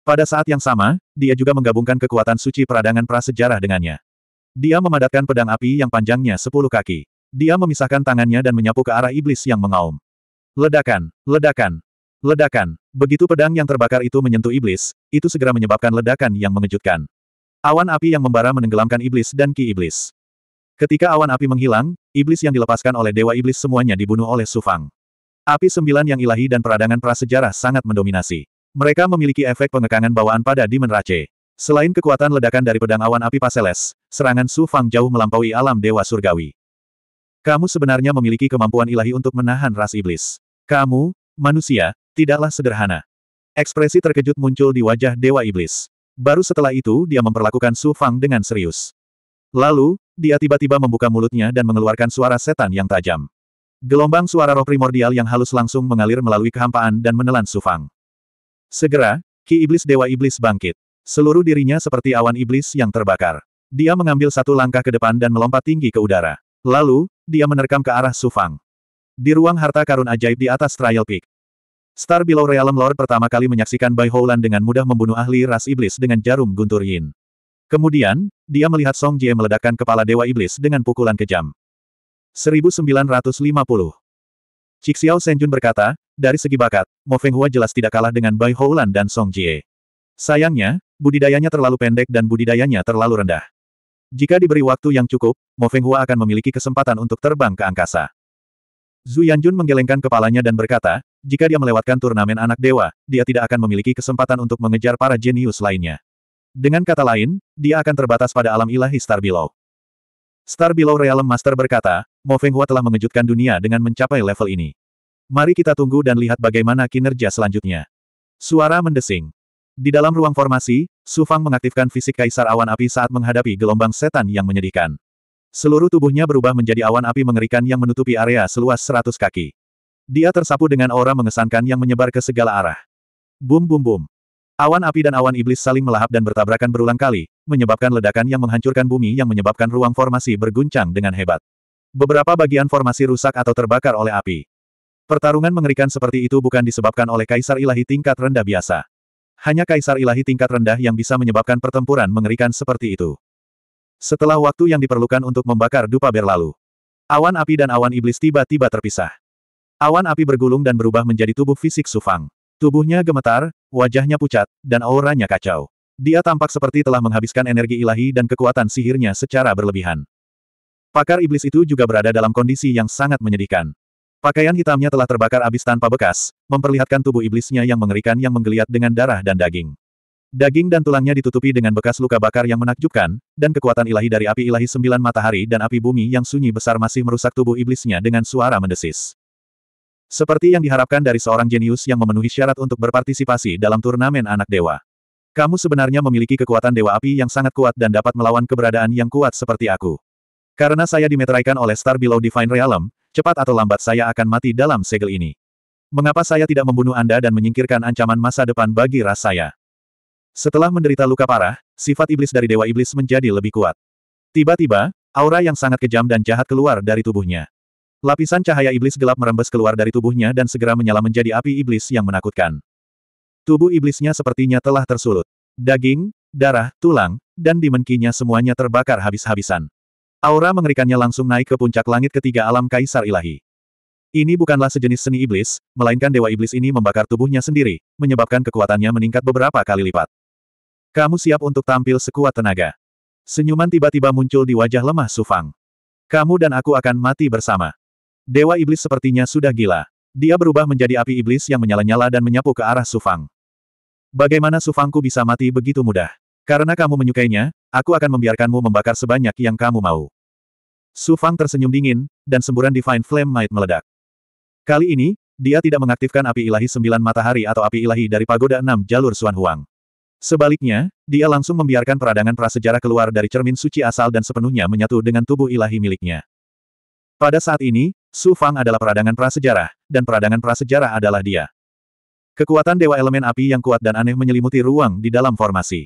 Pada saat yang sama, dia juga menggabungkan kekuatan suci peradangan prasejarah dengannya. Dia memadatkan pedang api yang panjangnya sepuluh kaki. Dia memisahkan tangannya dan menyapu ke arah iblis yang mengaum. Ledakan, ledakan, ledakan. Begitu pedang yang terbakar itu menyentuh iblis, itu segera menyebabkan ledakan yang mengejutkan. Awan api yang membara menenggelamkan iblis dan ki iblis. Ketika awan api menghilang, iblis yang dilepaskan oleh Dewa Iblis semuanya dibunuh oleh Sufang. Api sembilan yang ilahi dan peradangan prasejarah sangat mendominasi. Mereka memiliki efek pengekangan bawaan pada Demon Rache. Selain kekuatan ledakan dari pedang awan api Paseles, serangan Su Fang jauh melampaui alam Dewa Surgawi. Kamu sebenarnya memiliki kemampuan ilahi untuk menahan ras iblis. Kamu, manusia, tidaklah sederhana. Ekspresi terkejut muncul di wajah Dewa Iblis. Baru setelah itu dia memperlakukan Su Fang dengan serius. Lalu, dia tiba-tiba membuka mulutnya dan mengeluarkan suara setan yang tajam. Gelombang suara roh primordial yang halus langsung mengalir melalui kehampaan dan menelan Su Fang. Segera, ki iblis Dewa Iblis bangkit. Seluruh dirinya seperti awan iblis yang terbakar. Dia mengambil satu langkah ke depan dan melompat tinggi ke udara. Lalu, dia menerkam ke arah Su Fang. Di ruang harta karun ajaib di atas Trial Peak, Star Below Realm Lord pertama kali menyaksikan Bai Houlan dengan mudah membunuh ahli ras iblis dengan jarum guntur yin. Kemudian, dia melihat Song Jie meledakkan kepala Dewa Iblis dengan pukulan kejam. 1950 Cixiao Senjun berkata, dari segi bakat, Mo Feng Hua jelas tidak kalah dengan Bai Houlan dan Song Jie. Sayangnya, budidayanya terlalu pendek dan budidayanya terlalu rendah. Jika diberi waktu yang cukup, Mo Feng Hua akan memiliki kesempatan untuk terbang ke angkasa. Zhu Yanjun menggelengkan kepalanya dan berkata, jika dia melewatkan turnamen anak dewa, dia tidak akan memiliki kesempatan untuk mengejar para jenius lainnya. Dengan kata lain, dia akan terbatas pada alam ilahi Star Below. Star Below Realm Master berkata, Mo Fenghua telah mengejutkan dunia dengan mencapai level ini. Mari kita tunggu dan lihat bagaimana kinerja selanjutnya. Suara mendesing. Di dalam ruang formasi, Su Fang mengaktifkan fisik Kaisar Awan Api saat menghadapi gelombang setan yang menyedihkan. Seluruh tubuhnya berubah menjadi awan api mengerikan yang menutupi area seluas seratus kaki. Dia tersapu dengan aura mengesankan yang menyebar ke segala arah. Bum bum bum. Awan api dan awan iblis saling melahap dan bertabrakan berulang kali, menyebabkan ledakan yang menghancurkan bumi yang menyebabkan ruang formasi berguncang dengan hebat. Beberapa bagian formasi rusak atau terbakar oleh api. Pertarungan mengerikan seperti itu bukan disebabkan oleh kaisar ilahi tingkat rendah biasa. Hanya kaisar ilahi tingkat rendah yang bisa menyebabkan pertempuran mengerikan seperti itu. Setelah waktu yang diperlukan untuk membakar dupa berlalu. Awan api dan awan iblis tiba-tiba terpisah. Awan api bergulung dan berubah menjadi tubuh fisik Sufang. Tubuhnya gemetar, wajahnya pucat, dan auranya kacau. Dia tampak seperti telah menghabiskan energi ilahi dan kekuatan sihirnya secara berlebihan. Pakar iblis itu juga berada dalam kondisi yang sangat menyedihkan. Pakaian hitamnya telah terbakar habis tanpa bekas, memperlihatkan tubuh iblisnya yang mengerikan yang menggeliat dengan darah dan daging. Daging dan tulangnya ditutupi dengan bekas luka bakar yang menakjubkan, dan kekuatan ilahi dari api ilahi sembilan matahari dan api bumi yang sunyi besar masih merusak tubuh iblisnya dengan suara mendesis. Seperti yang diharapkan dari seorang jenius yang memenuhi syarat untuk berpartisipasi dalam turnamen anak dewa. Kamu sebenarnya memiliki kekuatan dewa api yang sangat kuat dan dapat melawan keberadaan yang kuat seperti aku. Karena saya dimeteraikan oleh Star Below Divine Realm, cepat atau lambat saya akan mati dalam segel ini. Mengapa saya tidak membunuh Anda dan menyingkirkan ancaman masa depan bagi ras saya? Setelah menderita luka parah, sifat iblis dari Dewa Iblis menjadi lebih kuat. Tiba-tiba, aura yang sangat kejam dan jahat keluar dari tubuhnya. Lapisan cahaya iblis gelap merembes keluar dari tubuhnya dan segera menyala menjadi api iblis yang menakutkan. Tubuh iblisnya sepertinya telah tersulut. Daging, darah, tulang, dan dimenkinya semuanya terbakar habis-habisan. Aura mengerikannya langsung naik ke puncak langit ketiga alam Kaisar Ilahi. Ini bukanlah sejenis seni iblis, melainkan dewa iblis ini membakar tubuhnya sendiri, menyebabkan kekuatannya meningkat beberapa kali lipat. Kamu siap untuk tampil sekuat tenaga. Senyuman tiba-tiba muncul di wajah lemah Sufang. Kamu dan aku akan mati bersama. Dewa Iblis sepertinya sudah gila. Dia berubah menjadi api iblis yang menyala-nyala dan menyapu ke arah Sufang. Bagaimana Sufangku bisa mati begitu mudah? Karena kamu menyukainya, aku akan membiarkanmu membakar sebanyak yang kamu mau. Sufang tersenyum dingin, dan semburan Divine Flame Might meledak. Kali ini, dia tidak mengaktifkan api ilahi sembilan matahari atau api ilahi dari pagoda enam jalur Suan Huang. Sebaliknya, dia langsung membiarkan peradangan prasejarah keluar dari cermin suci asal dan sepenuhnya menyatu dengan tubuh ilahi miliknya. Pada saat ini, Su Fang adalah peradangan prasejarah, dan peradangan prasejarah adalah dia. Kekuatan Dewa Elemen Api yang kuat dan aneh menyelimuti ruang di dalam formasi.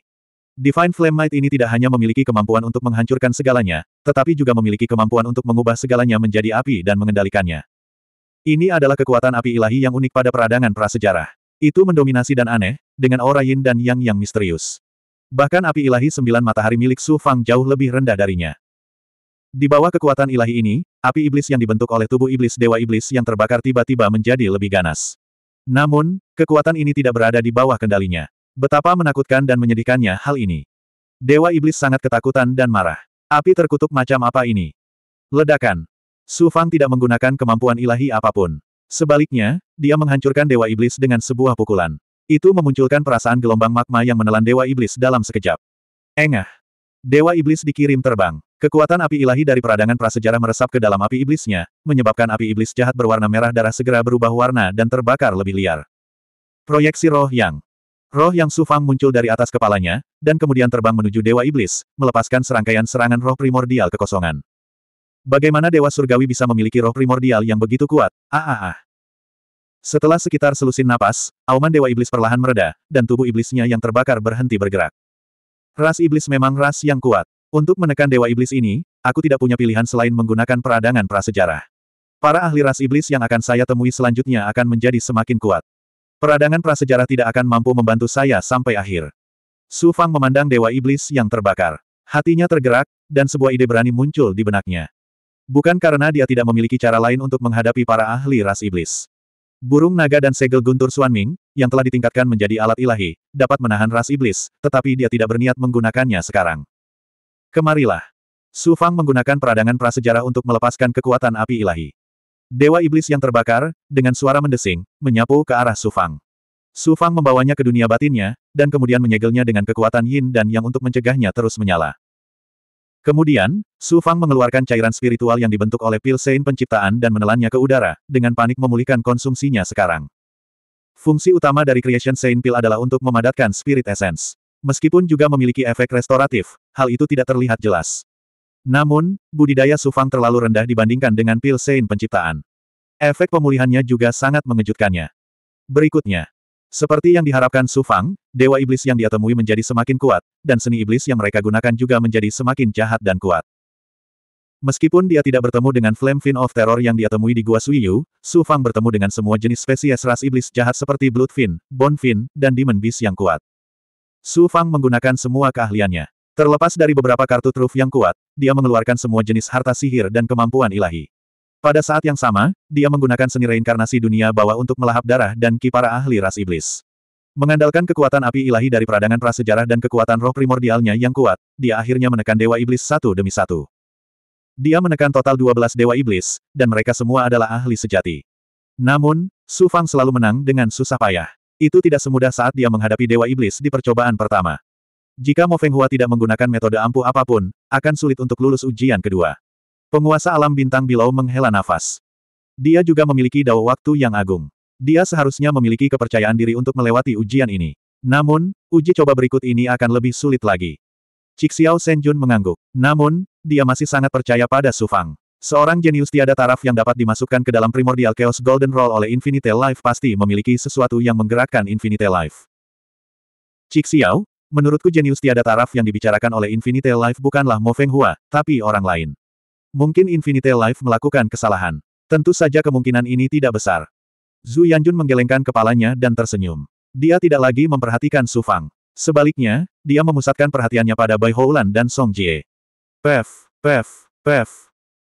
Divine Flame Might ini tidak hanya memiliki kemampuan untuk menghancurkan segalanya, tetapi juga memiliki kemampuan untuk mengubah segalanya menjadi api dan mengendalikannya. Ini adalah kekuatan api ilahi yang unik pada peradangan prasejarah. Itu mendominasi dan aneh, dengan aura yin dan yang yang misterius. Bahkan api ilahi sembilan matahari milik Su Fang jauh lebih rendah darinya. Di bawah kekuatan ilahi ini, api iblis yang dibentuk oleh tubuh iblis Dewa Iblis yang terbakar tiba-tiba menjadi lebih ganas. Namun, kekuatan ini tidak berada di bawah kendalinya. Betapa menakutkan dan menyedihkannya hal ini. Dewa Iblis sangat ketakutan dan marah. Api terkutuk macam apa ini? Ledakan. Su Fang tidak menggunakan kemampuan ilahi apapun. Sebaliknya, dia menghancurkan Dewa Iblis dengan sebuah pukulan. Itu memunculkan perasaan gelombang magma yang menelan Dewa Iblis dalam sekejap. Engah. Dewa Iblis dikirim terbang. Kekuatan api ilahi dari peradangan prasejarah meresap ke dalam api iblisnya, menyebabkan api iblis jahat berwarna merah darah segera berubah warna dan terbakar lebih liar. Proyeksi roh yang Roh yang sufang muncul dari atas kepalanya, dan kemudian terbang menuju Dewa Iblis, melepaskan serangkaian serangan roh primordial kekosongan. Bagaimana Dewa Surgawi bisa memiliki roh primordial yang begitu kuat? Ah ah ah. Setelah sekitar selusin napas, auman Dewa Iblis perlahan mereda, dan tubuh iblisnya yang terbakar berhenti bergerak. Ras iblis memang ras yang kuat. Untuk menekan Dewa Iblis ini, aku tidak punya pilihan selain menggunakan peradangan prasejarah. Para ahli ras iblis yang akan saya temui selanjutnya akan menjadi semakin kuat. Peradangan prasejarah tidak akan mampu membantu saya sampai akhir. Su Fang memandang Dewa Iblis yang terbakar. Hatinya tergerak, dan sebuah ide berani muncul di benaknya. Bukan karena dia tidak memiliki cara lain untuk menghadapi para ahli ras iblis. Burung naga dan segel guntur Suanming, yang telah ditingkatkan menjadi alat ilahi, dapat menahan ras iblis, tetapi dia tidak berniat menggunakannya sekarang. Kemarilah. Su Fang menggunakan peradangan prasejarah untuk melepaskan kekuatan api ilahi. Dewa iblis yang terbakar, dengan suara mendesing, menyapu ke arah Su Fang. Su Fang membawanya ke dunia batinnya, dan kemudian menyegelnya dengan kekuatan yin dan yang untuk mencegahnya terus menyala. Kemudian, Su Fang mengeluarkan cairan spiritual yang dibentuk oleh pil Sein penciptaan dan menelannya ke udara, dengan panik memulihkan konsumsinya sekarang. Fungsi utama dari Creation Sein Pil adalah untuk memadatkan spirit essence. Meskipun juga memiliki efek restoratif, hal itu tidak terlihat jelas. Namun, budidaya Su Fang terlalu rendah dibandingkan dengan pil Sein penciptaan. Efek pemulihannya juga sangat mengejutkannya. Berikutnya, seperti yang diharapkan Su Fang, dewa iblis yang dia temui menjadi semakin kuat, dan seni iblis yang mereka gunakan juga menjadi semakin jahat dan kuat. Meskipun dia tidak bertemu dengan Flame Fin of Terror yang dia temui di Gua Suiyu, Su Fang bertemu dengan semua jenis spesies ras iblis jahat seperti Blood Fin, Bone Fin, dan Demon Beast yang kuat. Su Fang menggunakan semua keahliannya. Terlepas dari beberapa kartu truf yang kuat, dia mengeluarkan semua jenis harta sihir dan kemampuan ilahi. Pada saat yang sama, dia menggunakan seni reinkarnasi dunia bawah untuk melahap darah dan ki para ahli ras iblis. Mengandalkan kekuatan api ilahi dari peradangan prasejarah dan kekuatan roh primordialnya yang kuat, dia akhirnya menekan dewa iblis satu demi satu. Dia menekan total 12 dewa iblis, dan mereka semua adalah ahli sejati. Namun, Su Fang selalu menang dengan susah payah. Itu tidak semudah saat dia menghadapi dewa iblis di percobaan pertama. Jika Mo Feng Hua tidak menggunakan metode ampuh apapun, akan sulit untuk lulus ujian kedua. Penguasa alam bintang Bilau menghela nafas. Dia juga memiliki dao waktu yang agung. Dia seharusnya memiliki kepercayaan diri untuk melewati ujian ini. Namun, uji coba berikut ini akan lebih sulit lagi. Cixiao Senjun mengangguk. Namun, dia masih sangat percaya pada Sufang. Seorang jenius tiada taraf yang dapat dimasukkan ke dalam primordial chaos golden roll oleh Infinite Life pasti memiliki sesuatu yang menggerakkan Infinite Life. Cixiao, menurutku jenius tiada taraf yang dibicarakan oleh Infinite Life bukanlah Mo Feng Hua, tapi orang lain. Mungkin Infinite Life melakukan kesalahan. Tentu saja kemungkinan ini tidak besar. Zhu Yanjun menggelengkan kepalanya dan tersenyum. Dia tidak lagi memperhatikan Su Fang. Sebaliknya, dia memusatkan perhatiannya pada Bai Houlan dan Song Jie. Pef, pef, pef.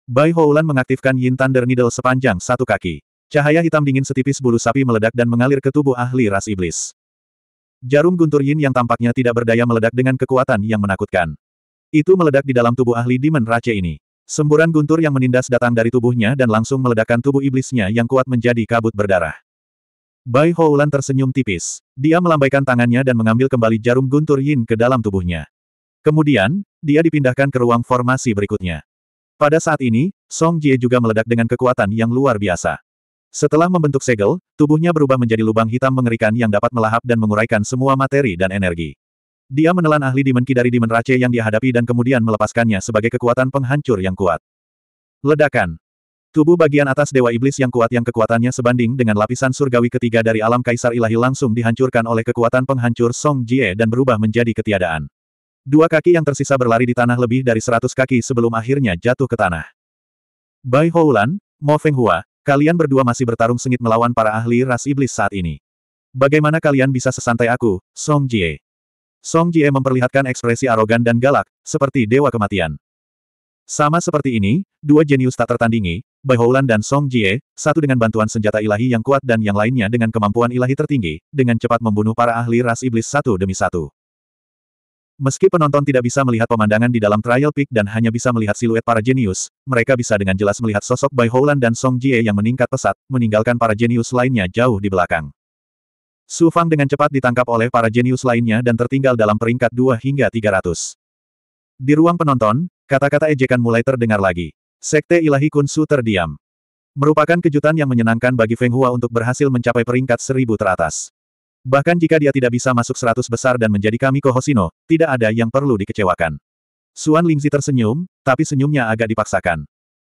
Bai Houlan mengaktifkan Yin Thunder Needle sepanjang satu kaki. Cahaya hitam dingin setipis bulu sapi meledak dan mengalir ke tubuh ahli ras iblis. Jarum guntur Yin yang tampaknya tidak berdaya meledak dengan kekuatan yang menakutkan. Itu meledak di dalam tubuh ahli Demon Raja ini. Semburan guntur yang menindas datang dari tubuhnya dan langsung meledakkan tubuh iblisnya yang kuat menjadi kabut berdarah. Bai Houlan tersenyum tipis. Dia melambaikan tangannya dan mengambil kembali jarum guntur yin ke dalam tubuhnya. Kemudian, dia dipindahkan ke ruang formasi berikutnya. Pada saat ini, Song Jie juga meledak dengan kekuatan yang luar biasa. Setelah membentuk segel, tubuhnya berubah menjadi lubang hitam mengerikan yang dapat melahap dan menguraikan semua materi dan energi. Dia menelan ahli dimenki dari dimen race yang dia hadapi dan kemudian melepaskannya sebagai kekuatan penghancur yang kuat. Ledakan. Tubuh bagian atas Dewa Iblis yang kuat yang kekuatannya sebanding dengan lapisan surgawi ketiga dari alam Kaisar Ilahi langsung dihancurkan oleh kekuatan penghancur Song Jie dan berubah menjadi ketiadaan. Dua kaki yang tersisa berlari di tanah lebih dari seratus kaki sebelum akhirnya jatuh ke tanah. Bai Houlan, Mo Feng Hua, kalian berdua masih bertarung sengit melawan para ahli ras iblis saat ini. Bagaimana kalian bisa sesantai aku, Song Jie? Song Jie memperlihatkan ekspresi arogan dan galak, seperti dewa kematian. Sama seperti ini, dua jenius tak tertandingi, Bai Houlan dan Song Jie, satu dengan bantuan senjata ilahi yang kuat dan yang lainnya dengan kemampuan ilahi tertinggi, dengan cepat membunuh para ahli ras iblis satu demi satu. Meski penonton tidak bisa melihat pemandangan di dalam trial peak dan hanya bisa melihat siluet para jenius, mereka bisa dengan jelas melihat sosok Bai Houlan dan Song Jie yang meningkat pesat, meninggalkan para jenius lainnya jauh di belakang. Su Fang dengan cepat ditangkap oleh para jenius lainnya dan tertinggal dalam peringkat 2 hingga 300. Di ruang penonton, kata-kata ejekan mulai terdengar lagi. Sekte Ilahi Kun Su terdiam. Merupakan kejutan yang menyenangkan bagi Feng Hua untuk berhasil mencapai peringkat seribu teratas. Bahkan jika dia tidak bisa masuk seratus besar dan menjadi Kamiko Kohosino, tidak ada yang perlu dikecewakan. Suan Lingzi tersenyum, tapi senyumnya agak dipaksakan.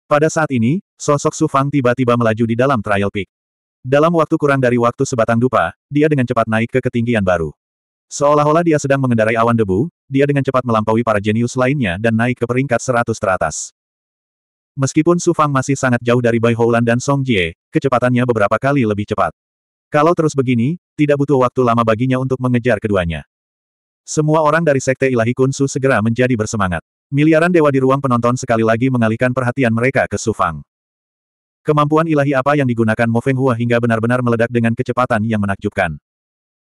Pada saat ini, sosok Su Fang tiba-tiba melaju di dalam trial peak. Dalam waktu kurang dari waktu sebatang dupa, dia dengan cepat naik ke ketinggian baru. Seolah-olah dia sedang mengendarai awan debu, dia dengan cepat melampaui para jenius lainnya dan naik ke peringkat seratus teratas. Meskipun Su Fang masih sangat jauh dari Bai Houlan dan Song Jie, kecepatannya beberapa kali lebih cepat. Kalau terus begini, tidak butuh waktu lama baginya untuk mengejar keduanya. Semua orang dari Sekte Ilahi Kun Su segera menjadi bersemangat. Miliaran dewa di ruang penonton sekali lagi mengalihkan perhatian mereka ke Su Fang. Kemampuan ilahi apa yang digunakan Mo Feng Hua hingga benar-benar meledak dengan kecepatan yang menakjubkan.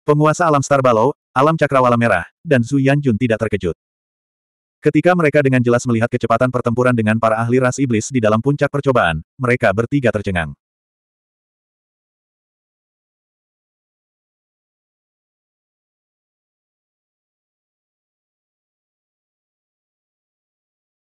Penguasa alam Star Balo, alam Cakrawala Merah, dan Zhu Yanjun tidak terkejut. Ketika mereka dengan jelas melihat kecepatan pertempuran dengan para ahli ras iblis di dalam puncak percobaan, mereka bertiga tercengang.